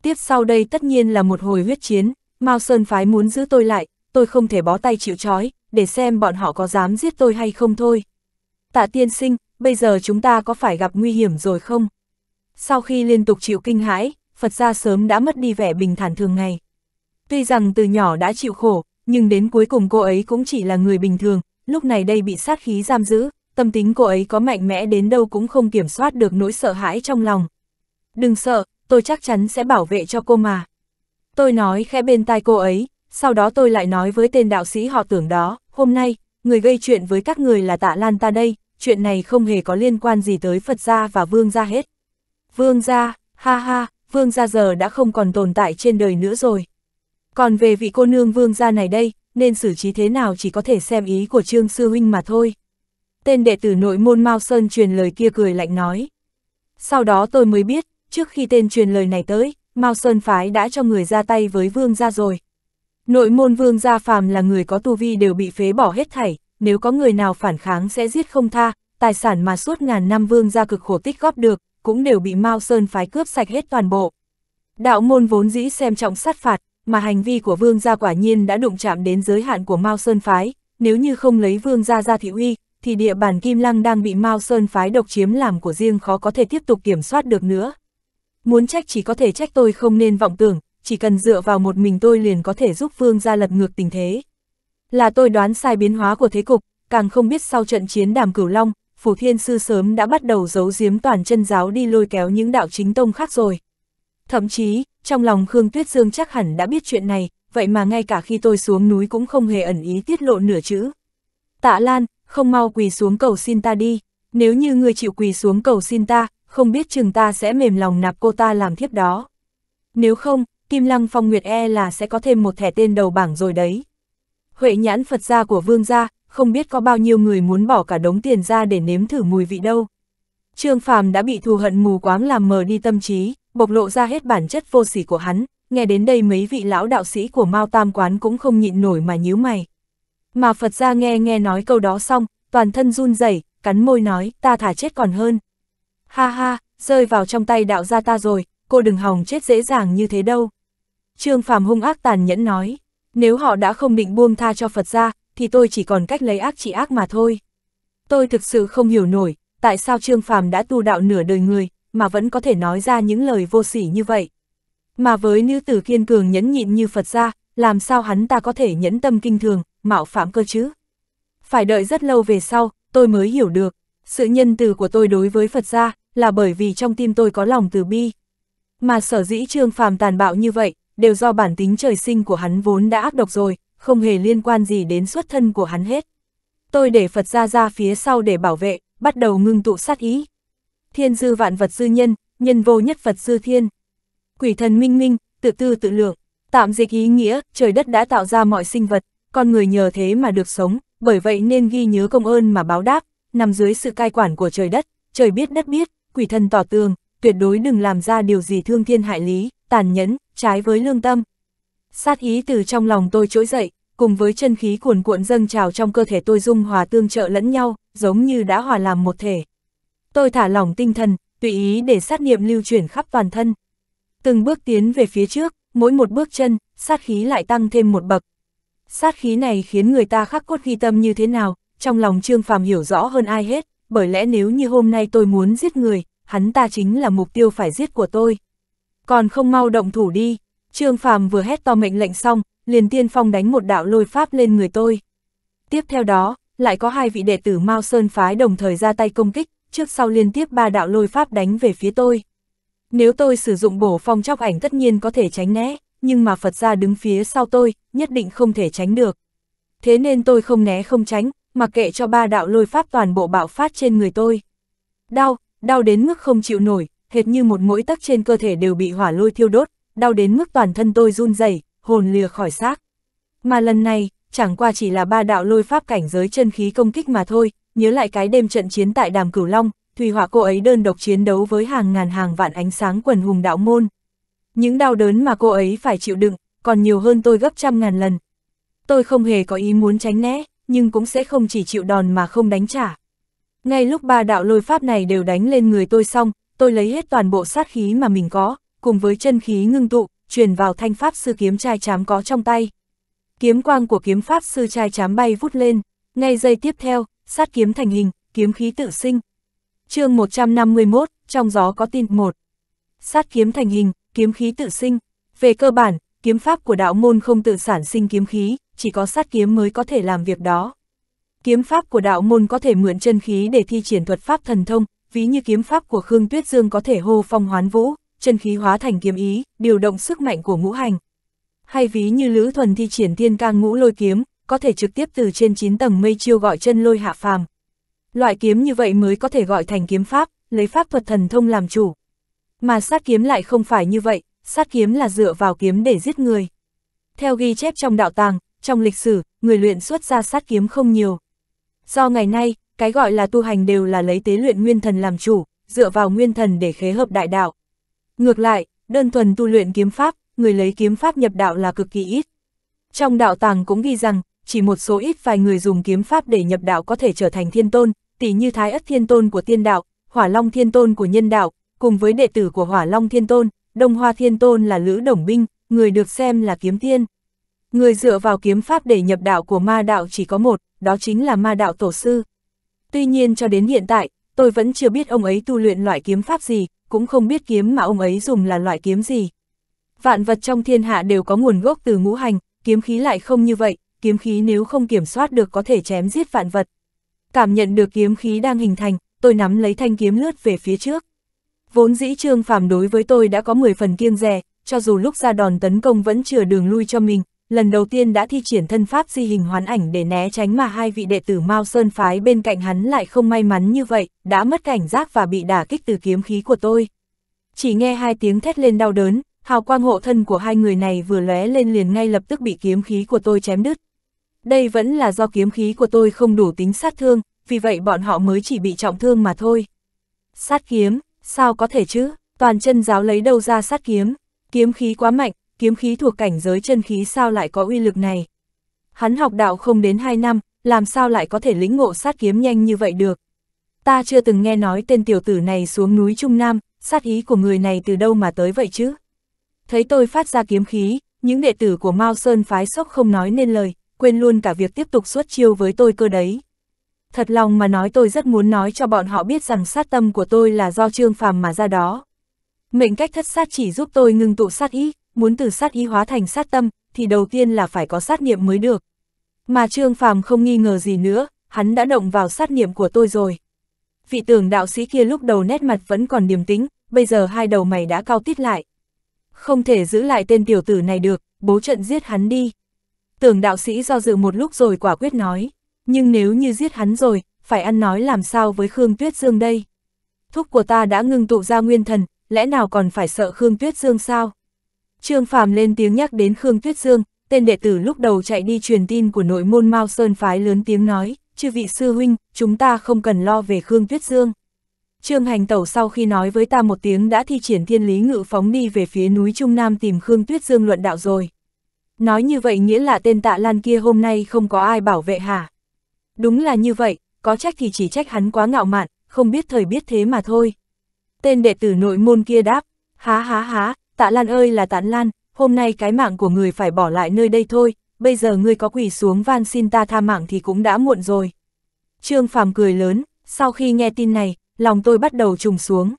Tiếp sau đây tất nhiên là một hồi huyết chiến, Mao Sơn Phái muốn giữ tôi lại, tôi không thể bó tay chịu trói, để xem bọn họ có dám giết tôi hay không thôi. Tạ tiên sinh, bây giờ chúng ta có phải gặp nguy hiểm rồi không? Sau khi liên tục chịu kinh hãi, Phật gia sớm đã mất đi vẻ bình thản thường ngày. Tuy rằng từ nhỏ đã chịu khổ, nhưng đến cuối cùng cô ấy cũng chỉ là người bình thường, lúc này đây bị sát khí giam giữ, tâm tính cô ấy có mạnh mẽ đến đâu cũng không kiểm soát được nỗi sợ hãi trong lòng. Đừng sợ, tôi chắc chắn sẽ bảo vệ cho cô mà. Tôi nói khẽ bên tai cô ấy, sau đó tôi lại nói với tên đạo sĩ họ tưởng đó, hôm nay, người gây chuyện với các người là tạ Lan ta đây, chuyện này không hề có liên quan gì tới Phật gia và Vương gia hết. Vương gia, ha ha, Vương gia giờ đã không còn tồn tại trên đời nữa rồi. Còn về vị cô nương Vương gia này đây, nên xử trí thế nào chỉ có thể xem ý của Trương Sư Huynh mà thôi. Tên đệ tử nội môn Mao Sơn truyền lời kia cười lạnh nói. Sau đó tôi mới biết, trước khi tên truyền lời này tới, Mao Sơn Phái đã cho người ra tay với vương gia rồi. Nội môn vương gia phàm là người có tu vi đều bị phế bỏ hết thảy, nếu có người nào phản kháng sẽ giết không tha, tài sản mà suốt ngàn năm vương gia cực khổ tích góp được, cũng đều bị Mao Sơn Phái cướp sạch hết toàn bộ. Đạo môn vốn dĩ xem trọng sát phạt, mà hành vi của vương gia quả nhiên đã đụng chạm đến giới hạn của Mao Sơn Phái, nếu như không lấy vương gia ra thị uy, thì địa bàn Kim Lăng đang bị Mao Sơn Phái độc chiếm làm của riêng khó có thể tiếp tục kiểm soát được nữa muốn trách chỉ có thể trách tôi không nên vọng tưởng, chỉ cần dựa vào một mình tôi liền có thể giúp Vương ra lật ngược tình thế. Là tôi đoán sai biến hóa của thế cục, càng không biết sau trận chiến đàm cửu long, Phủ Thiên Sư sớm đã bắt đầu giấu giếm toàn chân giáo đi lôi kéo những đạo chính tông khác rồi. Thậm chí, trong lòng Khương Tuyết Dương chắc hẳn đã biết chuyện này, vậy mà ngay cả khi tôi xuống núi cũng không hề ẩn ý tiết lộ nửa chữ. Tạ Lan, không mau quỳ xuống cầu xin ta đi, nếu như ngươi chịu quỳ xuống cầu xin ta, không biết chừng ta sẽ mềm lòng nạp cô ta làm thiếp đó. Nếu không, Kim Lăng Phong Nguyệt e là sẽ có thêm một thẻ tên đầu bảng rồi đấy. Huệ nhãn Phật gia của vương gia, không biết có bao nhiêu người muốn bỏ cả đống tiền ra để nếm thử mùi vị đâu. Trương Phàm đã bị thù hận mù quáng làm mờ đi tâm trí, bộc lộ ra hết bản chất vô sỉ của hắn, nghe đến đây mấy vị lão đạo sĩ của Mao Tam Quán cũng không nhịn nổi mà nhíu mày. Mà Phật gia nghe nghe nói câu đó xong, toàn thân run rẩy, cắn môi nói, ta thả chết còn hơn. Ha ha, rơi vào trong tay đạo gia ta rồi, cô đừng hòng chết dễ dàng như thế đâu. Trương Phạm hung ác tàn nhẫn nói, nếu họ đã không định buông tha cho Phật ra, thì tôi chỉ còn cách lấy ác trị ác mà thôi. Tôi thực sự không hiểu nổi, tại sao Trương Phạm đã tu đạo nửa đời người, mà vẫn có thể nói ra những lời vô sỉ như vậy. Mà với nữ tử kiên cường nhẫn nhịn như Phật ra, làm sao hắn ta có thể nhẫn tâm kinh thường, mạo phạm cơ chứ? Phải đợi rất lâu về sau, tôi mới hiểu được, sự nhân từ của tôi đối với Phật gia là bởi vì trong tim tôi có lòng từ bi. Mà sở dĩ Trương Phàm tàn bạo như vậy, đều do bản tính trời sinh của hắn vốn đã ác độc rồi, không hề liên quan gì đến xuất thân của hắn hết. Tôi để Phật ra ra phía sau để bảo vệ, bắt đầu ngưng tụ sát ý. Thiên dư vạn vật dư nhân, nhân vô nhất Phật dư thiên. Quỷ thần minh minh, tự tư tự lượng, tạm dịch ý nghĩa, trời đất đã tạo ra mọi sinh vật, con người nhờ thế mà được sống, bởi vậy nên ghi nhớ công ơn mà báo đáp, nằm dưới sự cai quản của trời đất, trời biết đất biết, quỷ thần tỏ tường, tuyệt đối đừng làm ra điều gì thương thiên hại lý, tàn nhẫn, trái với lương tâm. Sát ý từ trong lòng tôi trỗi dậy, cùng với chân khí cuồn cuộn dâng trào trong cơ thể tôi dung hòa tương trợ lẫn nhau, giống như đã hòa làm một thể. Tôi thả lỏng tinh thần, tùy ý để sát niệm lưu chuyển khắp toàn thân. Từng bước tiến về phía trước, mỗi một bước chân, sát khí lại tăng thêm một bậc. Sát khí này khiến người ta khắc cốt ghi tâm như thế nào, trong lòng Trương Phàm hiểu rõ hơn ai hết, bởi lẽ nếu như hôm nay tôi muốn giết người, hắn ta chính là mục tiêu phải giết của tôi. Còn không mau động thủ đi, Trương Phàm vừa hét to mệnh lệnh xong, liền tiên phong đánh một đạo lôi pháp lên người tôi. Tiếp theo đó, lại có hai vị đệ tử Mao Sơn phái đồng thời ra tay công kích, trước sau liên tiếp ba đạo lôi pháp đánh về phía tôi. Nếu tôi sử dụng bổ phong chóc ảnh tất nhiên có thể tránh né, nhưng mà Phật ra đứng phía sau tôi, nhất định không thể tránh được. Thế nên tôi không né không tránh, mặc kệ cho ba đạo lôi pháp toàn bộ bạo phát trên người tôi. Đau, đau đến mức không chịu nổi, hệt như một mũi tắc trên cơ thể đều bị hỏa lôi thiêu đốt, đau đến mức toàn thân tôi run rẩy, hồn lìa khỏi xác. Mà lần này, chẳng qua chỉ là ba đạo lôi pháp cảnh giới chân khí công kích mà thôi, nhớ lại cái đêm trận chiến tại Đàm Cửu Long, Thùy Hỏa cô ấy đơn độc chiến đấu với hàng ngàn hàng vạn ánh sáng quần hùng đạo môn. Những đau đớn mà cô ấy phải chịu đựng, còn nhiều hơn tôi gấp trăm ngàn lần. Tôi không hề có ý muốn tránh né, nhưng cũng sẽ không chỉ chịu đòn mà không đánh trả. Ngay lúc ba đạo lôi pháp này đều đánh lên người tôi xong, tôi lấy hết toàn bộ sát khí mà mình có, cùng với chân khí ngưng tụ, truyền vào thanh pháp sư kiếm trai chám có trong tay. Kiếm quang của kiếm pháp sư trai chám bay vút lên, ngay giây tiếp theo, sát kiếm thành hình, kiếm khí tự sinh. chương 151, trong gió có tin một Sát kiếm thành hình, kiếm khí tự sinh. Về cơ bản, kiếm pháp của đạo môn không tự sản sinh kiếm khí, chỉ có sát kiếm mới có thể làm việc đó. Kiếm pháp của đạo môn có thể mượn chân khí để thi triển thuật pháp thần thông, ví như kiếm pháp của Khương Tuyết Dương có thể hô phong hoán vũ, chân khí hóa thành kiếm ý, điều động sức mạnh của ngũ hành. Hay ví như Lữ Thuần thi triển thiên cang ngũ lôi kiếm, có thể trực tiếp từ trên 9 tầng mây chiêu gọi chân lôi hạ phàm. Loại kiếm như vậy mới có thể gọi thành kiếm pháp, lấy pháp thuật thần thông làm chủ. Mà sát kiếm lại không phải như vậy, sát kiếm là dựa vào kiếm để giết người. Theo ghi chép trong đạo tàng, trong lịch sử, người luyện xuất ra sát kiếm không nhiều. Do ngày nay, cái gọi là tu hành đều là lấy tế luyện nguyên thần làm chủ, dựa vào nguyên thần để khế hợp đại đạo. Ngược lại, đơn thuần tu luyện kiếm pháp, người lấy kiếm pháp nhập đạo là cực kỳ ít. Trong đạo tàng cũng ghi rằng, chỉ một số ít vài người dùng kiếm pháp để nhập đạo có thể trở thành thiên tôn, tỷ như Thái Ất Thiên Tôn của Tiên Đạo, Hỏa Long Thiên Tôn của Nhân Đạo, cùng với đệ tử của Hỏa Long Thiên Tôn, Đông Hoa Thiên Tôn là Lữ Đồng Binh, người được xem là kiếm thiên. Người dựa vào kiếm pháp để nhập đạo của ma đạo chỉ có một, đó chính là ma đạo tổ sư. Tuy nhiên cho đến hiện tại, tôi vẫn chưa biết ông ấy tu luyện loại kiếm pháp gì, cũng không biết kiếm mà ông ấy dùng là loại kiếm gì. Vạn vật trong thiên hạ đều có nguồn gốc từ ngũ hành, kiếm khí lại không như vậy, kiếm khí nếu không kiểm soát được có thể chém giết vạn vật. Cảm nhận được kiếm khí đang hình thành, tôi nắm lấy thanh kiếm lướt về phía trước. Vốn dĩ Trương Phàm đối với tôi đã có 10 phần kiêng dè, cho dù lúc ra đòn tấn công vẫn chừa đường lui cho mình, lần đầu tiên đã thi triển thân pháp di hình hoán ảnh để né tránh mà hai vị đệ tử Mao Sơn Phái bên cạnh hắn lại không may mắn như vậy, đã mất cảnh giác và bị đả kích từ kiếm khí của tôi. Chỉ nghe hai tiếng thét lên đau đớn, hào quang hộ thân của hai người này vừa lóe lên liền ngay lập tức bị kiếm khí của tôi chém đứt. Đây vẫn là do kiếm khí của tôi không đủ tính sát thương, vì vậy bọn họ mới chỉ bị trọng thương mà thôi. Sát kiếm, sao có thể chứ, toàn chân giáo lấy đâu ra sát kiếm, kiếm khí quá mạnh, kiếm khí thuộc cảnh giới chân khí sao lại có uy lực này. Hắn học đạo không đến 2 năm, làm sao lại có thể lĩnh ngộ sát kiếm nhanh như vậy được. Ta chưa từng nghe nói tên tiểu tử này xuống núi Trung Nam, sát ý của người này từ đâu mà tới vậy chứ. Thấy tôi phát ra kiếm khí, những đệ tử của Mao Sơn phái sốc không nói nên lời, quên luôn cả việc tiếp tục xuất chiêu với tôi cơ đấy. Thật lòng mà nói tôi rất muốn nói cho bọn họ biết rằng sát tâm của tôi là do Trương Phàm mà ra đó. Mệnh cách thất sát chỉ giúp tôi ngưng tụ sát ý, muốn từ sát ý hóa thành sát tâm, thì đầu tiên là phải có sát niệm mới được. Mà Trương Phàm không nghi ngờ gì nữa, hắn đã động vào sát niệm của tôi rồi. Vị tưởng đạo sĩ kia lúc đầu nét mặt vẫn còn điềm tĩnh, bây giờ hai đầu mày đã cao tít lại. Không thể giữ lại tên tiểu tử này được, bố trận giết hắn đi. Tưởng đạo sĩ do dự một lúc rồi quả quyết nói, nhưng nếu như giết hắn rồi, phải ăn nói làm sao với Khương Tuyết Dương đây. Thúc của ta đã ngưng tụ ra nguyên thần, lẽ nào còn phải sợ Khương Tuyết Dương sao? Trương Phàm lên tiếng nhắc đến Khương Tuyết Dương, tên đệ tử lúc đầu chạy đi truyền tin của nội môn Mao Sơn Phái lớn tiếng nói, chư vị sư huynh, chúng ta không cần lo về Khương Tuyết Dương. Trương Hành Tẩu sau khi nói với ta một tiếng đã thi triển thiên lý ngự phóng đi về phía núi Trung Nam tìm Khương Tuyết Dương luận đạo rồi. Nói như vậy nghĩa là tên tạ lan kia hôm nay không có ai bảo vệ hả? Đúng là như vậy, có trách thì chỉ trách hắn quá ngạo mạn, không biết thời biết thế mà thôi. Tên đệ tử nội môn kia đáp, há há há, tạ lan ơi là tán lan, hôm nay cái mạng của người phải bỏ lại nơi đây thôi, bây giờ ngươi có quỷ xuống van xin ta tha mạng thì cũng đã muộn rồi. Trương Phàm cười lớn, sau khi nghe tin này, lòng tôi bắt đầu trùng xuống.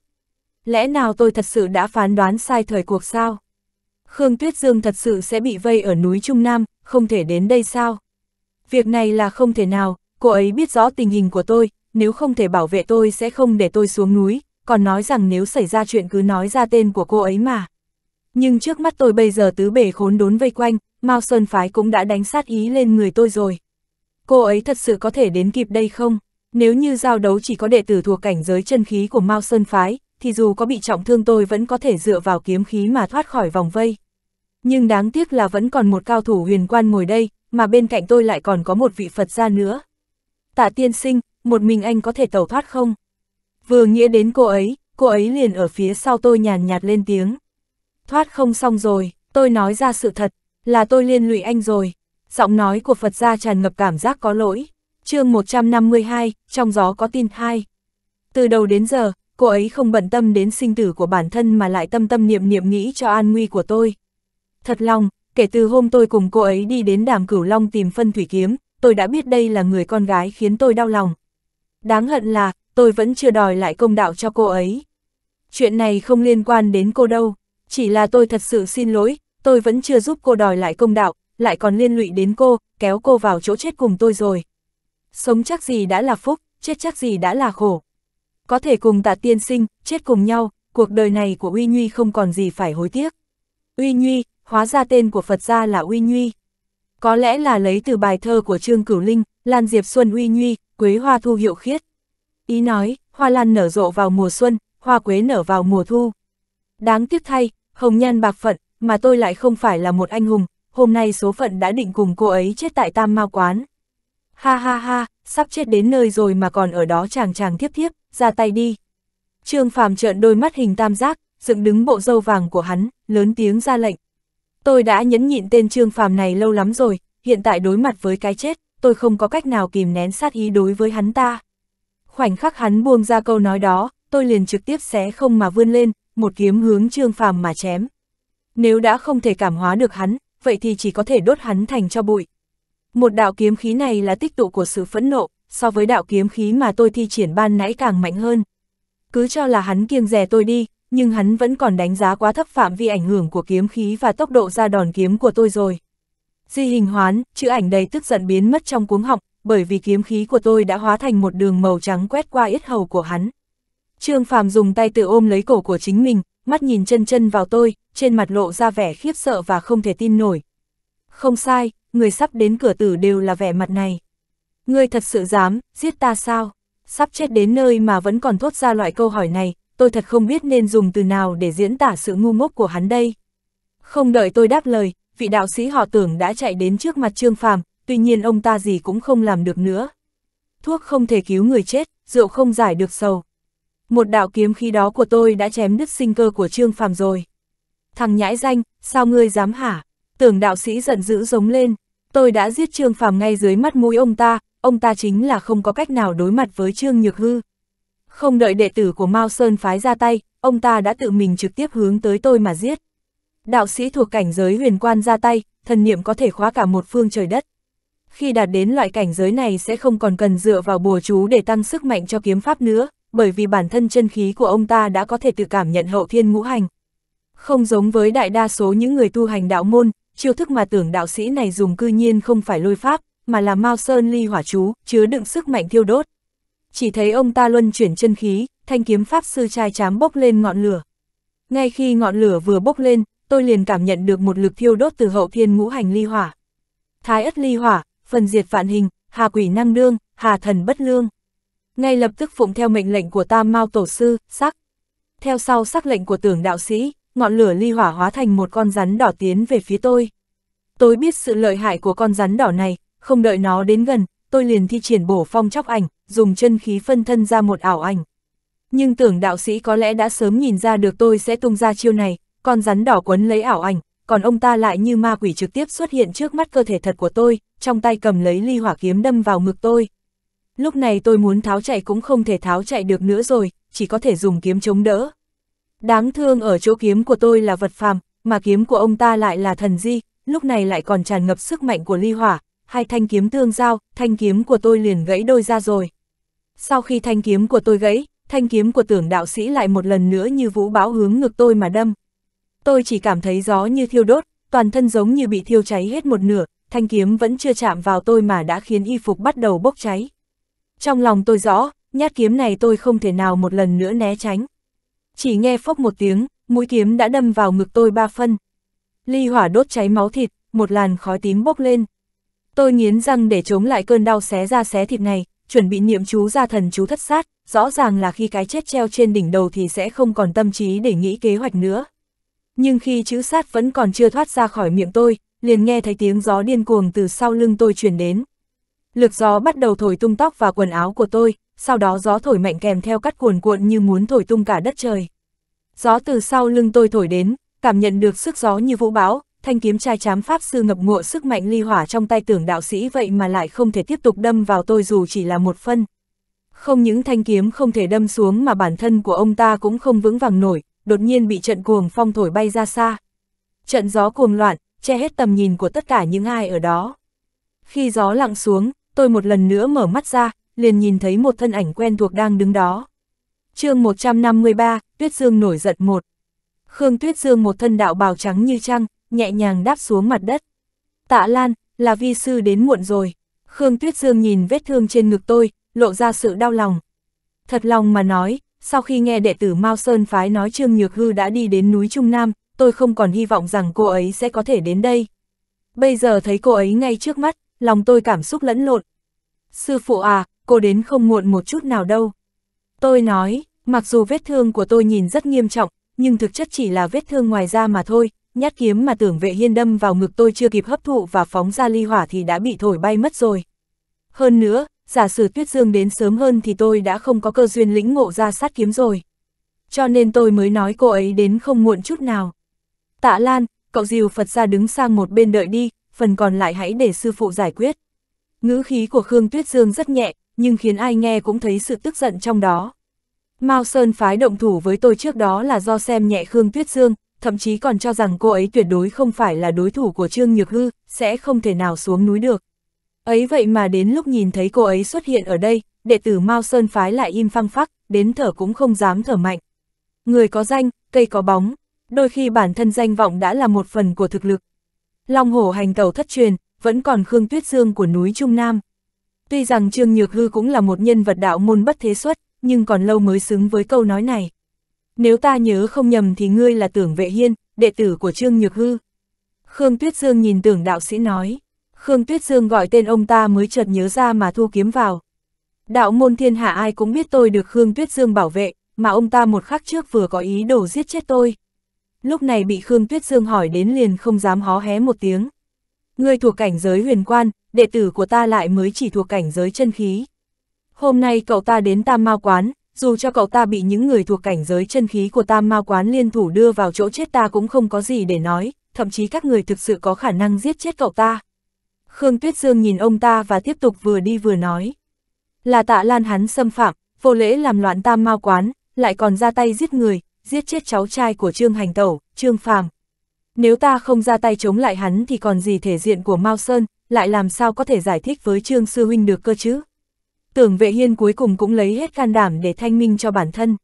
Lẽ nào tôi thật sự đã phán đoán sai thời cuộc sao? Khương Tuyết Dương thật sự sẽ bị vây ở núi Trung Nam, không thể đến đây sao? Việc này là không thể nào, cô ấy biết rõ tình hình của tôi, nếu không thể bảo vệ tôi sẽ không để tôi xuống núi, còn nói rằng nếu xảy ra chuyện cứ nói ra tên của cô ấy mà. Nhưng trước mắt tôi bây giờ tứ bể khốn đốn vây quanh, Mao Sơn Phái cũng đã đánh sát ý lên người tôi rồi. Cô ấy thật sự có thể đến kịp đây không? Nếu như giao đấu chỉ có đệ tử thuộc cảnh giới chân khí của Mao Sơn Phái, thì dù có bị trọng thương tôi vẫn có thể dựa vào kiếm khí mà thoát khỏi vòng vây. Nhưng đáng tiếc là vẫn còn một cao thủ huyền quan ngồi đây, mà bên cạnh tôi lại còn có một vị Phật gia nữa. Tạ tiên sinh, một mình anh có thể tẩu thoát không? Vừa nghĩa đến cô ấy, cô ấy liền ở phía sau tôi nhàn nhạt lên tiếng thoát không xong rồi, tôi nói ra sự thật, là tôi liên lụy anh rồi. Giọng nói của Phật gia tràn ngập cảm giác có lỗi. chương 152, trong gió có tin hai. Từ đầu đến giờ, cô ấy không bận tâm đến sinh tử của bản thân mà lại tâm tâm niệm niệm nghĩ cho an nguy của tôi. Thật lòng, kể từ hôm tôi cùng cô ấy đi đến đàm cửu long tìm phân thủy kiếm, tôi đã biết đây là người con gái khiến tôi đau lòng. Đáng hận là, tôi vẫn chưa đòi lại công đạo cho cô ấy. Chuyện này không liên quan đến cô đâu, chỉ là tôi thật sự xin lỗi, tôi vẫn chưa giúp cô đòi lại công đạo, lại còn liên lụy đến cô, kéo cô vào chỗ chết cùng tôi rồi. Sống chắc gì đã là phúc, chết chắc gì đã là khổ. Có thể cùng tạ tiên sinh, chết cùng nhau, cuộc đời này của Uy Nhuy không còn gì phải hối tiếc. Uy Nhuy, hóa ra tên của Phật gia là Uy Nhuy. Có lẽ là lấy từ bài thơ của Trương Cửu Linh, Lan Diệp Xuân Uy Nhuy, Quế Hoa Thu Hiệu Khiết. Ý nói, hoa lan nở rộ vào mùa xuân, hoa quế nở vào mùa thu. Đáng tiếc thay, hồng nhan bạc phận, mà tôi lại không phải là một anh hùng, hôm nay số phận đã định cùng cô ấy chết tại tam Mao quán. Ha ha ha, sắp chết đến nơi rồi mà còn ở đó chàng chàng thiếp thiếp, ra tay đi. Trương Phàm trợn đôi mắt hình tam giác, dựng đứng bộ dâu vàng của hắn, lớn tiếng ra lệnh. Tôi đã nhẫn nhịn tên Trương Phàm này lâu lắm rồi, hiện tại đối mặt với cái chết, tôi không có cách nào kìm nén sát ý đối với hắn ta. Khoảnh khắc hắn buông ra câu nói đó, tôi liền trực tiếp xé không mà vươn lên, một kiếm hướng Trương Phàm mà chém. Nếu đã không thể cảm hóa được hắn, vậy thì chỉ có thể đốt hắn thành cho bụi. Một đạo kiếm khí này là tích tụ của sự phẫn nộ, so với đạo kiếm khí mà tôi thi triển ban nãy càng mạnh hơn. Cứ cho là hắn kiêng rè tôi đi, nhưng hắn vẫn còn đánh giá quá thấp phạm vi ảnh hưởng của kiếm khí và tốc độ ra đòn kiếm của tôi rồi. Di hình hoán, chữ ảnh đầy tức giận biến mất trong cuống họng, bởi vì kiếm khí của tôi đã hóa thành một đường màu trắng quét qua yết hầu của hắn. Trương Phàm dùng tay tự ôm lấy cổ của chính mình, mắt nhìn chân chân vào tôi, trên mặt lộ ra vẻ khiếp sợ và không thể tin nổi. Không sai, người sắp đến cửa tử đều là vẻ mặt này. Ngươi thật sự dám, giết ta sao? Sắp chết đến nơi mà vẫn còn thốt ra loại câu hỏi này, tôi thật không biết nên dùng từ nào để diễn tả sự ngu ngốc của hắn đây. Không đợi tôi đáp lời, vị đạo sĩ họ tưởng đã chạy đến trước mặt Trương Phàm, tuy nhiên ông ta gì cũng không làm được nữa. Thuốc không thể cứu người chết, rượu không giải được sầu, một đạo kiếm khi đó của tôi đã chém đứt sinh cơ của Trương Phàm rồi. Thằng nhãi danh, sao ngươi dám hả? Tưởng đạo sĩ giận dữ giống lên, tôi đã giết Trương Phàm ngay dưới mắt mũi ông ta, ông ta chính là không có cách nào đối mặt với Trương Nhược Hư. Không đợi đệ tử của Mao Sơn phái ra tay, ông ta đã tự mình trực tiếp hướng tới tôi mà giết. Đạo sĩ thuộc cảnh giới huyền quan ra tay, thần niệm có thể khóa cả một phương trời đất. Khi đạt đến loại cảnh giới này sẽ không còn cần dựa vào bùa chú để tăng sức mạnh cho kiếm pháp nữa, bởi vì bản thân chân khí của ông ta đã có thể tự cảm nhận hậu thiên ngũ hành. Không giống với đại đa số những người tu hành đạo môn, chiêu thức mà tưởng đạo sĩ này dùng cư nhiên không phải lôi pháp, mà là mao sơn ly hỏa chú, chứa đựng sức mạnh thiêu đốt. Chỉ thấy ông ta luân chuyển chân khí, thanh kiếm pháp sư trai chám bốc lên ngọn lửa. Ngay khi ngọn lửa vừa bốc lên, tôi liền cảm nhận được một lực thiêu đốt từ hậu thiên ngũ hành ly hỏa. Thái ất ly hỏa, phần diệt vạn hình, hà quỷ năng đương, hà thần bất lương ngay lập tức phụng theo mệnh lệnh của tam mao tổ sư, sắc. Theo sau sắc lệnh của tưởng đạo sĩ, ngọn lửa ly hỏa hóa thành một con rắn đỏ tiến về phía tôi. Tôi biết sự lợi hại của con rắn đỏ này, không đợi nó đến gần, tôi liền thi triển bổ phong chóc ảnh, dùng chân khí phân thân ra một ảo ảnh. Nhưng tưởng đạo sĩ có lẽ đã sớm nhìn ra được tôi sẽ tung ra chiêu này, con rắn đỏ quấn lấy ảo ảnh, còn ông ta lại như ma quỷ trực tiếp xuất hiện trước mắt cơ thể thật của tôi, trong tay cầm lấy ly hỏa kiếm đâm vào ngực tôi lúc này tôi muốn tháo chạy cũng không thể tháo chạy được nữa rồi, chỉ có thể dùng kiếm chống đỡ. Đáng thương ở chỗ kiếm của tôi là vật phàm, mà kiếm của ông ta lại là thần di, lúc này lại còn tràn ngập sức mạnh của ly hỏa, hai thanh kiếm tương giao, thanh kiếm của tôi liền gãy đôi ra rồi. Sau khi thanh kiếm của tôi gãy, thanh kiếm của tưởng đạo sĩ lại một lần nữa như vũ bão hướng ngược tôi mà đâm. Tôi chỉ cảm thấy gió như thiêu đốt, toàn thân giống như bị thiêu cháy hết một nửa, thanh kiếm vẫn chưa chạm vào tôi mà đã khiến y phục bắt đầu bốc cháy. Trong lòng tôi rõ, nhát kiếm này tôi không thể nào một lần nữa né tránh. Chỉ nghe phốc một tiếng, mũi kiếm đã đâm vào ngực tôi ba phân. Ly hỏa đốt cháy máu thịt, một làn khói tím bốc lên. Tôi nghiến răng để chống lại cơn đau xé ra xé thịt này, chuẩn bị niệm chú ra thần chú thất sát, rõ ràng là khi cái chết treo trên đỉnh đầu thì sẽ không còn tâm trí để nghĩ kế hoạch nữa. Nhưng khi chữ sát vẫn còn chưa thoát ra khỏi miệng tôi, liền nghe thấy tiếng gió điên cuồng từ sau lưng tôi truyền đến lực gió bắt đầu thổi tung tóc và quần áo của tôi, sau đó gió thổi mạnh kèm theo cắt cuồn cuộn như muốn thổi tung cả đất trời. Gió từ sau lưng tôi thổi đến, cảm nhận được sức gió như vũ bão, thanh kiếm trai chám pháp sư ngập ngụa sức mạnh ly hỏa trong tay tưởng đạo sĩ vậy mà lại không thể tiếp tục đâm vào tôi dù chỉ là một phân. Không những thanh kiếm không thể đâm xuống mà bản thân của ông ta cũng không vững vàng nổi, đột nhiên bị trận cuồng phong thổi bay ra xa. Trận gió cuồng loạn, che hết tầm nhìn của tất cả những ai ở đó. Khi gió lặng xuống, tôi một lần nữa mở mắt ra, liền nhìn thấy một thân ảnh quen thuộc đang đứng đó. chương 153, Tuyết Dương nổi giận một. Khương Tuyết Dương một thân đạo bào trắng như trăng, nhẹ nhàng đáp xuống mặt đất. Tạ Lan, là vi sư đến muộn rồi. Khương Tuyết Dương nhìn vết thương trên ngực tôi, lộ ra sự đau lòng. Thật lòng mà nói, sau khi nghe đệ tử Mao Sơn Phái nói Trương Nhược Hư đã đi đến núi Trung Nam, tôi không còn hy vọng rằng cô ấy sẽ có thể đến đây. Bây giờ thấy cô ấy ngay trước mắt, lòng tôi cảm xúc lẫn lộn. Sư phụ à, cô đến không muộn một chút nào đâu. Tôi nói, mặc dù vết thương của tôi nhìn rất nghiêm trọng, nhưng thực chất chỉ là vết thương ngoài da mà thôi, nhát kiếm mà tưởng vệ hiên đâm vào ngực tôi chưa kịp hấp thụ và phóng ra ly hỏa thì đã bị thổi bay mất rồi. Hơn nữa, giả sử tuyết dương đến sớm hơn thì tôi đã không có cơ duyên lĩnh ngộ ra sát kiếm rồi. Cho nên tôi mới nói cô ấy đến không muộn chút nào. Tạ Lan, cậu diều Phật ra đứng sang một bên đợi đi, phần còn lại hãy để sư phụ giải quyết. Ngữ khí của Khương Tuyết Dương rất nhẹ, nhưng khiến ai nghe cũng thấy sự tức giận trong đó. Mao Sơn phái động thủ với tôi trước đó là do xem nhẹ Khương Tuyết Dương, thậm chí còn cho rằng cô ấy tuyệt đối không phải là đối thủ của Trương Nhược Hư, sẽ không thể nào xuống núi được. Ấy vậy mà đến lúc nhìn thấy cô ấy xuất hiện ở đây, đệ tử Mao Sơn phái lại im phăng phắc, đến thở cũng không dám thở mạnh. Người có danh, cây có bóng, đôi khi bản thân danh vọng đã là một phần của thực lực, Long hổ hành tàu thất truyền, vẫn còn Khương Tuyết Dương của núi Trung Nam. Tuy rằng Trương Nhược Hư cũng là một nhân vật đạo môn bất thế xuất, nhưng còn lâu mới xứng với câu nói này. Nếu ta nhớ không nhầm thì ngươi là tưởng vệ hiên, đệ tử của Trương Nhược Hư. Khương Tuyết Dương nhìn tưởng đạo sĩ nói. Khương Tuyết Dương gọi tên ông ta mới chợt nhớ ra mà thu kiếm vào. Đạo môn thiên hạ ai cũng biết tôi được Khương Tuyết Dương bảo vệ, mà ông ta một khắc trước vừa có ý đồ giết chết tôi lúc này bị Khương Tuyết Dương hỏi đến liền không dám hó hé một tiếng. Ngươi thuộc cảnh giới huyền quan, đệ tử của ta lại mới chỉ thuộc cảnh giới chân khí. Hôm nay cậu ta đến Tam Mao Quán, dù cho cậu ta bị những người thuộc cảnh giới chân khí của Tam Mao Quán liên thủ đưa vào chỗ chết ta cũng không có gì để nói, thậm chí các người thực sự có khả năng giết chết cậu ta. Khương Tuyết Dương nhìn ông ta và tiếp tục vừa đi vừa nói. Là tạ lan hắn xâm phạm, vô lễ làm loạn Tam Mao Quán, lại còn ra tay giết người, giết chết cháu trai của Trương Hành Tẩu, Trương Phàm. Nếu ta không ra tay chống lại hắn thì còn gì thể diện của Mao Sơn, lại làm sao có thể giải thích với Trương Sư Huynh được cơ chứ? Tưởng vệ hiên cuối cùng cũng lấy hết can đảm để thanh minh cho bản thân.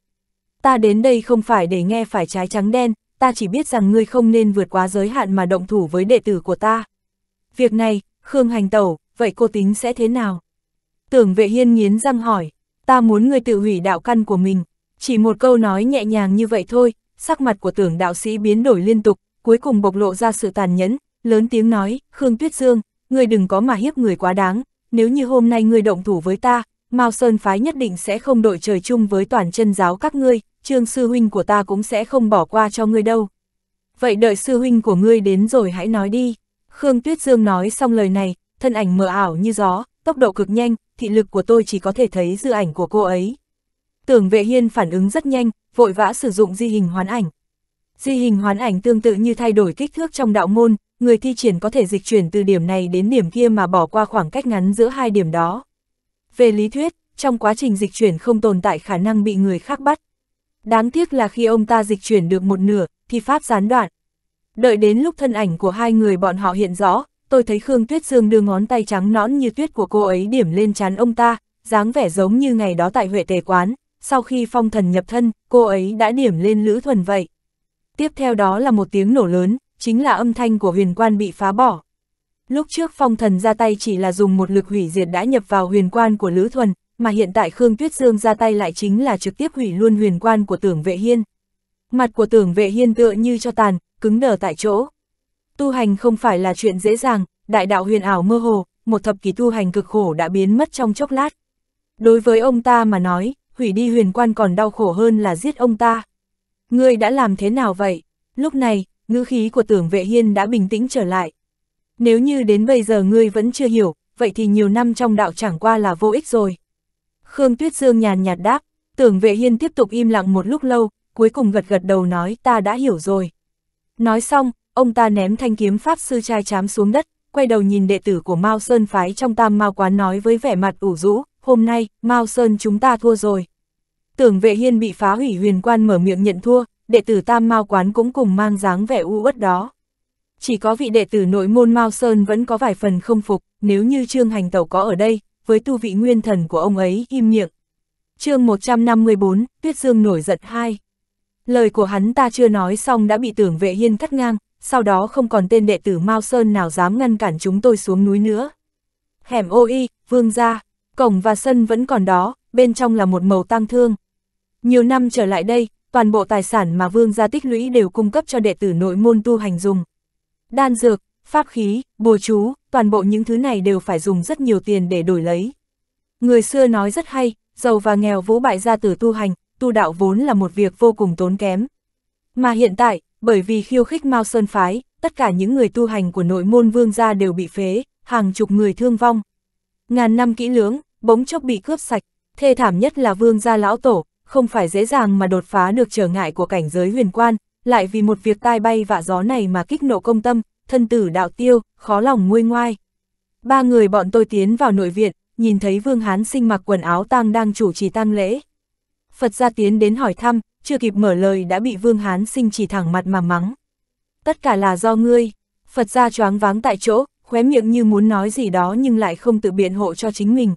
Ta đến đây không phải để nghe phải trái trắng đen, ta chỉ biết rằng ngươi không nên vượt quá giới hạn mà động thủ với đệ tử của ta. Việc này, Khương Hành Tẩu, vậy cô tính sẽ thế nào? Tưởng vệ hiên nghiến răng hỏi, ta muốn ngươi tự hủy đạo căn của mình, chỉ một câu nói nhẹ nhàng như vậy thôi, sắc mặt của tưởng đạo sĩ biến đổi liên tục, cuối cùng bộc lộ ra sự tàn nhẫn, lớn tiếng nói, Khương Tuyết Dương, người đừng có mà hiếp người quá đáng, nếu như hôm nay người động thủ với ta, Mao Sơn Phái nhất định sẽ không đội trời chung với toàn chân giáo các ngươi, trương sư huynh của ta cũng sẽ không bỏ qua cho ngươi đâu. Vậy đợi sư huynh của ngươi đến rồi hãy nói đi. Khương Tuyết Dương nói xong lời này, thân ảnh mờ ảo như gió, tốc độ cực nhanh, thị lực của tôi chỉ có thể thấy dự ảnh của cô ấy. Tưởng vệ hiên phản ứng rất nhanh, vội vã sử dụng di hình hoán ảnh. Di hình hoán ảnh tương tự như thay đổi kích thước trong đạo môn, người thi triển có thể dịch chuyển từ điểm này đến điểm kia mà bỏ qua khoảng cách ngắn giữa hai điểm đó. Về lý thuyết, trong quá trình dịch chuyển không tồn tại khả năng bị người khác bắt. Đáng tiếc là khi ông ta dịch chuyển được một nửa, thì pháp gián đoạn. Đợi đến lúc thân ảnh của hai người bọn họ hiện rõ, tôi thấy Khương Tuyết Dương đưa ngón tay trắng nõn như tuyết của cô ấy điểm lên chán ông ta, dáng vẻ giống như ngày đó tại Huệ Tề Quán, sau khi phong thần nhập thân, cô ấy đã điểm lên Lữ Thuần vậy. Tiếp theo đó là một tiếng nổ lớn, chính là âm thanh của huyền quan bị phá bỏ. Lúc trước phong thần ra tay chỉ là dùng một lực hủy diệt đã nhập vào huyền quan của Lữ Thuần, mà hiện tại Khương Tuyết Dương ra tay lại chính là trực tiếp hủy luôn huyền quan của tưởng vệ hiên. Mặt của tưởng vệ hiên tựa như cho tàn, cứng đờ tại chỗ. Tu hành không phải là chuyện dễ dàng, đại đạo huyền ảo mơ hồ, một thập kỷ tu hành cực khổ đã biến mất trong chốc lát. Đối với ông ta mà nói, hủy đi huyền quan còn đau khổ hơn là giết ông ta. Ngươi đã làm thế nào vậy? Lúc này, ngữ khí của tưởng vệ hiên đã bình tĩnh trở lại. Nếu như đến bây giờ ngươi vẫn chưa hiểu, vậy thì nhiều năm trong đạo chẳng qua là vô ích rồi. Khương Tuyết Dương nhàn nhạt đáp, tưởng vệ hiên tiếp tục im lặng một lúc lâu, cuối cùng gật gật đầu nói ta đã hiểu rồi. Nói xong, ông ta ném thanh kiếm pháp sư trai chám xuống đất, quay đầu nhìn đệ tử của Mao Sơn Phái trong tam Mao Quán nói với vẻ mặt ủ rũ, hôm nay, Mao Sơn chúng ta thua rồi. Tưởng vệ hiên bị phá hủy huyền quan mở miệng nhận thua, đệ tử tam Mao quán cũng cùng mang dáng vẻ u uất đó. Chỉ có vị đệ tử nội môn Mao Sơn vẫn có vài phần không phục, nếu như Trương Hành Tẩu có ở đây, với tu vị nguyên thần của ông ấy im miệng. chương 154, Tuyết Dương nổi giận hai Lời của hắn ta chưa nói xong đã bị tưởng vệ hiên cắt ngang, sau đó không còn tên đệ tử Mao Sơn nào dám ngăn cản chúng tôi xuống núi nữa. Hẻm ôi, vương gia, Cổng và sân vẫn còn đó, bên trong là một màu tang thương. Nhiều năm trở lại đây, toàn bộ tài sản mà vương gia tích lũy đều cung cấp cho đệ tử nội môn tu hành dùng. Đan dược, pháp khí, bùa chú, toàn bộ những thứ này đều phải dùng rất nhiều tiền để đổi lấy. Người xưa nói rất hay, giàu và nghèo vũ bại gia tử tu hành, tu đạo vốn là một việc vô cùng tốn kém. Mà hiện tại, bởi vì khiêu khích Mao Sơn Phái, tất cả những người tu hành của nội môn vương gia đều bị phế, hàng chục người thương vong. Ngàn năm kỹ lưỡng, bỗng chốc bị cướp sạch, thê thảm nhất là vương gia lão tổ, không phải dễ dàng mà đột phá được trở ngại của cảnh giới huyền quan, lại vì một việc tai bay vạ gió này mà kích nộ công tâm, thân tử đạo tiêu, khó lòng nguôi ngoai. Ba người bọn tôi tiến vào nội viện, nhìn thấy Vương Hán sinh mặc quần áo tang đang chủ trì tang lễ. Phật gia tiến đến hỏi thăm, chưa kịp mở lời đã bị Vương Hán sinh chỉ thẳng mặt mà mắng. Tất cả là do ngươi, Phật gia choáng váng tại chỗ, khóe miệng như muốn nói gì đó nhưng lại không tự biện hộ cho chính mình,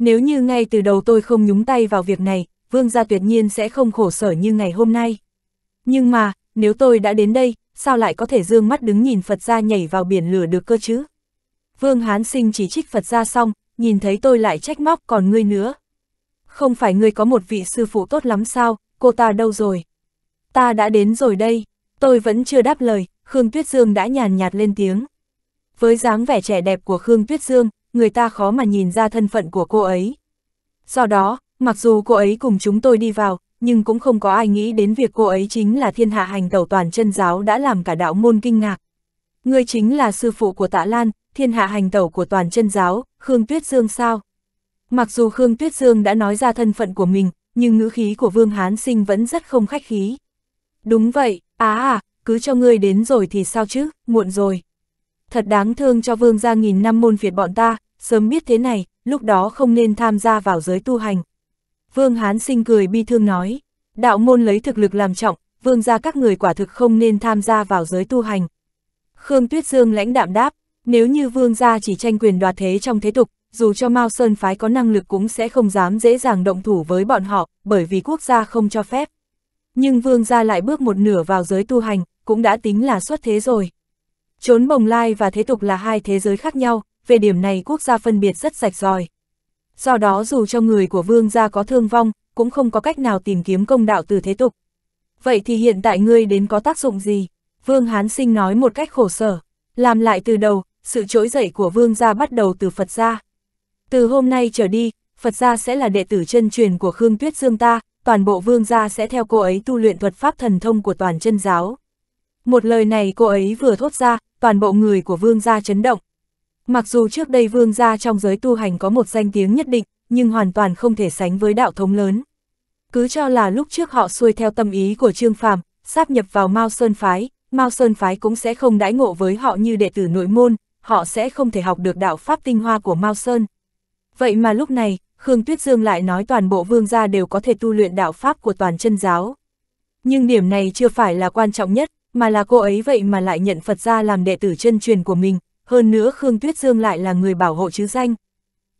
nếu như ngay từ đầu tôi không nhúng tay vào việc này, vương gia tuyệt nhiên sẽ không khổ sở như ngày hôm nay. Nhưng mà, nếu tôi đã đến đây, sao lại có thể dương mắt đứng nhìn Phật gia nhảy vào biển lửa được cơ chứ? Vương Hán Sinh chỉ trích Phật gia xong, nhìn thấy tôi lại trách móc còn ngươi nữa. Không phải ngươi có một vị sư phụ tốt lắm sao, cô ta đâu rồi? Ta đã đến rồi đây, tôi vẫn chưa đáp lời, Khương Tuyết Dương đã nhàn nhạt lên tiếng. Với dáng vẻ trẻ đẹp của Khương Tuyết Dương, người ta khó mà nhìn ra thân phận của cô ấy. Do đó, mặc dù cô ấy cùng chúng tôi đi vào, nhưng cũng không có ai nghĩ đến việc cô ấy chính là thiên hạ hành tẩu toàn chân giáo đã làm cả đạo môn kinh ngạc. Ngươi chính là sư phụ của tạ Lan, thiên hạ hành tẩu của toàn chân giáo, Khương Tuyết Dương sao? Mặc dù Khương Tuyết Dương đã nói ra thân phận của mình, nhưng ngữ khí của Vương Hán Sinh vẫn rất không khách khí. Đúng vậy, á à, à, cứ cho ngươi đến rồi thì sao chứ, muộn rồi. Thật đáng thương cho Vương gia nghìn năm môn việt bọn ta, sớm biết thế này, lúc đó không nên tham gia vào giới tu hành. Vương Hán sinh cười bi thương nói, đạo môn lấy thực lực làm trọng, vương gia các người quả thực không nên tham gia vào giới tu hành. Khương Tuyết Dương lãnh đạm đáp, nếu như vương gia chỉ tranh quyền đoạt thế trong thế tục, dù cho Mao Sơn phái có năng lực cũng sẽ không dám dễ dàng động thủ với bọn họ, bởi vì quốc gia không cho phép. Nhưng vương gia lại bước một nửa vào giới tu hành, cũng đã tính là xuất thế rồi. Trốn bồng lai và thế tục là hai thế giới khác nhau, về điểm này quốc gia phân biệt rất sạch ròi. Do đó dù cho người của vương gia có thương vong, cũng không có cách nào tìm kiếm công đạo từ thế tục. Vậy thì hiện tại ngươi đến có tác dụng gì? Vương Hán Sinh nói một cách khổ sở, làm lại từ đầu, sự trỗi dậy của vương gia bắt đầu từ Phật gia. Từ hôm nay trở đi, Phật gia sẽ là đệ tử chân truyền của Khương Tuyết Dương ta, toàn bộ vương gia sẽ theo cô ấy tu luyện thuật pháp thần thông của toàn chân giáo. Một lời này cô ấy vừa thốt ra, toàn bộ người của vương gia chấn động, Mặc dù trước đây vương gia trong giới tu hành có một danh tiếng nhất định, nhưng hoàn toàn không thể sánh với đạo thống lớn. Cứ cho là lúc trước họ xuôi theo tâm ý của Trương Phàm, sáp nhập vào Mao Sơn Phái, Mao Sơn Phái cũng sẽ không đãi ngộ với họ như đệ tử nội môn, họ sẽ không thể học được đạo pháp tinh hoa của Mao Sơn. Vậy mà lúc này, Khương Tuyết Dương lại nói toàn bộ vương gia đều có thể tu luyện đạo pháp của toàn chân giáo. Nhưng điểm này chưa phải là quan trọng nhất, mà là cô ấy vậy mà lại nhận Phật gia làm đệ tử chân truyền của mình, hơn nữa Khương Tuyết Dương lại là người bảo hộ chứ danh.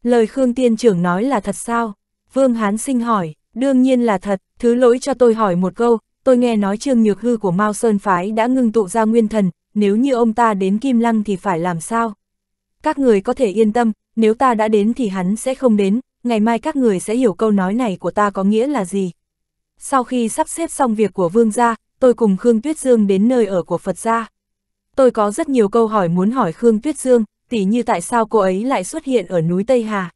Lời Khương Tiên trưởng nói là thật sao? Vương Hán Sinh hỏi, đương nhiên là thật, thứ lỗi cho tôi hỏi một câu, tôi nghe nói Trương Nhược Hư của Mao Sơn Phái đã ngưng tụ ra nguyên thần, nếu như ông ta đến Kim Lăng thì phải làm sao? Các người có thể yên tâm, nếu ta đã đến thì hắn sẽ không đến, ngày mai các người sẽ hiểu câu nói này của ta có nghĩa là gì. Sau khi sắp xếp xong việc của Vương gia, tôi cùng Khương Tuyết Dương đến nơi ở của Phật gia. Tôi có rất nhiều câu hỏi muốn hỏi Khương Tuyết Dương, tỉ như tại sao cô ấy lại xuất hiện ở núi Tây Hà.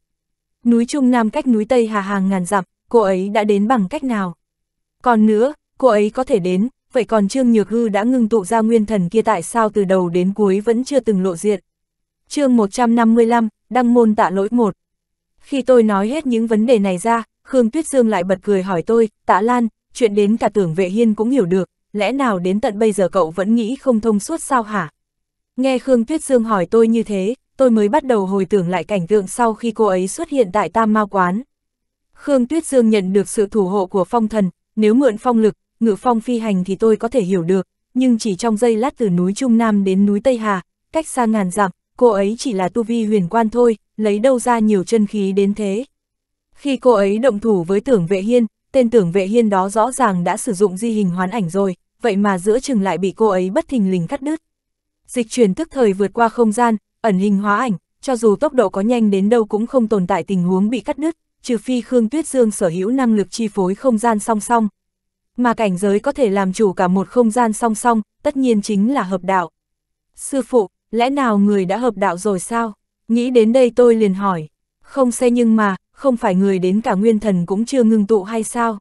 Núi Trung Nam cách núi Tây Hà hàng ngàn dặm, cô ấy đã đến bằng cách nào? Còn nữa, cô ấy có thể đến, vậy còn Trương Nhược Hư đã ngưng tụ ra nguyên thần kia tại sao từ đầu đến cuối vẫn chưa từng lộ diện? chương 155, Đăng Môn tạ lỗi một Khi tôi nói hết những vấn đề này ra, Khương Tuyết Dương lại bật cười hỏi tôi, tạ Lan, chuyện đến cả tưởng vệ hiên cũng hiểu được, lẽ nào đến tận bây giờ cậu vẫn nghĩ không thông suốt sao hả? Nghe Khương Tuyết Dương hỏi tôi như thế, tôi mới bắt đầu hồi tưởng lại cảnh tượng sau khi cô ấy xuất hiện tại Tam Mao Quán. Khương Tuyết Dương nhận được sự thủ hộ của phong thần, nếu mượn phong lực, ngự phong phi hành thì tôi có thể hiểu được, nhưng chỉ trong giây lát từ núi Trung Nam đến núi Tây Hà, cách xa ngàn dặm, cô ấy chỉ là tu vi huyền quan thôi, lấy đâu ra nhiều chân khí đến thế. Khi cô ấy động thủ với tưởng vệ hiên, tên tưởng vệ hiên đó rõ ràng đã sử dụng di hình hoán ảnh rồi, vậy mà giữa chừng lại bị cô ấy bất thình lình cắt đứt. Dịch chuyển tức thời vượt qua không gian, ẩn hình hóa ảnh, cho dù tốc độ có nhanh đến đâu cũng không tồn tại tình huống bị cắt đứt, trừ phi Khương Tuyết Dương sở hữu năng lực chi phối không gian song song. Mà cảnh giới có thể làm chủ cả một không gian song song, tất nhiên chính là hợp đạo. Sư phụ, lẽ nào người đã hợp đạo rồi sao? Nghĩ đến đây tôi liền hỏi. Không xe nhưng mà, không phải người đến cả nguyên thần cũng chưa ngưng tụ hay sao?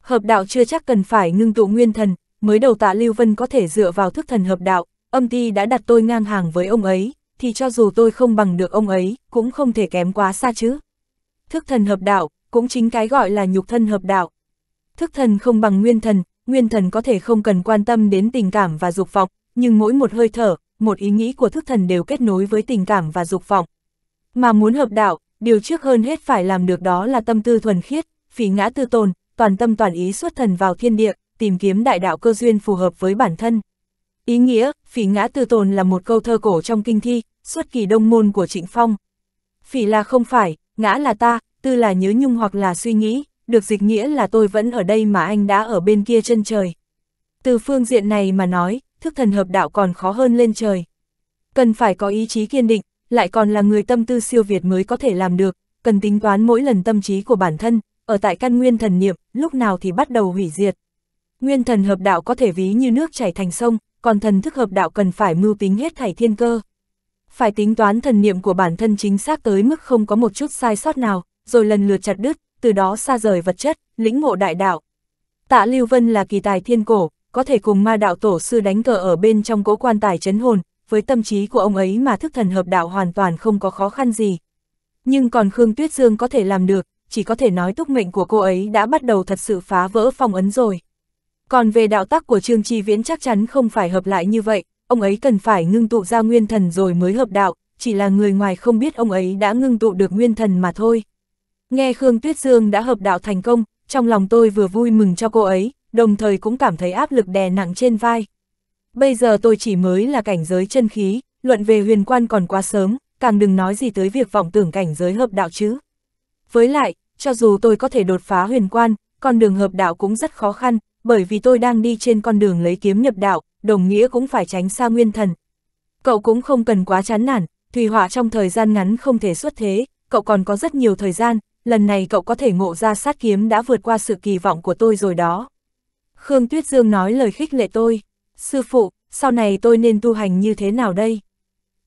Hợp đạo chưa chắc cần phải ngưng tụ nguyên thần, mới đầu tạ Lưu Vân có thể dựa vào thức thần hợp đạo, âm ti đã đặt tôi ngang hàng với ông ấy, thì cho dù tôi không bằng được ông ấy, cũng không thể kém quá xa chứ. Thức thần hợp đạo, cũng chính cái gọi là nhục thân hợp đạo. Thức thần không bằng nguyên thần, nguyên thần có thể không cần quan tâm đến tình cảm và dục vọng, nhưng mỗi một hơi thở, một ý nghĩ của thức thần đều kết nối với tình cảm và dục vọng. Mà muốn hợp đạo, điều trước hơn hết phải làm được đó là tâm tư thuần khiết, phí ngã tư tồn, toàn tâm toàn ý xuất thần vào thiên địa, tìm kiếm đại đạo cơ duyên phù hợp với bản thân. Ý nghĩa, phỉ ngã tư tồn là một câu thơ cổ trong kinh thi, xuất kỳ đông môn của Trịnh Phong. Phỉ là không phải, ngã là ta, tư là nhớ nhung hoặc là suy nghĩ, được dịch nghĩa là tôi vẫn ở đây mà anh đã ở bên kia chân trời. Từ phương diện này mà nói, thức thần hợp đạo còn khó hơn lên trời. Cần phải có ý chí kiên định, lại còn là người tâm tư siêu việt mới có thể làm được, cần tính toán mỗi lần tâm trí của bản thân, ở tại căn nguyên thần niệm, lúc nào thì bắt đầu hủy diệt. Nguyên thần hợp đạo có thể ví như nước chảy thành sông, còn thần thức hợp đạo cần phải mưu tính hết thảy thiên cơ. Phải tính toán thần niệm của bản thân chính xác tới mức không có một chút sai sót nào, rồi lần lượt chặt đứt, từ đó xa rời vật chất, lĩnh ngộ đại đạo. Tạ Lưu Vân là kỳ tài thiên cổ, có thể cùng ma đạo tổ sư đánh cờ ở bên trong cỗ quan tài chấn hồn, với tâm trí của ông ấy mà thức thần hợp đạo hoàn toàn không có khó khăn gì. Nhưng còn Khương Tuyết Dương có thể làm được, chỉ có thể nói túc mệnh của cô ấy đã bắt đầu thật sự phá vỡ phong ấn rồi. Còn về đạo tắc của Trương Chi Viễn chắc chắn không phải hợp lại như vậy, ông ấy cần phải ngưng tụ ra nguyên thần rồi mới hợp đạo, chỉ là người ngoài không biết ông ấy đã ngưng tụ được nguyên thần mà thôi. Nghe Khương Tuyết Dương đã hợp đạo thành công, trong lòng tôi vừa vui mừng cho cô ấy, đồng thời cũng cảm thấy áp lực đè nặng trên vai bây giờ tôi chỉ mới là cảnh giới chân khí, luận về huyền quan còn quá sớm, càng đừng nói gì tới việc vọng tưởng cảnh giới hợp đạo chứ. Với lại, cho dù tôi có thể đột phá huyền quan, con đường hợp đạo cũng rất khó khăn, bởi vì tôi đang đi trên con đường lấy kiếm nhập đạo, đồng nghĩa cũng phải tránh xa nguyên thần. Cậu cũng không cần quá chán nản, Thùy Họa trong thời gian ngắn không thể xuất thế, cậu còn có rất nhiều thời gian, lần này cậu có thể ngộ ra sát kiếm đã vượt qua sự kỳ vọng của tôi rồi đó. Khương Tuyết Dương nói lời khích lệ tôi. Sư phụ, sau này tôi nên tu hành như thế nào đây?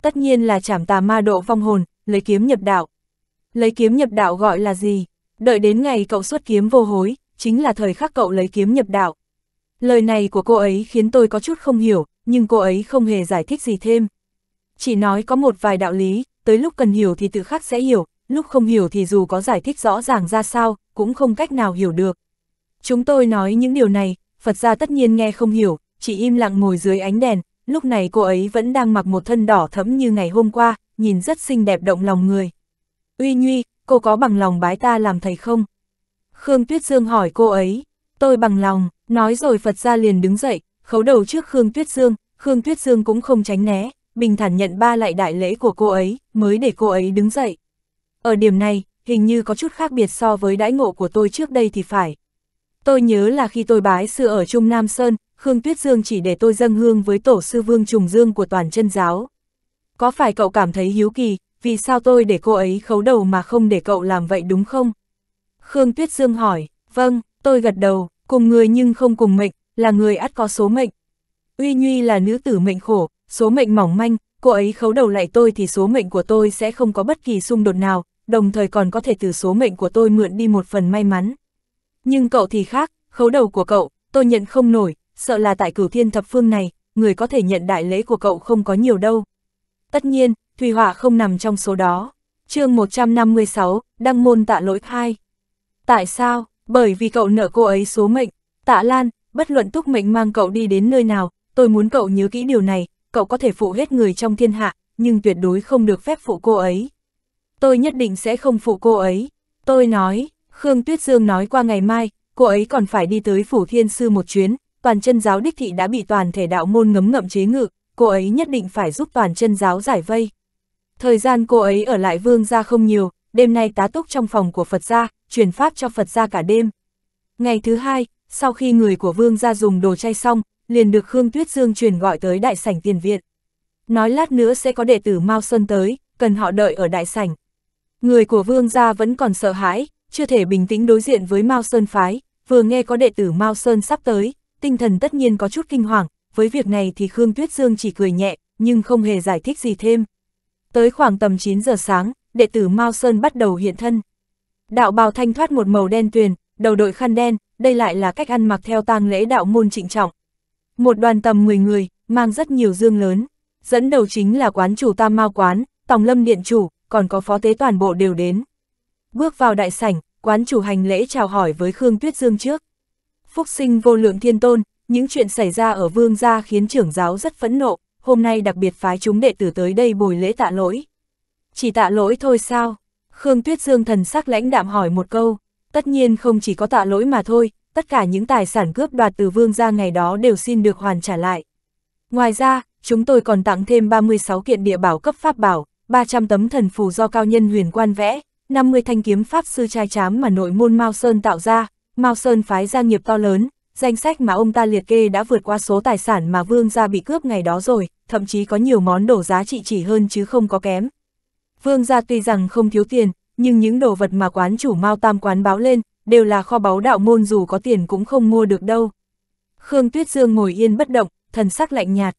Tất nhiên là chảm tà ma độ phong hồn, lấy kiếm nhập đạo. Lấy kiếm nhập đạo gọi là gì? Đợi đến ngày cậu xuất kiếm vô hối, chính là thời khắc cậu lấy kiếm nhập đạo. Lời này của cô ấy khiến tôi có chút không hiểu, nhưng cô ấy không hề giải thích gì thêm. Chỉ nói có một vài đạo lý, tới lúc cần hiểu thì tự khắc sẽ hiểu, lúc không hiểu thì dù có giải thích rõ ràng ra sao, cũng không cách nào hiểu được. Chúng tôi nói những điều này, Phật gia tất nhiên nghe không hiểu, chỉ im lặng ngồi dưới ánh đèn, lúc này cô ấy vẫn đang mặc một thân đỏ thẫm như ngày hôm qua, nhìn rất xinh đẹp động lòng người. Uy Nhuy, cô có bằng lòng bái ta làm thầy không? Khương Tuyết Dương hỏi cô ấy, tôi bằng lòng, nói rồi Phật ra liền đứng dậy, khấu đầu trước Khương Tuyết Dương, Khương Tuyết Dương cũng không tránh né, bình thản nhận ba lại đại lễ của cô ấy, mới để cô ấy đứng dậy. Ở điểm này, hình như có chút khác biệt so với đãi ngộ của tôi trước đây thì phải. Tôi nhớ là khi tôi bái sư ở Trung Nam Sơn, Khương Tuyết Dương chỉ để tôi dâng hương với tổ sư Vương Trùng Dương của toàn chân giáo. Có phải cậu cảm thấy hiếu kỳ, vì sao tôi để cô ấy khấu đầu mà không để cậu làm vậy đúng không? Khương Tuyết Dương hỏi, vâng, tôi gật đầu, cùng người nhưng không cùng mệnh, là người ắt có số mệnh. Uy Nhuy là nữ tử mệnh khổ, số mệnh mỏng manh, cô ấy khấu đầu lại tôi thì số mệnh của tôi sẽ không có bất kỳ xung đột nào, đồng thời còn có thể từ số mệnh của tôi mượn đi một phần may mắn. Nhưng cậu thì khác, khấu đầu của cậu, tôi nhận không nổi, sợ là tại cửu thiên thập phương này, người có thể nhận đại lễ của cậu không có nhiều đâu. Tất nhiên, Thùy Họa không nằm trong số đó. chương 156, Đăng Môn tạ lỗi khai. Tại sao? Bởi vì cậu nợ cô ấy số mệnh. Tạ Lan, bất luận túc mệnh mang cậu đi đến nơi nào, tôi muốn cậu nhớ kỹ điều này, cậu có thể phụ hết người trong thiên hạ, nhưng tuyệt đối không được phép phụ cô ấy. Tôi nhất định sẽ không phụ cô ấy. Tôi nói, Khương Tuyết Dương nói qua ngày mai, cô ấy còn phải đi tới Phủ Thiên Sư một chuyến, toàn chân giáo đích thị đã bị toàn thể đạo môn ngấm ngậm chế ngự, cô ấy nhất định phải giúp toàn chân giáo giải vây. Thời gian cô ấy ở lại vương gia không nhiều, đêm nay tá túc trong phòng của Phật gia, truyền pháp cho Phật gia cả đêm. Ngày thứ hai, sau khi người của vương gia dùng đồ chay xong, liền được Khương Tuyết Dương truyền gọi tới đại sảnh tiền viện. Nói lát nữa sẽ có đệ tử Mao Sơn tới, cần họ đợi ở đại sảnh. Người của vương gia vẫn còn sợ hãi, chưa thể bình tĩnh đối diện với Mao Sơn phái, vừa nghe có đệ tử Mao Sơn sắp tới, tinh thần tất nhiên có chút kinh hoàng, với việc này thì Khương Tuyết Dương chỉ cười nhẹ, nhưng không hề giải thích gì thêm. Tới khoảng tầm 9 giờ sáng, đệ tử Mao Sơn bắt đầu hiện thân. Đạo bào thanh thoát một màu đen tuyền, đầu đội khăn đen, đây lại là cách ăn mặc theo tang lễ đạo môn trịnh trọng. Một đoàn tầm 10 người, mang rất nhiều dương lớn, dẫn đầu chính là quán chủ Tam Mao quán, Tòng Lâm điện chủ, còn có phó tế toàn bộ đều đến. Bước vào đại sảnh, quán chủ hành lễ chào hỏi với Khương Tuyết Dương trước. Phúc sinh vô lượng thiên tôn, những chuyện xảy ra ở vương gia khiến trưởng giáo rất phẫn nộ, hôm nay đặc biệt phái chúng đệ tử tới đây bồi lễ tạ lỗi. Chỉ tạ lỗi thôi sao? Khương Tuyết Dương thần sắc lãnh đạm hỏi một câu, tất nhiên không chỉ có tạ lỗi mà thôi, tất cả những tài sản cướp đoạt từ vương gia ngày đó đều xin được hoàn trả lại. Ngoài ra, chúng tôi còn tặng thêm 36 kiện địa bảo cấp pháp bảo, 300 tấm thần phù do cao nhân huyền quan vẽ, 50 thanh kiếm pháp sư trai trám mà nội môn Mao Sơn tạo ra, Mao Sơn phái ra nghiệp to lớn, danh sách mà ông ta liệt kê đã vượt qua số tài sản mà vương gia bị cướp ngày đó rồi, thậm chí có nhiều món đồ giá trị chỉ hơn chứ không có kém. Vương gia tuy rằng không thiếu tiền, nhưng những đồ vật mà quán chủ Mao Tam quán báo lên, đều là kho báu đạo môn dù có tiền cũng không mua được đâu. Khương Tuyết Dương ngồi yên bất động, thần sắc lạnh nhạt.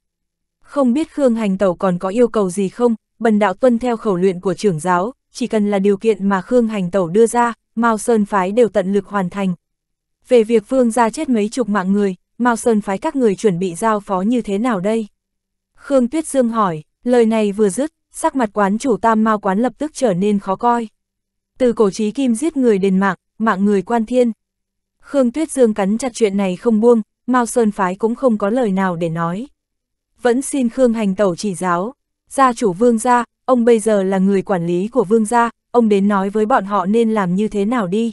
Không biết Khương Hành Tẩu còn có yêu cầu gì không, bần đạo tuân theo khẩu luyện của trưởng giáo, chỉ cần là điều kiện mà Khương Hành Tẩu đưa ra, Mao Sơn Phái đều tận lực hoàn thành, về việc vương gia chết mấy chục mạng người, Mao Sơn phái các người chuẩn bị giao phó như thế nào đây? Khương Tuyết Dương hỏi, lời này vừa dứt, sắc mặt quán chủ tam Mao quán lập tức trở nên khó coi. Từ cổ trí kim giết người đền mạng, mạng người quan thiên. Khương Tuyết Dương cắn chặt chuyện này không buông, Mao Sơn phái cũng không có lời nào để nói. Vẫn xin Khương hành tẩu chỉ giáo, gia chủ vương gia, ông bây giờ là người quản lý của vương gia, ông đến nói với bọn họ nên làm như thế nào đi.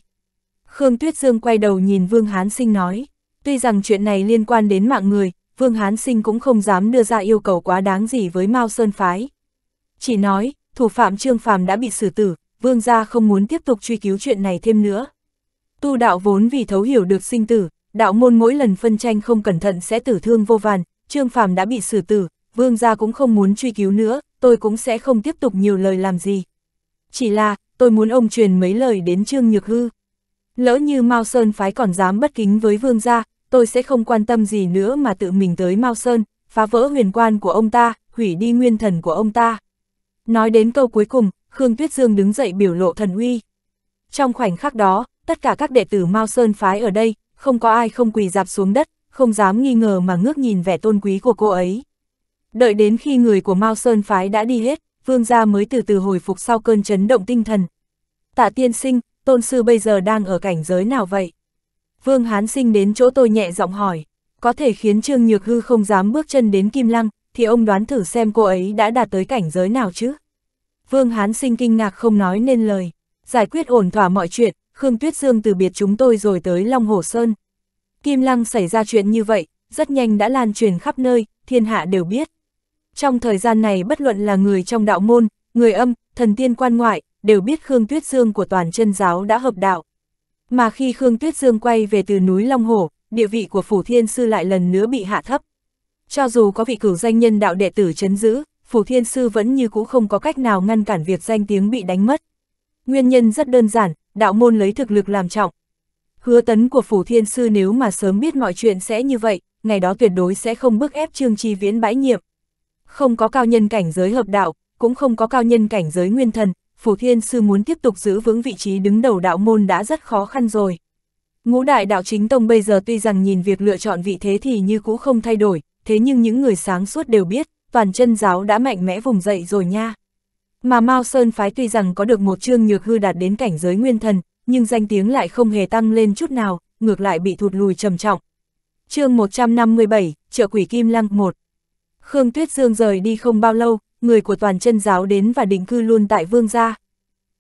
Khương Tuyết Dương quay đầu nhìn Vương Hán Sinh nói, tuy rằng chuyện này liên quan đến mạng người, Vương Hán Sinh cũng không dám đưa ra yêu cầu quá đáng gì với Mao Sơn Phái. Chỉ nói, thủ phạm Trương Phàm đã bị xử tử, Vương gia không muốn tiếp tục truy cứu chuyện này thêm nữa. Tu đạo vốn vì thấu hiểu được sinh tử, đạo môn mỗi lần phân tranh không cẩn thận sẽ tử thương vô vàn, Trương Phàm đã bị xử tử, Vương gia cũng không muốn truy cứu nữa, tôi cũng sẽ không tiếp tục nhiều lời làm gì. Chỉ là, tôi muốn ông truyền mấy lời đến Trương Nhược Hư lỡ như Mao Sơn phái còn dám bất kính với vương gia, tôi sẽ không quan tâm gì nữa mà tự mình tới Mao Sơn, phá vỡ huyền quan của ông ta, hủy đi nguyên thần của ông ta. Nói đến câu cuối cùng, Khương Tuyết Dương đứng dậy biểu lộ thần uy. Trong khoảnh khắc đó, tất cả các đệ tử Mao Sơn phái ở đây, không có ai không quỳ dạp xuống đất, không dám nghi ngờ mà ngước nhìn vẻ tôn quý của cô ấy. Đợi đến khi người của Mao Sơn phái đã đi hết, vương gia mới từ từ hồi phục sau cơn chấn động tinh thần. Tạ tiên sinh, tôn sư bây giờ đang ở cảnh giới nào vậy? Vương Hán Sinh đến chỗ tôi nhẹ giọng hỏi, có thể khiến Trương Nhược Hư không dám bước chân đến Kim Lăng, thì ông đoán thử xem cô ấy đã đạt tới cảnh giới nào chứ? Vương Hán Sinh kinh ngạc không nói nên lời, giải quyết ổn thỏa mọi chuyện, Khương Tuyết Dương từ biệt chúng tôi rồi tới Long Hồ Sơn. Kim Lăng xảy ra chuyện như vậy, rất nhanh đã lan truyền khắp nơi, thiên hạ đều biết. Trong thời gian này bất luận là người trong đạo môn, người âm, thần tiên quan ngoại, đều biết Khương Tuyết Dương của toàn chân giáo đã hợp đạo. Mà khi Khương Tuyết Dương quay về từ núi Long Hổ, địa vị của Phủ Thiên Sư lại lần nữa bị hạ thấp. Cho dù có vị cửu danh nhân đạo đệ tử chấn giữ, Phủ Thiên Sư vẫn như cũ không có cách nào ngăn cản việc danh tiếng bị đánh mất. Nguyên nhân rất đơn giản, đạo môn lấy thực lực làm trọng. Hứa tấn của Phủ Thiên Sư nếu mà sớm biết mọi chuyện sẽ như vậy, ngày đó tuyệt đối sẽ không bức ép Trương Chi Viễn bãi nhiệm. Không có cao nhân cảnh giới hợp đạo, cũng không có cao nhân cảnh giới nguyên thần, Phủ Thiên Sư muốn tiếp tục giữ vững vị trí đứng đầu đạo môn đã rất khó khăn rồi. Ngũ đại đạo chính tông bây giờ tuy rằng nhìn việc lựa chọn vị thế thì như cũ không thay đổi, thế nhưng những người sáng suốt đều biết, toàn chân giáo đã mạnh mẽ vùng dậy rồi nha. Mà Mao Sơn Phái tuy rằng có được một chương nhược hư đạt đến cảnh giới nguyên thần, nhưng danh tiếng lại không hề tăng lên chút nào, ngược lại bị thụt lùi trầm trọng. chương 157, trợ Quỷ Kim Lăng 1 Khương Tuyết Dương rời đi không bao lâu, người của toàn chân giáo đến và định cư luôn tại vương gia.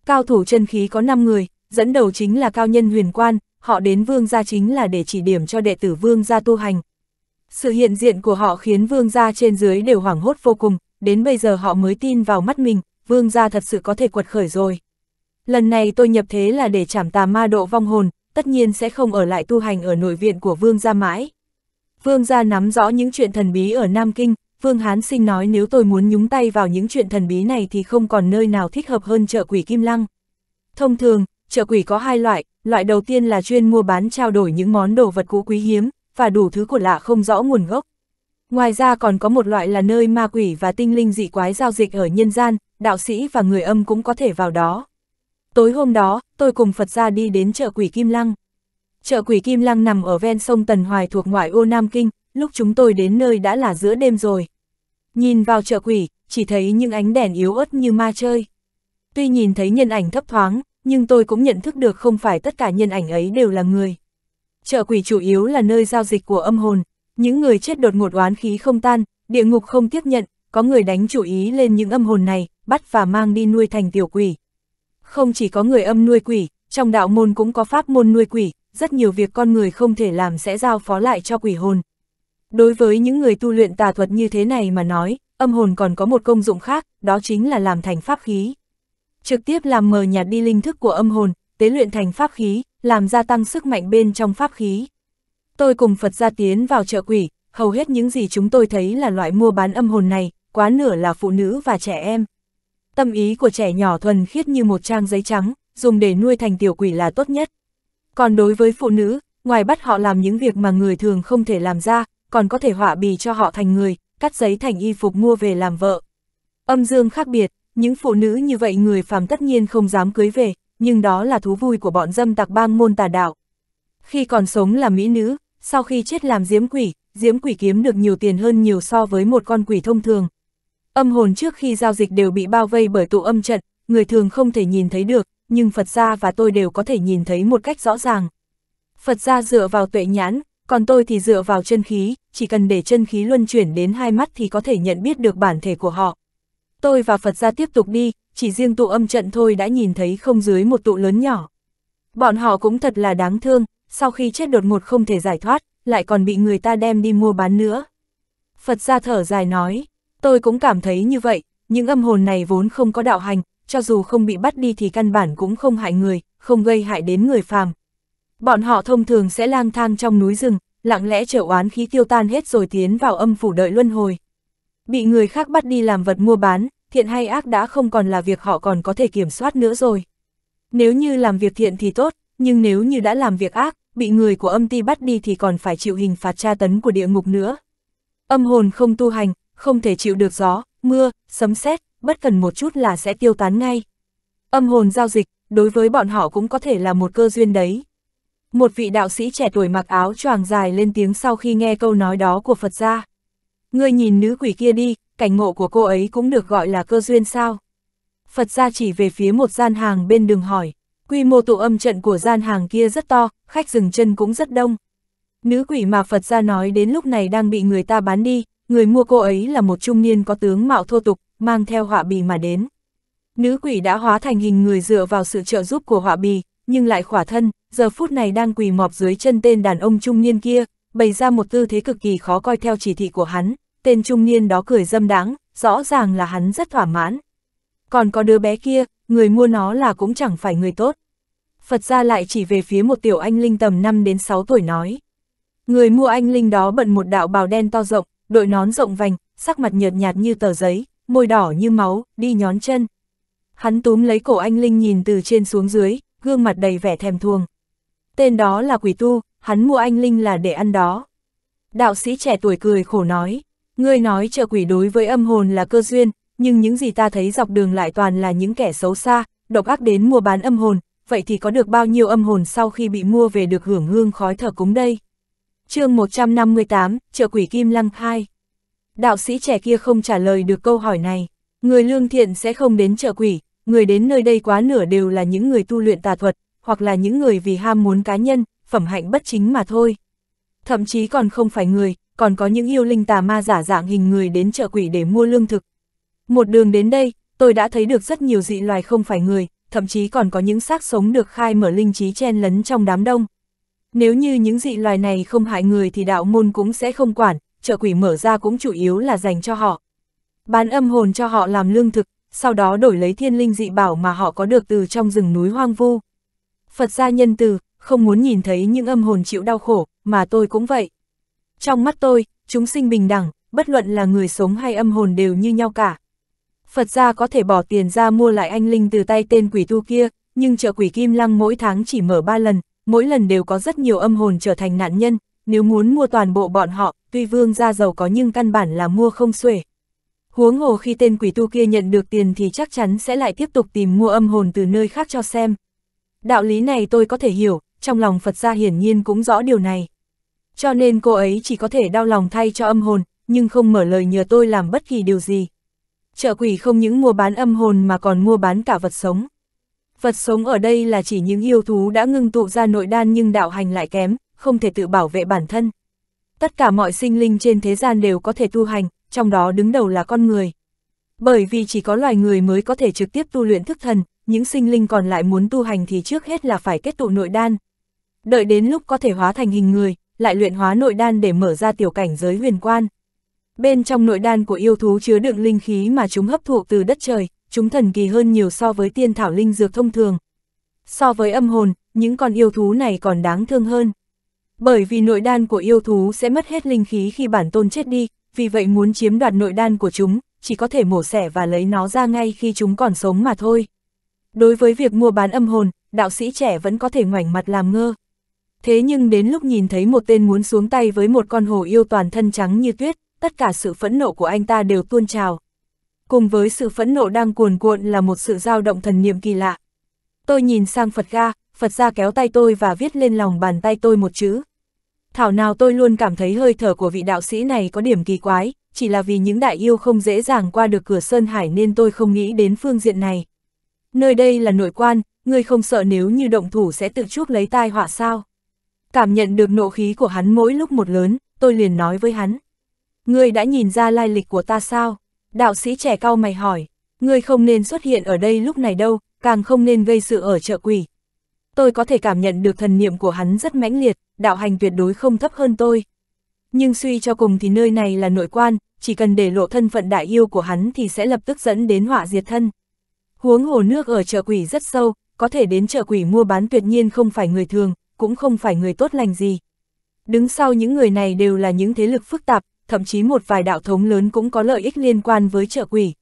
Cao thủ chân khí có 5 người, dẫn đầu chính là cao nhân huyền quan, họ đến vương gia chính là để chỉ điểm cho đệ tử vương gia tu hành. Sự hiện diện của họ khiến vương gia trên dưới đều hoảng hốt vô cùng, đến bây giờ họ mới tin vào mắt mình, vương gia thật sự có thể quật khởi rồi. Lần này tôi nhập thế là để chảm tà ma độ vong hồn, tất nhiên sẽ không ở lại tu hành ở nội viện của vương gia mãi. Vương gia nắm rõ những chuyện thần bí ở Nam Kinh, Vương Hán Sinh nói nếu tôi muốn nhúng tay vào những chuyện thần bí này thì không còn nơi nào thích hợp hơn chợ quỷ Kim Lăng. Thông thường, chợ quỷ có hai loại, loại đầu tiên là chuyên mua bán trao đổi những món đồ vật cũ quý hiếm, và đủ thứ của lạ không rõ nguồn gốc. Ngoài ra còn có một loại là nơi ma quỷ và tinh linh dị quái giao dịch ở nhân gian, đạo sĩ và người âm cũng có thể vào đó. Tối hôm đó, tôi cùng Phật gia đi đến chợ quỷ Kim Lăng. Chợ quỷ Kim Lăng nằm ở ven sông Tần Hoài thuộc ngoại ô Nam Kinh, lúc chúng tôi đến nơi đã là giữa đêm rồi. Nhìn vào chợ quỷ, chỉ thấy những ánh đèn yếu ớt như ma chơi. Tuy nhìn thấy nhân ảnh thấp thoáng, nhưng tôi cũng nhận thức được không phải tất cả nhân ảnh ấy đều là người. Chợ quỷ chủ yếu là nơi giao dịch của âm hồn, những người chết đột ngột oán khí không tan, địa ngục không tiếp nhận, có người đánh chủ ý lên những âm hồn này, bắt và mang đi nuôi thành tiểu quỷ. Không chỉ có người âm nuôi quỷ, trong đạo môn cũng có pháp môn nuôi quỷ, rất nhiều việc con người không thể làm sẽ giao phó lại cho quỷ hồn. Đối với những người tu luyện tà thuật như thế này mà nói, âm hồn còn có một công dụng khác, đó chính là làm thành pháp khí. Trực tiếp làm mờ nhạt đi linh thức của âm hồn, tế luyện thành pháp khí, làm gia tăng sức mạnh bên trong pháp khí. Tôi cùng Phật gia tiến vào chợ quỷ, hầu hết những gì chúng tôi thấy là loại mua bán âm hồn này, quá nửa là phụ nữ và trẻ em. Tâm ý của trẻ nhỏ thuần khiết như một trang giấy trắng, dùng để nuôi thành tiểu quỷ là tốt nhất. Còn đối với phụ nữ, ngoài bắt họ làm những việc mà người thường không thể làm ra, còn có thể họa bì cho họ thành người, cắt giấy thành y phục mua về làm vợ. Âm dương khác biệt, những phụ nữ như vậy người phàm tất nhiên không dám cưới về, nhưng đó là thú vui của bọn dâm tặc bang môn tà đạo. Khi còn sống là mỹ nữ, sau khi chết làm diếm quỷ, diếm quỷ kiếm được nhiều tiền hơn nhiều so với một con quỷ thông thường. Âm hồn trước khi giao dịch đều bị bao vây bởi tụ âm trận, người thường không thể nhìn thấy được, nhưng Phật gia và tôi đều có thể nhìn thấy một cách rõ ràng. Phật gia dựa vào tuệ nhãn, còn tôi thì dựa vào chân khí, chỉ cần để chân khí luân chuyển đến hai mắt thì có thể nhận biết được bản thể của họ. Tôi và Phật gia tiếp tục đi, chỉ riêng tụ âm trận thôi đã nhìn thấy không dưới một tụ lớn nhỏ. Bọn họ cũng thật là đáng thương, sau khi chết đột ngột không thể giải thoát, lại còn bị người ta đem đi mua bán nữa. Phật gia thở dài nói, tôi cũng cảm thấy như vậy, những âm hồn này vốn không có đạo hành, cho dù không bị bắt đi thì căn bản cũng không hại người, không gây hại đến người phàm, Bọn họ thông thường sẽ lang thang trong núi rừng, lặng lẽ trở oán khí tiêu tan hết rồi tiến vào âm phủ đợi luân hồi. Bị người khác bắt đi làm vật mua bán, thiện hay ác đã không còn là việc họ còn có thể kiểm soát nữa rồi. Nếu như làm việc thiện thì tốt, nhưng nếu như đã làm việc ác, bị người của âm ti bắt đi thì còn phải chịu hình phạt tra tấn của địa ngục nữa. Âm hồn không tu hành, không thể chịu được gió, mưa, sấm sét, bất cần một chút là sẽ tiêu tán ngay. Âm hồn giao dịch, đối với bọn họ cũng có thể là một cơ duyên đấy một vị đạo sĩ trẻ tuổi mặc áo choàng dài lên tiếng sau khi nghe câu nói đó của Phật gia. Ngươi nhìn nữ quỷ kia đi, cảnh ngộ của cô ấy cũng được gọi là cơ duyên sao. Phật gia chỉ về phía một gian hàng bên đường hỏi, quy mô tụ âm trận của gian hàng kia rất to, khách dừng chân cũng rất đông. Nữ quỷ mà Phật gia nói đến lúc này đang bị người ta bán đi, người mua cô ấy là một trung niên có tướng mạo thô tục, mang theo họa bì mà đến. Nữ quỷ đã hóa thành hình người dựa vào sự trợ giúp của họa bì, nhưng lại khỏa thân, giờ phút này đang quỳ mọp dưới chân tên đàn ông trung niên kia, bày ra một tư thế cực kỳ khó coi theo chỉ thị của hắn, tên trung niên đó cười dâm đáng, rõ ràng là hắn rất thỏa mãn. Còn có đứa bé kia, người mua nó là cũng chẳng phải người tốt. Phật ra lại chỉ về phía một tiểu anh linh tầm 5 đến 6 tuổi nói. Người mua anh linh đó bận một đạo bào đen to rộng, đội nón rộng vành, sắc mặt nhợt nhạt như tờ giấy, môi đỏ như máu, đi nhón chân. Hắn túm lấy cổ anh linh nhìn từ trên xuống dưới, gương mặt đầy vẻ thèm thuồng. Tên đó là quỷ tu, hắn mua anh Linh là để ăn đó. Đạo sĩ trẻ tuổi cười khổ nói, ngươi nói trợ quỷ đối với âm hồn là cơ duyên, nhưng những gì ta thấy dọc đường lại toàn là những kẻ xấu xa, độc ác đến mua bán âm hồn, vậy thì có được bao nhiêu âm hồn sau khi bị mua về được hưởng hương khói thở cúng đây? chương 158, trợ quỷ Kim Lăng 2 Đạo sĩ trẻ kia không trả lời được câu hỏi này, người lương thiện sẽ không đến trợ quỷ, Người đến nơi đây quá nửa đều là những người tu luyện tà thuật, hoặc là những người vì ham muốn cá nhân, phẩm hạnh bất chính mà thôi. Thậm chí còn không phải người, còn có những yêu linh tà ma giả dạng hình người đến chợ quỷ để mua lương thực. Một đường đến đây, tôi đã thấy được rất nhiều dị loài không phải người, thậm chí còn có những xác sống được khai mở linh trí chen lấn trong đám đông. Nếu như những dị loài này không hại người thì đạo môn cũng sẽ không quản, chợ quỷ mở ra cũng chủ yếu là dành cho họ. Bán âm hồn cho họ làm lương thực, sau đó đổi lấy thiên linh dị bảo mà họ có được từ trong rừng núi hoang vu. Phật gia nhân từ, không muốn nhìn thấy những âm hồn chịu đau khổ, mà tôi cũng vậy. Trong mắt tôi, chúng sinh bình đẳng, bất luận là người sống hay âm hồn đều như nhau cả. Phật gia có thể bỏ tiền ra mua lại anh Linh từ tay tên quỷ tu kia, nhưng chợ quỷ Kim Lăng mỗi tháng chỉ mở 3 lần, mỗi lần đều có rất nhiều âm hồn trở thành nạn nhân, nếu muốn mua toàn bộ bọn họ, tuy vương gia giàu có nhưng căn bản là mua không xuể. Huống hồ khi tên quỷ tu kia nhận được tiền thì chắc chắn sẽ lại tiếp tục tìm mua âm hồn từ nơi khác cho xem. Đạo lý này tôi có thể hiểu, trong lòng Phật gia hiển nhiên cũng rõ điều này. Cho nên cô ấy chỉ có thể đau lòng thay cho âm hồn, nhưng không mở lời nhờ tôi làm bất kỳ điều gì. Chợ quỷ không những mua bán âm hồn mà còn mua bán cả vật sống. Vật sống ở đây là chỉ những yêu thú đã ngưng tụ ra nội đan nhưng đạo hành lại kém, không thể tự bảo vệ bản thân. Tất cả mọi sinh linh trên thế gian đều có thể tu hành, trong đó đứng đầu là con người. Bởi vì chỉ có loài người mới có thể trực tiếp tu luyện thức thần, những sinh linh còn lại muốn tu hành thì trước hết là phải kết tụ nội đan. Đợi đến lúc có thể hóa thành hình người, lại luyện hóa nội đan để mở ra tiểu cảnh giới huyền quan. Bên trong nội đan của yêu thú chứa đựng linh khí mà chúng hấp thụ từ đất trời, chúng thần kỳ hơn nhiều so với tiên thảo linh dược thông thường. So với âm hồn, những con yêu thú này còn đáng thương hơn. Bởi vì nội đan của yêu thú sẽ mất hết linh khí khi bản tôn chết đi, vì vậy muốn chiếm đoạt nội đan của chúng, chỉ có thể mổ xẻ và lấy nó ra ngay khi chúng còn sống mà thôi. Đối với việc mua bán âm hồn, đạo sĩ trẻ vẫn có thể ngoảnh mặt làm ngơ. Thế nhưng đến lúc nhìn thấy một tên muốn xuống tay với một con hồ yêu toàn thân trắng như tuyết, tất cả sự phẫn nộ của anh ta đều tuôn trào. Cùng với sự phẫn nộ đang cuồn cuộn là một sự dao động thần niệm kỳ lạ. Tôi nhìn sang Phật Ga, Phật gia kéo tay tôi và viết lên lòng bàn tay tôi một chữ, thảo nào tôi luôn cảm thấy hơi thở của vị đạo sĩ này có điểm kỳ quái, chỉ là vì những đại yêu không dễ dàng qua được cửa Sơn Hải nên tôi không nghĩ đến phương diện này. Nơi đây là nội quan, ngươi không sợ nếu như động thủ sẽ tự chuốc lấy tai họa sao. Cảm nhận được nộ khí của hắn mỗi lúc một lớn, tôi liền nói với hắn. Ngươi đã nhìn ra lai lịch của ta sao? Đạo sĩ trẻ cao mày hỏi, ngươi không nên xuất hiện ở đây lúc này đâu, càng không nên gây sự ở chợ quỷ. Tôi có thể cảm nhận được thần niệm của hắn rất mãnh liệt, đạo hành tuyệt đối không thấp hơn tôi. Nhưng suy cho cùng thì nơi này là nội quan, chỉ cần để lộ thân phận đại yêu của hắn thì sẽ lập tức dẫn đến họa diệt thân. Huống hồ nước ở chợ quỷ rất sâu, có thể đến chợ quỷ mua bán tuyệt nhiên không phải người thường, cũng không phải người tốt lành gì. Đứng sau những người này đều là những thế lực phức tạp, thậm chí một vài đạo thống lớn cũng có lợi ích liên quan với chợ quỷ.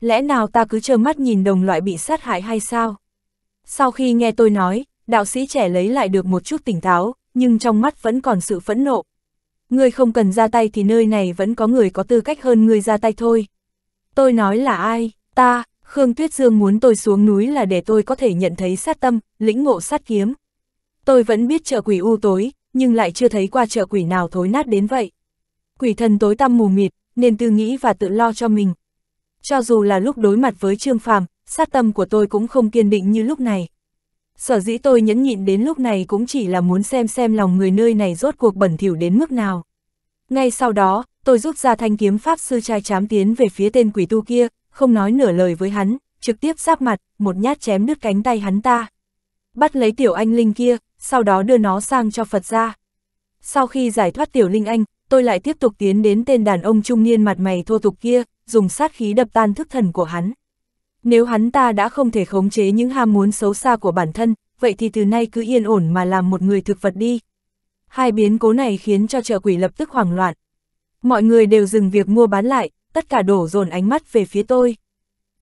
Lẽ nào ta cứ trơ mắt nhìn đồng loại bị sát hại hay sao? Sau khi nghe tôi nói, đạo sĩ trẻ lấy lại được một chút tỉnh táo, nhưng trong mắt vẫn còn sự phẫn nộ. Ngươi không cần ra tay thì nơi này vẫn có người có tư cách hơn ngươi ra tay thôi. Tôi nói là ai, ta, Khương Tuyết Dương muốn tôi xuống núi là để tôi có thể nhận thấy sát tâm, lĩnh ngộ sát kiếm. Tôi vẫn biết chợ quỷ u tối, nhưng lại chưa thấy qua chợ quỷ nào thối nát đến vậy. Quỷ thần tối tăm mù mịt, nên tư nghĩ và tự lo cho mình. Cho dù là lúc đối mặt với Trương Phàm, sát tâm của tôi cũng không kiên định như lúc này sở dĩ tôi nhẫn nhịn đến lúc này cũng chỉ là muốn xem xem lòng người nơi này rốt cuộc bẩn thỉu đến mức nào. Ngay sau đó, tôi rút ra thanh kiếm pháp sư trai chám tiến về phía tên quỷ tu kia, không nói nửa lời với hắn, trực tiếp giáp mặt, một nhát chém đứt cánh tay hắn ta. Bắt lấy tiểu anh linh kia, sau đó đưa nó sang cho Phật ra. Sau khi giải thoát tiểu linh anh, tôi lại tiếp tục tiến đến tên đàn ông trung niên mặt mày thô tục kia, dùng sát khí đập tan thức thần của hắn. Nếu hắn ta đã không thể khống chế những ham muốn xấu xa của bản thân, vậy thì từ nay cứ yên ổn mà làm một người thực vật đi. Hai biến cố này khiến cho chợ quỷ lập tức hoảng loạn. Mọi người đều dừng việc mua bán lại, tất cả đổ dồn ánh mắt về phía tôi.